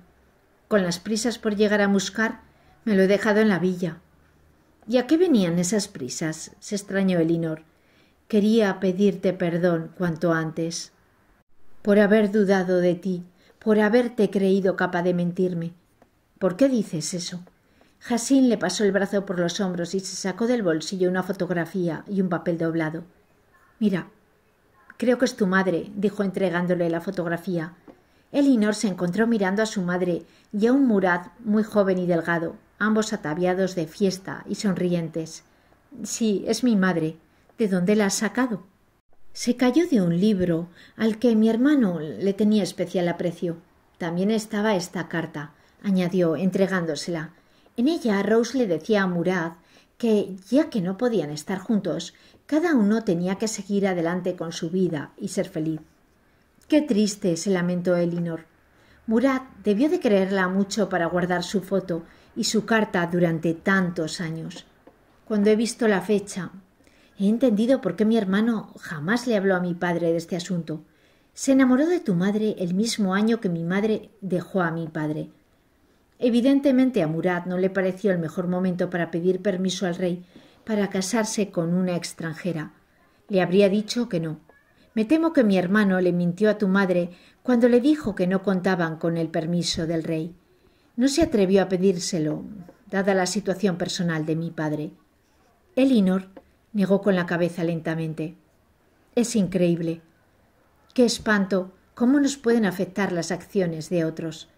Con las prisas por llegar a buscar, me lo he dejado en la villa. ¿Y a qué venían esas prisas? se extrañó Elinor. Quería pedirte perdón cuanto antes. Por haber dudado de ti, por haberte creído capaz de mentirme. ¿Por qué dices eso? le pasó el brazo por los hombros y se sacó del bolsillo una fotografía y un papel doblado. Mira, creo que es tu madre, dijo entregándole la fotografía. Elinor se encontró mirando a su madre y a un Murad muy joven y delgado, ambos ataviados de fiesta y sonrientes. Sí, es mi madre. ¿De dónde la has sacado? Se cayó de un libro al que mi hermano le tenía especial aprecio. También estaba esta carta, añadió entregándosela. En ella Rose le decía a Murad que, ya que no podían estar juntos, cada uno tenía que seguir adelante con su vida y ser feliz. Qué triste, se lamentó Elinor. Murat debió de creerla mucho para guardar su foto y su carta durante tantos años. Cuando he visto la fecha, he entendido por qué mi hermano jamás le habló a mi padre de este asunto. Se enamoró de tu madre el mismo año que mi madre dejó a mi padre. Evidentemente a Murat no le pareció el mejor momento para pedir permiso al rey para casarse con una extranjera. Le habría dicho que no. Me temo que mi hermano le mintió a tu madre cuando le dijo que no contaban con el permiso del rey. No se atrevió a pedírselo, dada la situación personal de mi padre. Elinor negó con la cabeza lentamente. Es increíble. Qué espanto cómo nos pueden afectar las acciones de otros.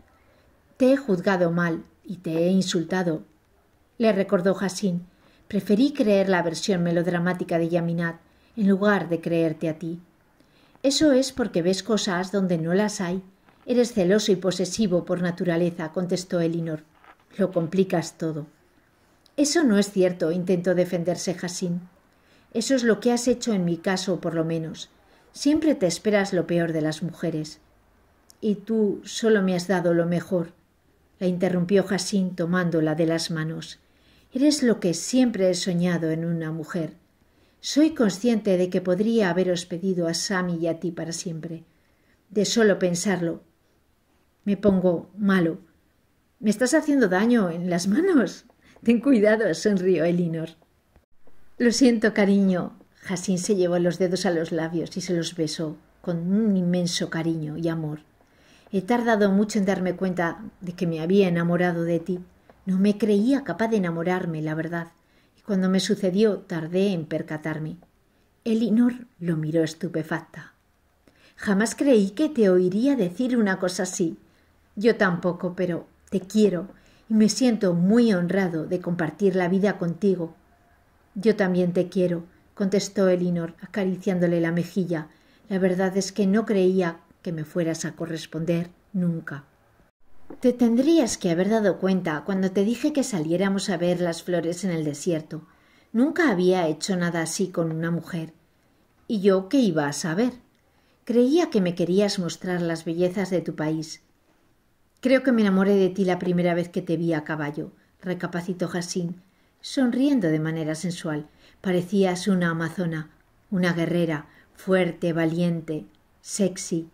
Te he juzgado mal y te he insultado, le recordó Jasín. Preferí creer la versión melodramática de Yaminat en lugar de creerte a ti. Eso es porque ves cosas donde no las hay. Eres celoso y posesivo por naturaleza, contestó Elinor. Lo complicas todo. Eso no es cierto, intentó defenderse Jasín. Eso es lo que has hecho en mi caso, por lo menos. Siempre te esperas lo peor de las mujeres. Y tú solo me has dado lo mejor la interrumpió Jacín tomándola de las manos. Eres lo que siempre he soñado en una mujer. Soy consciente de que podría haberos pedido a Sami y a ti para siempre. De solo pensarlo. Me pongo malo. Me estás haciendo daño en las manos. Ten cuidado, sonrió Elinor. Lo siento, cariño. Jacín se llevó los dedos a los labios y se los besó con un inmenso cariño y amor. He tardado mucho en darme cuenta de que me había enamorado de ti. No me creía capaz de enamorarme, la verdad, y cuando me sucedió tardé en percatarme. Elinor lo miró estupefacta. Jamás creí que te oiría decir una cosa así. Yo tampoco, pero te quiero y me siento muy honrado de compartir la vida contigo. Yo también te quiero, contestó Elinor, acariciándole la mejilla. La verdad es que no creía que me fueras a corresponder nunca. Te tendrías que haber dado cuenta cuando te dije que saliéramos a ver las flores en el desierto. Nunca había hecho nada así con una mujer. ¿Y yo qué iba a saber? Creía que me querías mostrar las bellezas de tu país. Creo que me enamoré de ti la primera vez que te vi a caballo, recapacitó Jacín, sonriendo de manera sensual. Parecías una amazona, una guerrera, fuerte, valiente, sexy,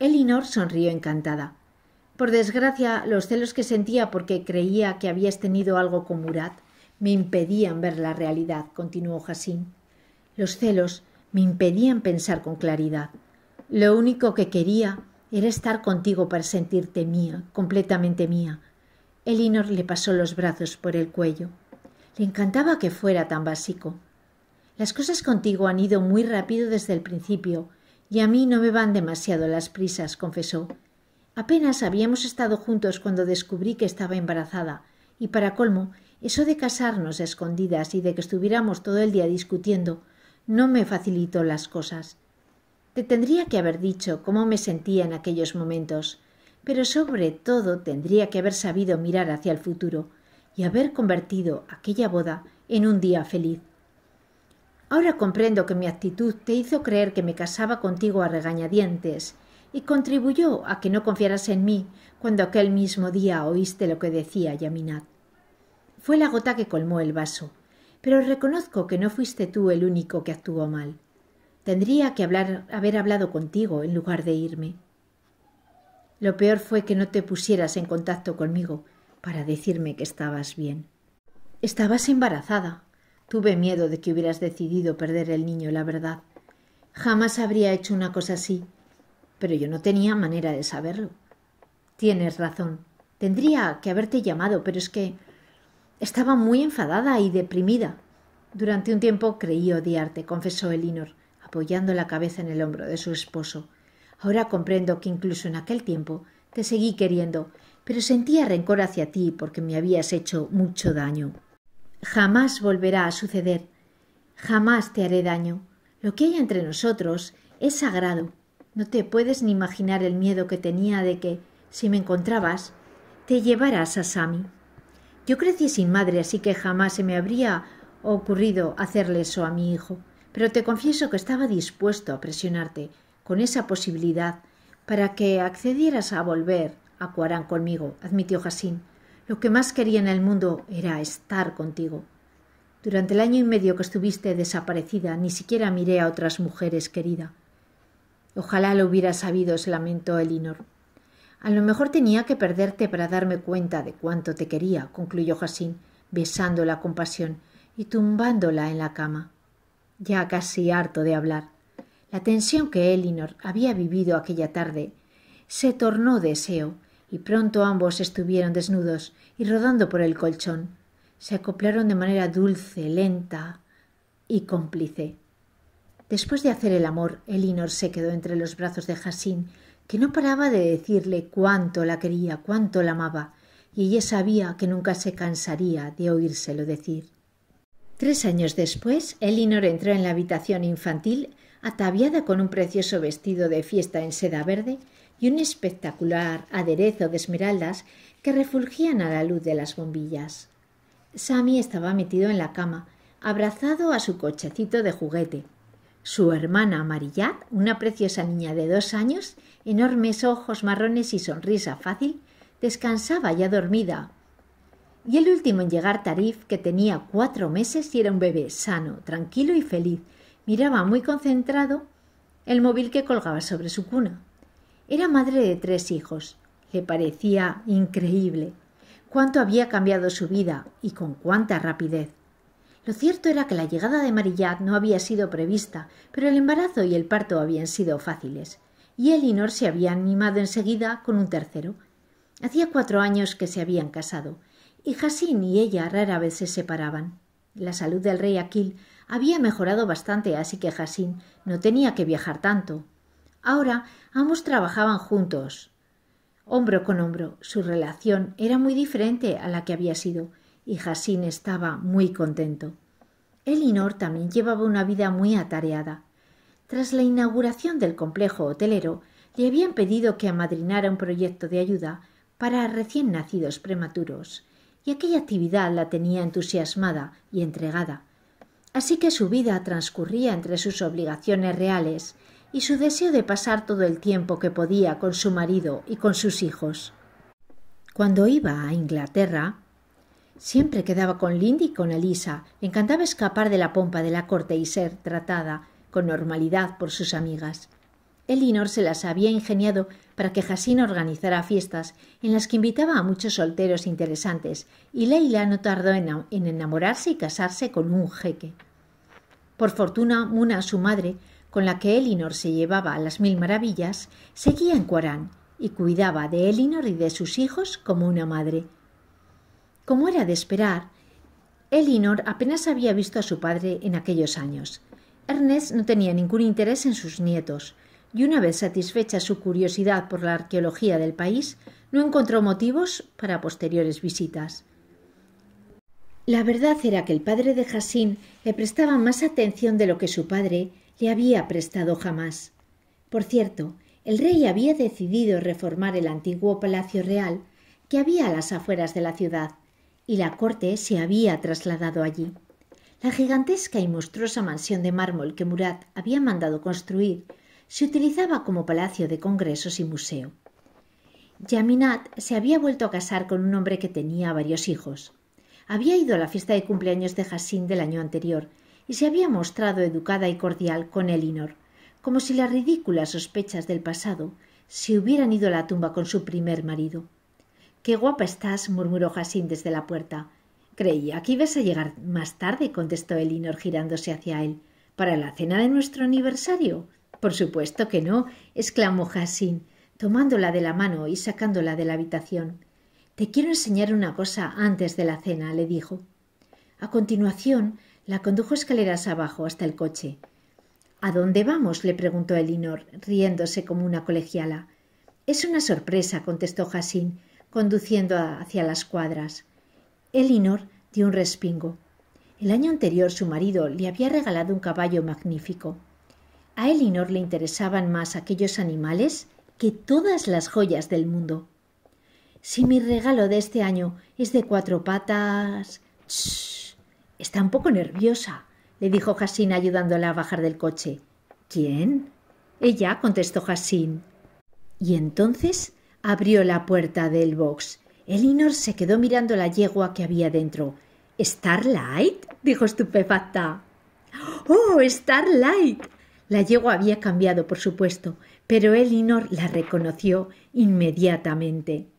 Elinor sonrió encantada. Por desgracia, los celos que sentía porque creía que habías tenido algo con Murat me impedían ver la realidad, continuó Jacín. Los celos me impedían pensar con claridad. Lo único que quería era estar contigo para sentirte mía, completamente mía. Elinor le pasó los brazos por el cuello. Le encantaba que fuera tan básico. Las cosas contigo han ido muy rápido desde el principio y a mí no me van demasiado las prisas, confesó. Apenas habíamos estado juntos cuando descubrí que estaba embarazada, y para colmo, eso de casarnos escondidas y de que estuviéramos todo el día discutiendo no me facilitó las cosas. Te tendría que haber dicho cómo me sentía en aquellos momentos, pero sobre todo tendría que haber sabido mirar hacia el futuro y haber convertido aquella boda en un día feliz. Ahora comprendo que mi actitud te hizo creer que me casaba contigo a regañadientes y contribuyó a que no confiaras en mí cuando aquel mismo día oíste lo que decía Yaminat. Fue la gota que colmó el vaso, pero reconozco que no fuiste tú el único que actuó mal. Tendría que haber hablado contigo en lugar de irme. Lo peor fue que no te pusieras en contacto conmigo para decirme que estabas bien. Estabas embarazada. Tuve miedo de que hubieras decidido perder el niño, la verdad. Jamás habría hecho una cosa así. Pero yo no tenía manera de saberlo. Tienes razón. Tendría que haberte llamado, pero es que estaba muy enfadada y deprimida. Durante un tiempo creí odiarte, confesó Elinor, apoyando la cabeza en el hombro de su esposo. Ahora comprendo que incluso en aquel tiempo te seguí queriendo, pero sentía rencor hacia ti porque me habías hecho mucho daño. Jamás volverá a suceder. Jamás te haré daño. Lo que hay entre nosotros es sagrado. No te puedes ni imaginar el miedo que tenía de que, si me encontrabas, te llevaras a Sami. Yo crecí sin madre, así que jamás se me habría ocurrido hacerle eso a mi hijo. Pero te confieso que estaba dispuesto a presionarte con esa posibilidad para que accedieras a volver a Cuarán conmigo, admitió lo que más quería en el mundo era estar contigo. Durante el año y medio que estuviste desaparecida, ni siquiera miré a otras mujeres, querida. Ojalá lo hubiera sabido, se lamentó Elinor. A lo mejor tenía que perderte para darme cuenta de cuánto te quería, concluyó Jacín, besándola con pasión y tumbándola en la cama. Ya casi harto de hablar. La tensión que Elinor había vivido aquella tarde se tornó deseo y pronto ambos estuvieron desnudos y rodando por el colchón. Se acoplaron de manera dulce, lenta y cómplice. Después de hacer el amor, Elinor se quedó entre los brazos de Jasín que no paraba de decirle cuánto la quería, cuánto la amaba, y ella sabía que nunca se cansaría de oírselo decir. Tres años después, Elinor entró en la habitación infantil, ataviada con un precioso vestido de fiesta en seda verde y un espectacular aderezo de esmeraldas que refulgían a la luz de las bombillas. Sami estaba metido en la cama, abrazado a su cochecito de juguete. Su hermana Marillat, una preciosa niña de dos años, enormes ojos marrones y sonrisa fácil, descansaba ya dormida. Y el último en llegar Tarif, que tenía cuatro meses y era un bebé sano, tranquilo y feliz, miraba muy concentrado el móvil que colgaba sobre su cuna. Era madre de tres hijos. Le parecía increíble cuánto había cambiado su vida y con cuánta rapidez. Lo cierto era que la llegada de Marillat no había sido prevista, pero el embarazo y el parto habían sido fáciles, y Elinor se había animado enseguida con un tercero. Hacía cuatro años que se habían casado, y Jasin y ella rara vez se separaban. La salud del rey Aquil había mejorado bastante, así que Jasin no tenía que viajar tanto, Ahora ambos trabajaban juntos, hombro con hombro. Su relación era muy diferente a la que había sido, y Jacín estaba muy contento. Elinor también llevaba una vida muy atareada. Tras la inauguración del complejo hotelero, le habían pedido que amadrinara un proyecto de ayuda para recién nacidos prematuros, y aquella actividad la tenía entusiasmada y entregada. Así que su vida transcurría entre sus obligaciones reales y su deseo de pasar todo el tiempo que podía con su marido y con sus hijos. Cuando iba a Inglaterra, siempre quedaba con Lindy y con Elisa. Le encantaba escapar de la pompa de la corte y ser tratada con normalidad por sus amigas. Elinor se las había ingeniado para que Jacin organizara fiestas en las que invitaba a muchos solteros interesantes, y Leila no tardó en enamorarse y casarse con un jeque. Por fortuna, Muna, su madre, con la que Elinor se llevaba a las mil maravillas, seguía en Cuarán y cuidaba de Elinor y de sus hijos como una madre. Como era de esperar, Elinor apenas había visto a su padre en aquellos años. Ernest no tenía ningún interés en sus nietos, y una vez satisfecha su curiosidad por la arqueología del país, no encontró motivos para posteriores visitas. La verdad era que el padre de Jacín le prestaba más atención de lo que su padre, le había prestado jamás. Por cierto, el rey había decidido reformar el antiguo palacio real que había a las afueras de la ciudad, y la corte se había trasladado allí. La gigantesca y monstruosa mansión de mármol que Murat había mandado construir se utilizaba como palacio de congresos y museo. Yaminat se había vuelto a casar con un hombre que tenía varios hijos. Había ido a la fiesta de cumpleaños de Hassin del año anterior se había mostrado educada y cordial con Elinor, como si las ridículas sospechas del pasado se hubieran ido a la tumba con su primer marido. Qué guapa estás, murmuró Jacín desde la puerta. Creía que ibas a llegar más tarde, contestó Elinor girándose hacia él. ¿Para la cena de nuestro aniversario? Por supuesto que no, exclamó Jacín, tomándola de la mano y sacándola de la habitación. Te quiero enseñar una cosa antes de la cena, le dijo. A continuación, la condujo escaleras abajo hasta el coche. ¿A dónde vamos? le preguntó Elinor, riéndose como una colegiala. Es una sorpresa, contestó Jacín, conduciendo hacia las cuadras. Elinor dio un respingo. El año anterior su marido le había regalado un caballo magnífico. A Elinor le interesaban más aquellos animales que todas las joyas del mundo. Si mi regalo de este año es de cuatro patas. Está un poco nerviosa, le dijo Jasín ayudándola a bajar del coche. ¿Quién? Ella, contestó Jasín. Y entonces abrió la puerta del box. Elinor se quedó mirando la yegua que había dentro. ¿Starlight? dijo estupefacta. ¡Oh, Starlight! La yegua había cambiado, por supuesto, pero Elinor la reconoció inmediatamente.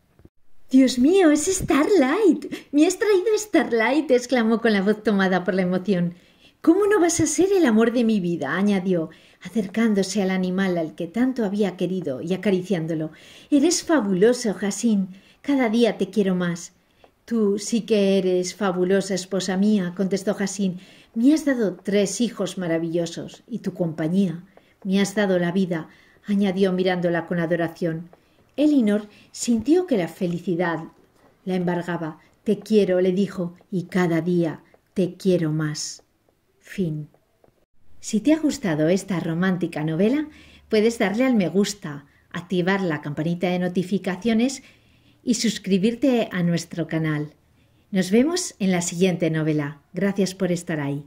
Dios mío, es Starlight. Me has traído Starlight, exclamó con la voz tomada por la emoción. ¿Cómo no vas a ser el amor de mi vida? añadió, acercándose al animal al que tanto había querido y acariciándolo. Eres fabuloso, Jacín. Cada día te quiero más. Tú sí que eres fabulosa, esposa mía, contestó Jacín. Me has dado tres hijos maravillosos y tu compañía. Me has dado la vida, añadió mirándola con adoración. Elinor sintió que la felicidad la embargaba. Te quiero, le dijo, y cada día te quiero más. Fin. Si te ha gustado esta romántica novela, puedes darle al me gusta, activar la campanita de notificaciones y suscribirte a nuestro canal. Nos vemos en la siguiente novela. Gracias por estar ahí.